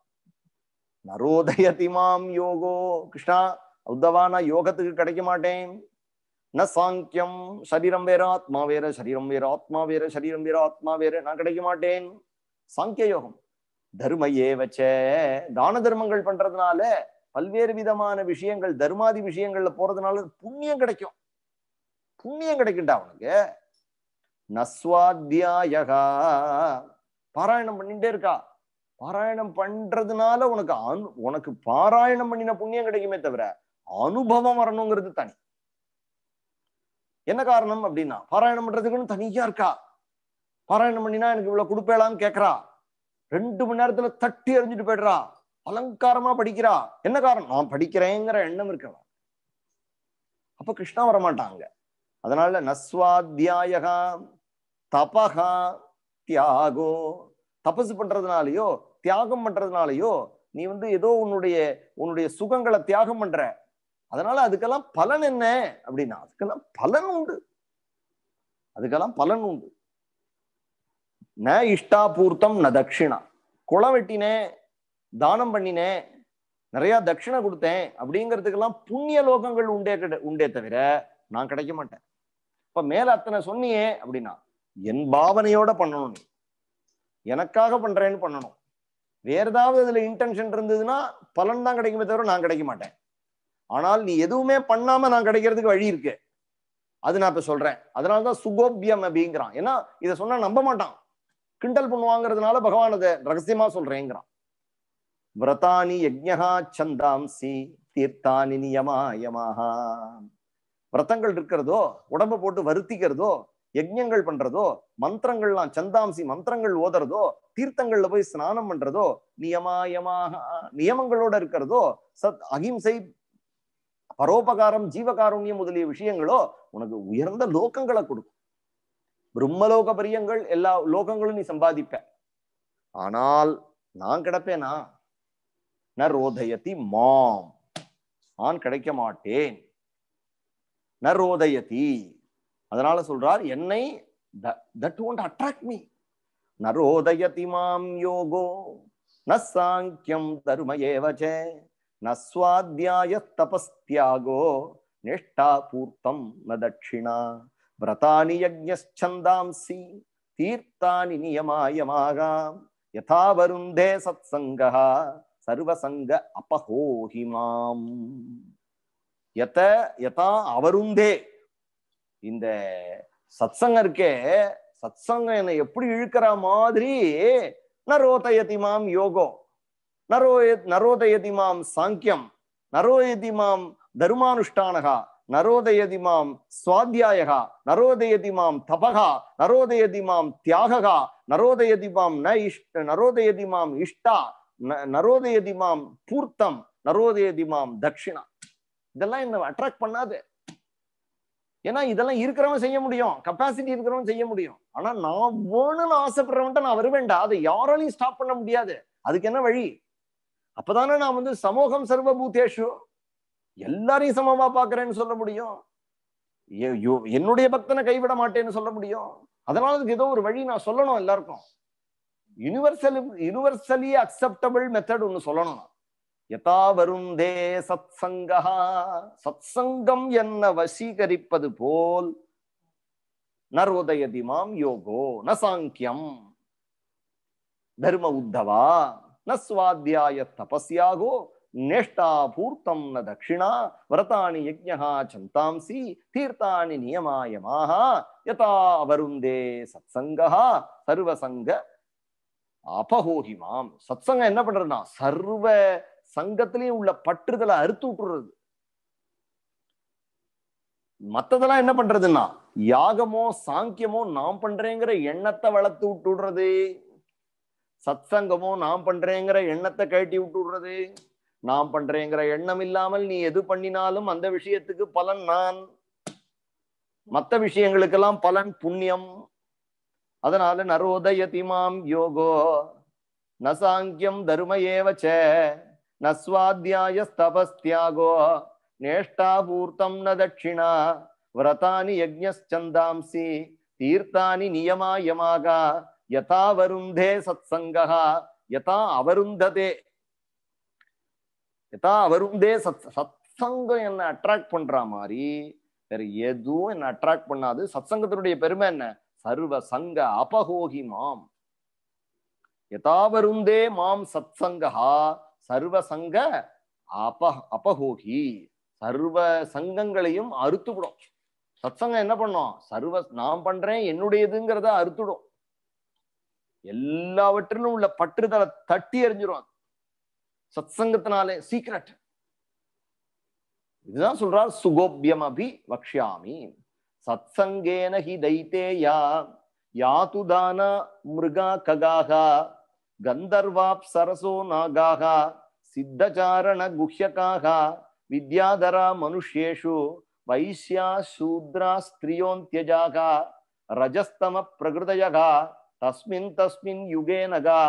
நரோதயதிமாம் யோகோ கிருஷ்ணா உத்தவானா யோகத்துக்கு கிடைக்க மாட்டேன் ந சாங்கியம் சரீரம் வேற ஆத்மா வேற சரீரம் வேற ஆத்மா வேற சரீரம் வேற ஆத்மா வேற நான் கிடைக்க மாட்டேன் சாங்கிய யோகம் தர்ம ஏவச்ச தான தர்மங்கள் பண்றதுனால பல்வேறு விதமான விஷயங்கள் தர்மாதி விஷயங்கள்ல போறதுனால புண்ணியம் கிடைக்கும் புண்ணியம் கிடைக்கின்றா அவனுக்கு நஸ்வாத்தியாயகா பாராயணம் பண்ணிட்டே இருக்கா பாராயணம் பண்றதுனால உனக்கு அனு உனக்கு பாராயணம் பண்ணின புண்ணியம் கிடைக்குமே தவிர அனுபவம் வரணுங்கிறது தனி என்ன காரணம் அப்படின்னா பாராயணம் பண்றதுக்குன்னு தனியா இருக்கா பாராயணம் பண்ணினா எனக்கு இவ்வளவு கொடுப்பேலான்னு கேக்குறா ரெண்டு மணி நேரத்துல தட்டி எறிஞ்சிட்டு போயிடுறா அலங்காரமா படிக்கிறா என்ன காரணம் நான் படிக்கிறேங்கிற எண்ணம் இருக்கலாம் அப்ப கிருஷ்ணா வரமாட்டாங்க அதனால நஸ்வாத்தியாயகா தபகா தியாகோ தபசு பண்றதுனாலயோ தியாகம் பண்றதுனாலயோ நீ வந்து ஏதோ உன்னுடைய உன்னுடைய சுகங்களை தியாகம் பண்ற அதனால அதுக்கெல்லாம் பலன் என்ன அப்படின்னா அதுக்கெல்லாம் பலன் உண்டு அதுக்கெல்லாம் பலன் உண்டு ந இஷ்டாபூர்த்தம் ந தட்சிணா குளம் வெட்டினேன் தானம் பண்ணினேன் நிறைய தட்சிணை கொடுத்தேன் அப்படிங்கிறதுக்கெல்லாம் புண்ணிய லோகங்கள் உண்டே உண்டே தவிர நான் கிடைக்க மாட்டேன் இப்ப மேல அத்தனை சொன்னியே அப்படின்னா என் பாவனையோட பண்ணணும் நீ எனக்காக பண்றேன்னு பண்ணணும் வேற ஏதாவது இதுல இன்டென்ஷன் இருந்ததுன்னா பலன் தான் கிடைக்குமே தவிர நான் கிடைக்க மாட்டேன் ஆனால் நீ எதுவுமே பண்ணாம நான் கிடைக்கிறதுக்கு வழி இருக்கு அது நான் இப்ப சொல்றேன் அதனாலதான் சுகோபியம் அப்படிங்கிறான் ஏன்னா இதை சொன்னா நம்ப மாட்டான் கிண்டல் பண்ணுவாங்கிறதுனால பகவான் அதை ரகசியமா சொல்றேங்கிறான் விரதானி யஜ்யா சந்தாம்சி தீர்த்தானி நியமாயமாக விரதங்கள் இருக்கிறதோ உடம்பு போட்டு வருத்திக்கிறதோ யஜ்யங்கள் பண்றதோ மந்திரங்கள்லாம் சந்தாம்சி மந்திரங்கள் ஓதுறதோ தீர்த்தங்கள்ல போய் ஸ்நானம் பண்றதோ நியமாயமாக நியமங்களோட இருக்கிறதோ சத் அகிம்சை பரோபகாரம் ஜீவகாருண்யம் முதலிய விஷயங்களோ உனக்கு உயர்ந்த லோக்கங்களை கொடுக்கும் பிரம்மலோக பரியங்கள் எல்லா லோகங்களும் நீ சம்பாதிப்ப ஆனால் நான் கிடப்பேனா ந மாம் நான் கிடைக்க மாட்டேன் ந ரோதயதி அதனால சொல்றார் என்னை தட் ஒன்ட் அட்ராக்ட் மீ ந மாம் யோகோ ந சாங்கியம் தரும ஏவச்சே நஸ்வாத்தியாய தபஸ்தியாகோ நிஷ்டா பூர்த்தம் ந தட்சிணா விரதானி யஜ்ஞந்தாம்சி தீர்த்தானி நியமாயமாக யதா வருந்தே சத் சங்கா சர்வசங்க அபஹோஹிமாம் எத யதா அவருந்தே இந்த சத்சங்க இருக்கே சத்சங்க என்னை எப்படி இழுக்கிற மாதிரி நரோதயதிமாம் யோகோ நரோய நரோதயதிமாம் சாங்கியம் நரோயதிமாம் மாம் தர்மானுஷ்டானகா நரோதயதிமாம் சுவாத்தியாயகா நரோதயதிமாம் தபகா நரோதயதிமாம் தியாககா நரோதயதிமாம் ந இஷ்ட நரோதயதிமாம் இஷ்டா நரோதயதிமாம் பூர்த்தம் நரோதயதிமாம் தட்சிணா இதெல்லாம் என்ன அட்ராக்ட் பண்ணாது ஏன்னா இதெல்லாம் இருக்கிறவன் செய்ய முடியும் கெப்பாசிட்டி இருக்கிறவன் செய்ய முடியும் ஆனா நான் வேணும்னு ஆசைப்படுறவன்ட்ட நான் வருவேண்டா அதை யாராலையும் ஸ்டாப் பண்ண முடியாது அதுக்கு என்ன வழி அப்பதானே நான் வந்து சமூகம் சர்வபூதேஷு எல்லாரையும் சமமா பாக்குறேன்னு சொல்ல முடியும் என்னுடைய பக்தனை கைவிட மாட்டேன்னு சொல்ல முடியும் அதனால அதுக்கு ஏதோ ஒரு வழி நான் சொல்லணும் எல்லாருக்கும் யூனிவர்சல் யூனிவர்சலி அக்செப்டபிள் மெத்தட் ஒன்னு சொல்லணும் எதா வரும் தே சத் சங்கா சத் சங்கம் என்ன வசீகரிப்பது போல் நரோதயதி மாம் யோகோ ந சாங்கியம் தர்ம உத்தவா ந சுவாத்தியாய தபஸ்யாகோ நேஷ்டாபூர்த்தம் ந தட்சிணா விரதானி யஜா சந்தாம்சி தீர்த்தானி நியமாயமாக யதா அவருந்தே சத்சங்கா சர்வசங்க அபஹோகிமாம் சத்சங்கம் என்ன பண்றதுன்னா சர்வ சங்கத்திலையும் உள்ள பற்றுதலை அறுத்து விட்டுறது மத்ததெல்லாம் என்ன பண்றதுன்னா யாகமோ சாங்கியமோ நாம் பண்றேங்கிற எண்ணத்தை வளர்த்து விட்டு சத்சங்கமோ நாம் பண்றேங்கிற எண்ணத்தை கழட்டி விட்டு நாம் பண்றேங்கிற எண்ணம் இல்லாமல் நீ எது பண்ணினாலும் அந்த விஷயத்துக்கு பலன் நான் மற்ற விஷயங்களுக்கெல்லாம் பலன் புண்ணியம் அதனால நரோதய திமாம் யோகோ நசாங்கியம் தர்ம ஏவச்ச நஸ்வாத்தியாய ஸ்தபஸ்தியாகோ நேஷ்டாபூர்த்தம் ந தட்சிணா விரதானி யஜ்ஞந்தாம்சி தீர்த்தானி நியமாயமாக யதா வருந்தே சத்சங்கா யதா அவருந்ததே எதா வருந்தே சத் சத் சங்கம் என்னை அட்ராக்ட் பண்ற மாதிரி வேற எதுவும் என்னை அட்ராக்ட் பண்ணாது சத் சங்கத்தினுடைய பெருமை என்ன சர்வ சங்க அபகோகி மாம் எதாவருந்தே மாம் சத் சங்கா சர்வ சங்க அப அபகோகி சர்வ சங்கங்களையும் அறுத்துவிடும் சத் சங்கம் என்ன பண்ணும் சர்வ நான் பண்றேன் என்னுடையதுங்கிறத அறுத்துடும் எல்லாவற்றிலும் உள்ள பற்றுதலை தட்டி எறிஞ்சிரும் சத்சங்கத்தினாலே சீக்ரெட் இதுதான் சொல்றார் சுகோபியம் அபி வக்ஷாமி சத்சங்கேன ஹி தைத்தேயா யாதுதான மிருகா ககாக கந்தர்வாப் சரசோ நாகாக சித்தச்சாரண குஹ்யகாக வித்யாதரா மனுஷ்யேஷு வைசியா சூத்ரா ஸ்திரியோந்தியஜாக ரஜஸ்தம பிரகிருதயகா தஸ்மின் தஸ்மின் யுகே நகா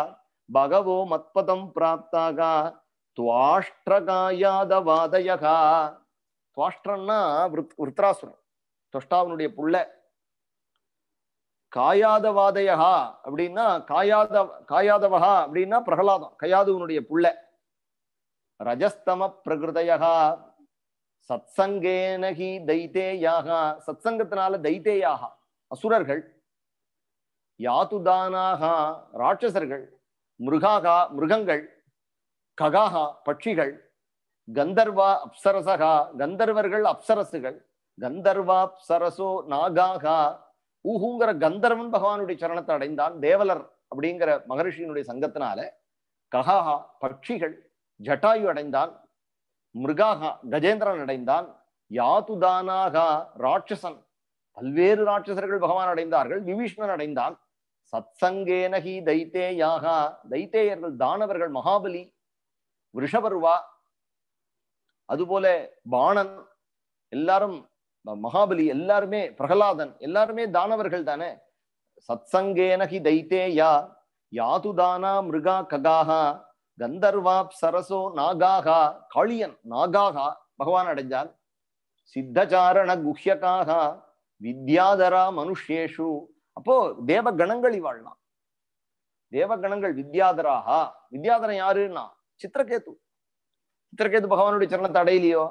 பகவோ மத்பதம் பிராப்தாக துவாஷ்டகாயாத வாதயகா துவாஷ்டன்னா விருத்ராசுரம் தொஷ்டாவனுடைய புள்ள காயாத அப்படின்னா காயாத காயாதவகா அப்படின்னா பிரகலாதம் கயாதுவனுடைய புள்ள ரஜஸ்தம பிரகிருதயா சத்சங்கேனகி தைத்தேயாக சத்சங்கத்தினால தைத்தேயாக அசுரர்கள் யாதுதானாக ராட்சசர்கள் மிருகாகா மிருகங்கள் ககாகா பட்சிகள் கந்தர்வா அப்சரசகா கந்தர்வர்கள் அப்சரசுகள் கந்தர்வா அப்சரசோ நாகாகா ஊஹுங்கிற கந்தர்வன் பகவானுடைய சரணத்தை அடைந்தான் தேவலர் அப்படிங்கிற மகரிஷியினுடைய சங்கத்தினால ககாகா பட்சிகள் ஜட்டாயு அடைந்தான் மிருகாகா கஜேந்திரன் அடைந்தான் யாதுதானாகா ராட்சசன் பல்வேறு ராட்சசர்கள் பகவான் அடைந்தார்கள் விபீஷ்ணன் அடைந்தான் சத்சங்கேனகி தைத்தே யாகா தைத்தேயர்கள் தானவர்கள் மகாபலி விஷபர்வா அதுபோல பாணன் எல்லாரும் மகாபலி எல்லாருமே பிரகலாதன் எல்லாருமே தானவர்கள் தானே சத்சங்கேனகி தைத்தே யா யாது தானா மிருகா ககாகா கந்தர்வாப் சரசோ நாகாகா காளியன் நாகாகா பகவான் அடைஞ்சால் சித்தச்சாரண குஹ்யகாகா வித்யாதரா மனுஷேஷு அப்போ தேவ கணங்கள் இவாழ்லாம் தேவ கணங்கள் வித்யாதராகா வித்யாதரன் யாருன்னா சித்திரகேது சித்திரகேது பகவானுடைய சரணத்தை அடையிலையோ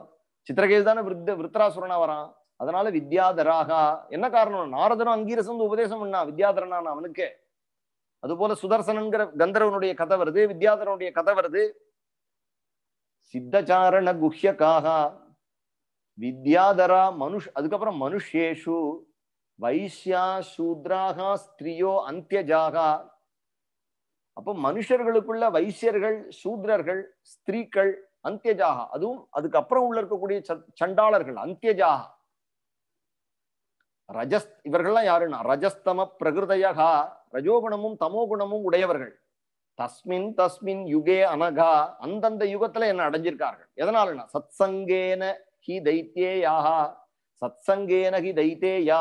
சித்திரகேது தானே விருத்த விருத்தராசுரனா வரான் அதனால வித்யாதராகா என்ன காரணம் நாரதரும் அங்கீரசம் உபதேசம் பண்ணா வித்யாதரனான அவனுக்கு போல சுதர்சனங்கிற கந்தரவனுடைய கதை வருது வித்யாதரனுடைய கதை வருது சித்தச்சாரண குஹ்யகாகா வித்யாதரா மனுஷ் அதுக்கப்புறம் மனுஷேஷு வைசியா சூத்ராக ஸ்திரியோ அந்தியஜாகா அப்போ மனுஷர்களுக்குள்ள வைசியர்கள் சூத்ரர்கள் ஸ்திரீக்கள் அந்தியஜாகா அதுவும் அதுக்கப்புறம் உள்ள இருக்கக்கூடிய சண்டாளர்கள் அந்தியஜாகா ரஜஸ் இவர்கள்லாம் யாருன்னா ரஜஸ்தம பிரகிருதயகா ரஜோகுணமும் தமோகுணமும் உடையவர்கள் தஸ்மின் தஸ்மின் யுகே அனகா அந்தந்த யுகத்துல என்ன அடைஞ்சிருக்கார்கள் எதனாலன்னா சத்சங்கேன ஹி தைத்தேயாகா சத்சங்கேன ஹி தைத்தேயா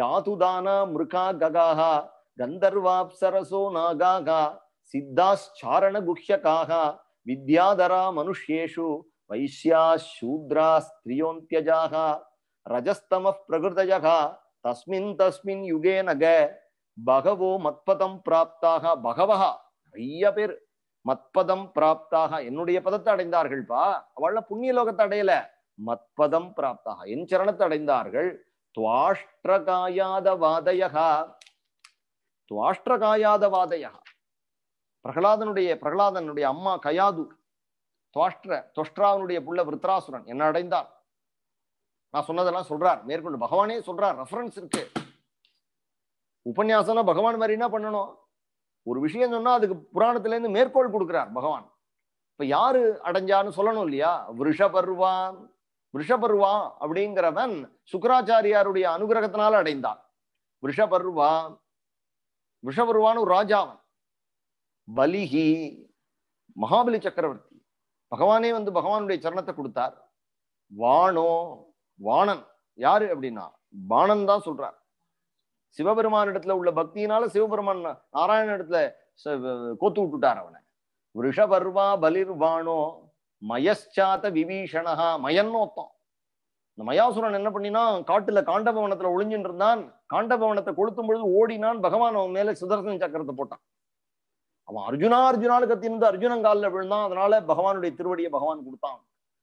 யாதுதானா மிருகா ககாகா கந்தர்வாப்சரசோ நாகாகா சித்தாச்சாரண குஹ்யகாகா வித்யாதரா மனுஷ்யேஷு வைஷ்யா சூத்ரா ஸ்திரியோந்தியஜாக ரஜஸ்தம பிரகிருதஜக தஸ்மின் தஸ்மின் யுகே நக பகவோ மத்பதம் பிராப்தாக பகவா நிறைய பேர் மத்பதம் பிராப்தாக என்னுடைய பதத்தை அடைந்தார்கள்ப்பா அவள புண்ணிய லோகத்தை அடையல மத்பதம் பிராப்தாக என் சரணத்தை அடைந்தார்கள் துவாஷ்டகாயாதவாதயா பிரகலாதனுடைய பிரகலாதனுடைய அம்மா கயாது துவாஷ்டிர தொஷ்டிராவனுடைய புள்ள விருத்ராசுரன் என்ன அடைந்தார் நான் சொன்னதெல்லாம் சொல்றார் மேற்கொண்டு பகவானே சொல்றார் ரெஃபரன்ஸ் இருக்கு உபன்யாசம்னா பகவான் மாதிரி என்ன பண்ணணும் ஒரு விஷயம் சொன்னா அதுக்கு புராணத்துல இருந்து மேற்கோள் கொடுக்கிறார் பகவான் இப்ப யாரு அடைஞ்சான்னு சொல்லணும் இல்லையா விருஷபர்வான் ரிஷபருவா அப்படிங்கிறவன் சுக்கராச்சாரியாருடைய அனுகிரகத்தினால அடைந்தான் விஷபர்வா ஒரு ராஜாவன் பலிகி மகாபலி சக்கரவர்த்தி பகவானே வந்து பகவானுடைய சரணத்தை கொடுத்தார் வானோ வாணன் யாரு அப்படின்னா பாணன் தான் சொல்றார் சிவபெருமானிடத்துல இடத்துல உள்ள பக்தியினால சிவபெருமான் நாராயண இடத்துல கோத்து விட்டுட்டார் அவனை ரிஷபர்வா பலிர்வானோ மயஸ்சாத்த விபீஷணஹா மயன் ஒத்தம் இந்த மயாசுரன் என்ன பண்ணினா காட்டுல காண்டபவனத்துல ஒளிஞ்சுட்டு இருந்தான் காண்டபவனத்தை கொளுத்தும் பொழுது ஓடினான் பகவான் அவன் மேல சுதர்சன சக்கரத்தை போட்டான் அவன் அர்ஜுனா அர்ஜுனாலு கத்திருந்து அர்ஜுனன் காலில் விழுந்தான் அதனால பகவானுடைய திருவடியை பகவான் கொடுத்தான்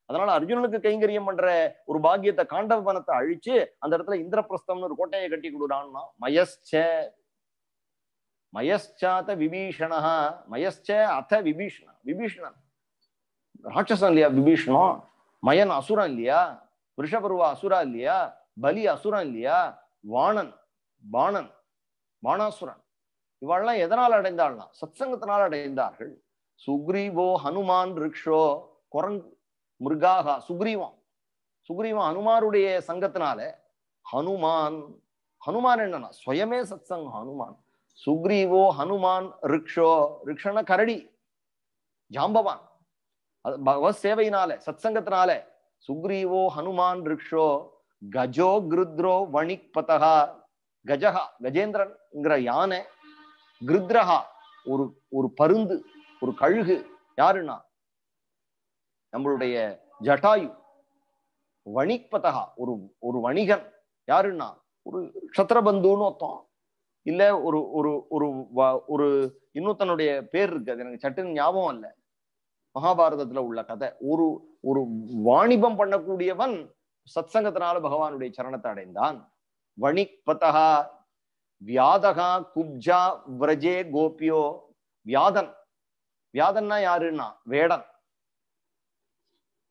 அதனால அர்ஜுனனுக்கு கைங்கரியம் பண்ற ஒரு பாக்கியத்தை காண்டபவனத்தை அழிச்சு அந்த இடத்துல இந்திரபிரஸ்தம்னு ஒரு கோட்டையை கட்டி கொடுறான்னா மயஸ்ச மயஸ்சாத்த விபீஷணா மயஸ்ச அத்த விபீஷணா விபீஷணன் ராட்சசன் இல்லையா விபீஷணம் மயன் அசுரன் இல்லையா ரிஷபருவா அசுரா இல்லையா பலி அசுரன் இல்லையா வாணன் பாணன் பாணாசுரன் இவெல்லாம் எதனால் அடைந்தாள்லாம் சத்சங்கத்தினால் அடைந்தார்கள் சுக்ரீவோ ஹனுமான் ரிக்ஷோ குரங்கு மிருகாகா சுக்ரீவம் சுக்ரீவம் ஹனுமாருடைய சங்கத்தினால ஹனுமான் ஹனுமான் என்னன்னா சுயமே சங்கம் ஹனுமான் சுக்ரீவோ ஹனுமான் ரிக்ஷோ ரிக்ஷன கரடி ஜாம்பவான் பகவத் சேவையினால சத்சங்கத்தினால சுக்ரீவோ ஹனுமான் ரிக்ஷோ கஜோ கிருத்ரோ வணிக் பதகா கஜகா கஜேந்திரன்ங்கிற யானை கிருத்ரஹா ஒரு ஒரு பருந்து ஒரு கழுகு யாருன்னா நம்மளுடைய ஜட்டாயு வணிக் பதகா ஒரு ஒரு வணிகன் யாருன்னா ஒரு க்ஷத்ரபந்துன்னு ஒருத்தன் இல்ல ஒரு ஒரு ஒரு ஒரு இன்னும் தன்னுடைய பேர் இருக்கு அது எனக்கு சட்டுன்னு ஞாபகம் இல்லை மகாபாரதத்துல உள்ள கதை ஒரு ஒரு வாணிபம் பண்ணக்கூடியவன் சத்சங்கத்தினால பகவானுடைய சரணத்தை அடைந்தான் வணிக்பதா வியாதகா குப்ஜா விரஜே கோபியோ வியாதன் வியாதன்னா யாருன்னா வேடன்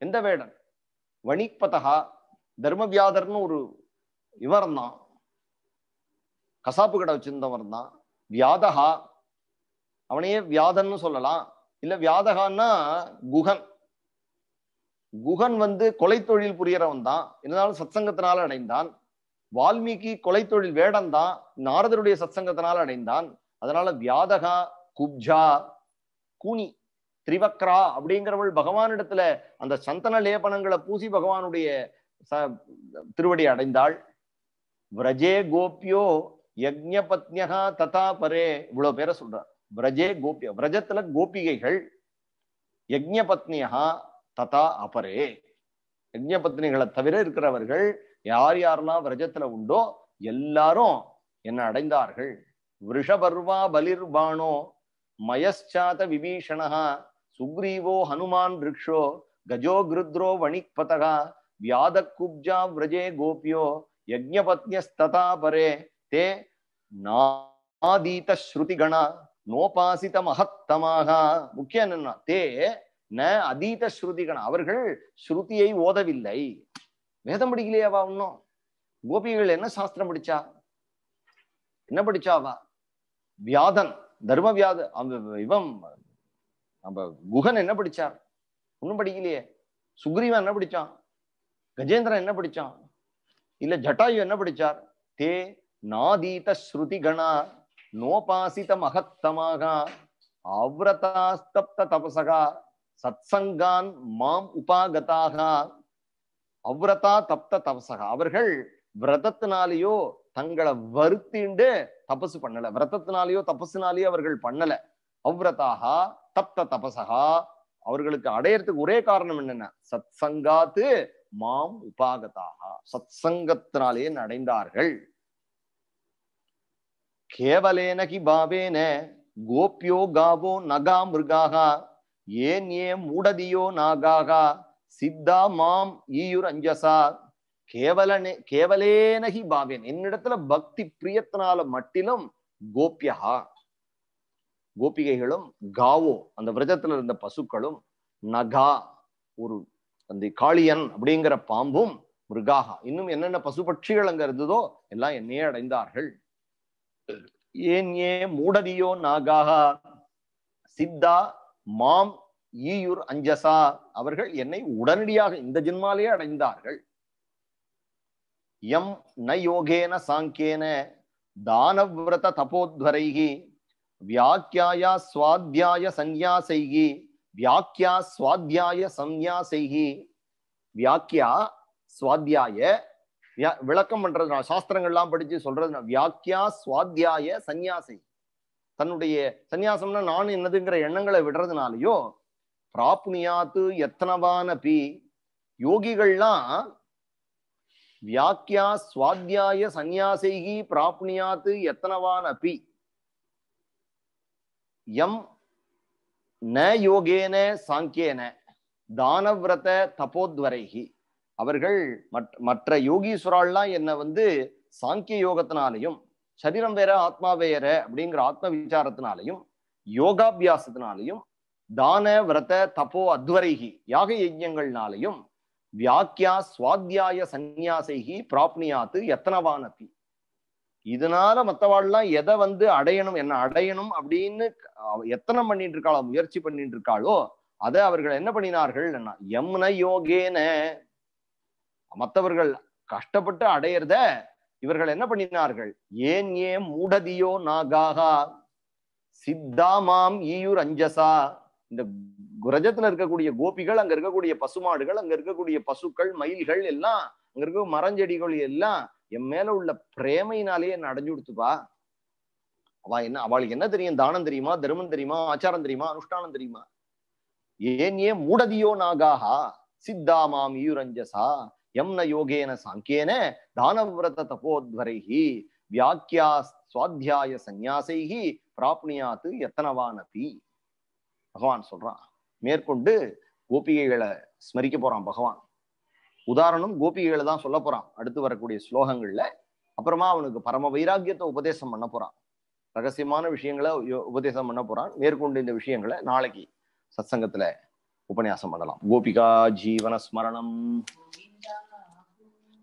எந்த வேடன் தர்ம தர்மவியாதர்னு ஒரு இவர் தான் கசாப்பு கடை வச்சிருந்தவர் தான் வியாதகா அவனையே வியாதன்னு சொல்லலாம் இல்ல வியாதகான்னா குகன் குகன் வந்து கொலை தொழில் புரியறவன் தான் இருந்தாலும் சத்சங்கத்தினால அடைந்தான் வால்மீகி கொலை தொழில் வேடம் நாரதருடைய சத்சங்கத்தினால அடைந்தான் அதனால வியாதகா குப்ஜா கூனி திரிவக்ரா அப்படிங்கிறவள் பகவானிடத்துல அந்த சந்தன லேபனங்களை பூசி பகவானுடைய திருவடி அடைந்தாள் விரஜே கோபியோ பத்னியகா ததா பரே இவ்வளவு பேரை சொல்றார் விரஜே கோபி விரஜத்துல கோபிகைகள் பத்னியா ததா அபரே பத்னிகளை தவிர இருக்கிறவர்கள் யார் யாரெல்லாம் விரஜத்துல உண்டோ எல்லாரும் என்ன அடைந்தார்கள் விஷபர்வா பலிர்பானோ மயஸ்சாத விபீஷணா சுக்ரீவோ ஹனுமான் ரிக்ஷோ கஜோ கிருத்ரோ பதகா வியாத குப்ஜா விரஜே கோபியோ யஜ்யபத்யஸ்ததா பரே தே நாதீத ஸ்ருதிகணா நோபாசித மகத்தமாக முக்கியம் என்னன்னா தே ந அதீத ஸ்ருதிகன் அவர்கள் ஸ்ருதியை ஓதவில்லை வேதம் படிக்கலையாவா இன்னும் கோபிகள் என்ன சாஸ்திரம் படிச்சா என்ன படிச்சாவா வியாதன் தர்ம வியாத இவன் நம்ம குகன் என்ன படிச்சார் ஒன்றும் படிக்கலையே சுக்ரீவன் என்ன படிச்சான் கஜேந்திரன் என்ன படிச்சான் இல்ல ஜட்டாயு என்ன படிச்சார் தே நாதீத ஸ்ருதி கணா நோபாசித மகத்தமாக அவ்ரதாஸ்தப்த தபசகா சத்சங்கான் மாம் உபாகதாக அவ்ரதா தப்த தபசகா அவர்கள் விரதத்தினாலேயோ தங்களை வருத்திண்டு தபசு பண்ணல விரதத்தினாலேயோ தபசுனாலேயோ அவர்கள் பண்ணல அவ்ரதாக தப்த தபசகா அவர்களுக்கு அடையறதுக்கு ஒரே காரணம் என்னென்ன சத்சங்காத்து மாம் உபாகதாகா சத்சங்கத்தினாலேயே அடைந்தார்கள் கேவலேன கி பாவேன கோபியோ காவோ நகா மிருகாகா ஏன் ஏ மூடதியோ நாகாக சித்தா மாம் ஈயுர் அஞ்சசா கேவலனே கேவலேனகி பாவேன் என்னிடத்துல பக்தி பிரியத்தினால மட்டிலும் கோப்பியா கோபிகைகளும் காவோ அந்த விரஜத்துல இருந்த பசுக்களும் நகா ஒரு அந்த காளியன் அப்படிங்கிற பாம்பும் மிருகாகா இன்னும் என்னென்ன பசு பட்சிகள் அங்க இருந்ததோ எல்லாம் என்னையே அடைந்தார்கள் ஏன் ஏ மூடதியோ நாகாக சித்தா மாம் ஈயூர் அஞ்சசா அவர்கள் என்னை உடனடியாக இந்த ஜென்மாலேயே அடைந்தார்கள் எம் ந யோகேன சாங்கேன தானவிரத தபோத்வரைகி வியாக்கியாயா சுவாத்தியாய சந்யாசைகி வியாக்கியா சுவாத்தியாய சந்யாசைகி வியாக்கியா சுவாத்தியாய விளக்கம் பண்றது நான் சாஸ்திரங்கள்லாம் படிச்சு சொல்றது வியாக்கியா சுவாத்தியாய சந்நியாசி தன்னுடைய சந்நியாசம்னா நான் என்னதுங்கிற எண்ணங்களை விடுறதுனாலயோ பிராப்னியாத்து எத்தனவான பி யோகிகள்லாம் வியாக்கியா சுவாத்தியாய சந்நியாசி பிராப்னியாத்து எத்தனவான் பி எம் ந யோகேன சாங்கியேன தானவிரத தபோத்வரைகி அவர்கள் மற்ற யோகீஸ்வரால்லாம் என்னை வந்து சாங்கிய யோகத்தினாலையும் சரீரம் வேற ஆத்மா வேற அப்படிங்கிற ஆத்ம விசாரத்தினாலையும் யோகாபியாசத்தினாலையும் தான விரத தப்போ அத்வரைகி யாக யஜ்யங்கள்னாலையும் வியாக்கியா சுவாத்தியாய சந்நியாசைகி பிராப்னியாத்து எத்தனவானபி இதனால மற்றவாள்லாம் எதை வந்து அடையணும் என்ன அடையணும் அப்படின்னு எத்தனை பண்ணிட்டு இருக்காளோ முயற்சி பண்ணிட்டு இருக்காளோ அதை அவர்கள் என்ன பண்ணினார்கள் யம்ன யோகேன மற்றவர்கள் கஷ்டப்பட்டு அடையிறத இவர்கள் என்ன பண்ணினார்கள் ஏன் ஏன் மூடதியோ நாகாகா சித்தாமாம் ஈயூர் அஞ்சசா இந்த குரஜத்துல இருக்கக்கூடிய கோபிகள் அங்க இருக்கக்கூடிய பசுமாடுகள் அங்க இருக்கக்கூடிய பசுக்கள் மயில்கள் எல்லாம் அங்க இருக்க மரஞ்செடிகள் எல்லாம் என் மேல உள்ள பிரேமையினாலேயே என்ன அடைஞ்சு கொடுத்துப்பா அவ என்ன அவளுக்கு என்ன தெரியும் தானம் தெரியுமா தர்மம் தெரியுமா ஆச்சாரம் தெரியுமா அனுஷ்டானம் தெரியுமா ஏன் ஏன் மூடதியோ நாகாகா சித்தாமாம் ஈரஞ்சசா யம்ன யோகேன சாங்கியேன தானவிரத தபோத்வரைஹி வியாக்கியா சுவாத்தியாய சந்நியாசைகி பிராப்னியாத்து எத்தனவானபி பகவான் சொல்றான் மேற்கொண்டு கோபிகைகளை ஸ்மரிக்க போறான் பகவான் உதாரணம் கோபிகைகளை தான் சொல்ல போறான் அடுத்து வரக்கூடிய ஸ்லோகங்கள்ல அப்புறமா அவனுக்கு பரம வைராக்கியத்தை உபதேசம் பண்ண போறான் ரகசியமான விஷயங்களை உபதேசம் பண்ண போறான் மேற்கொண்டு இந்த விஷயங்களை நாளைக்கு சத்சங்கத்துல உபன்யாசம் பண்ணலாம் கோபிகா ஜீவன ஸ்மரணம்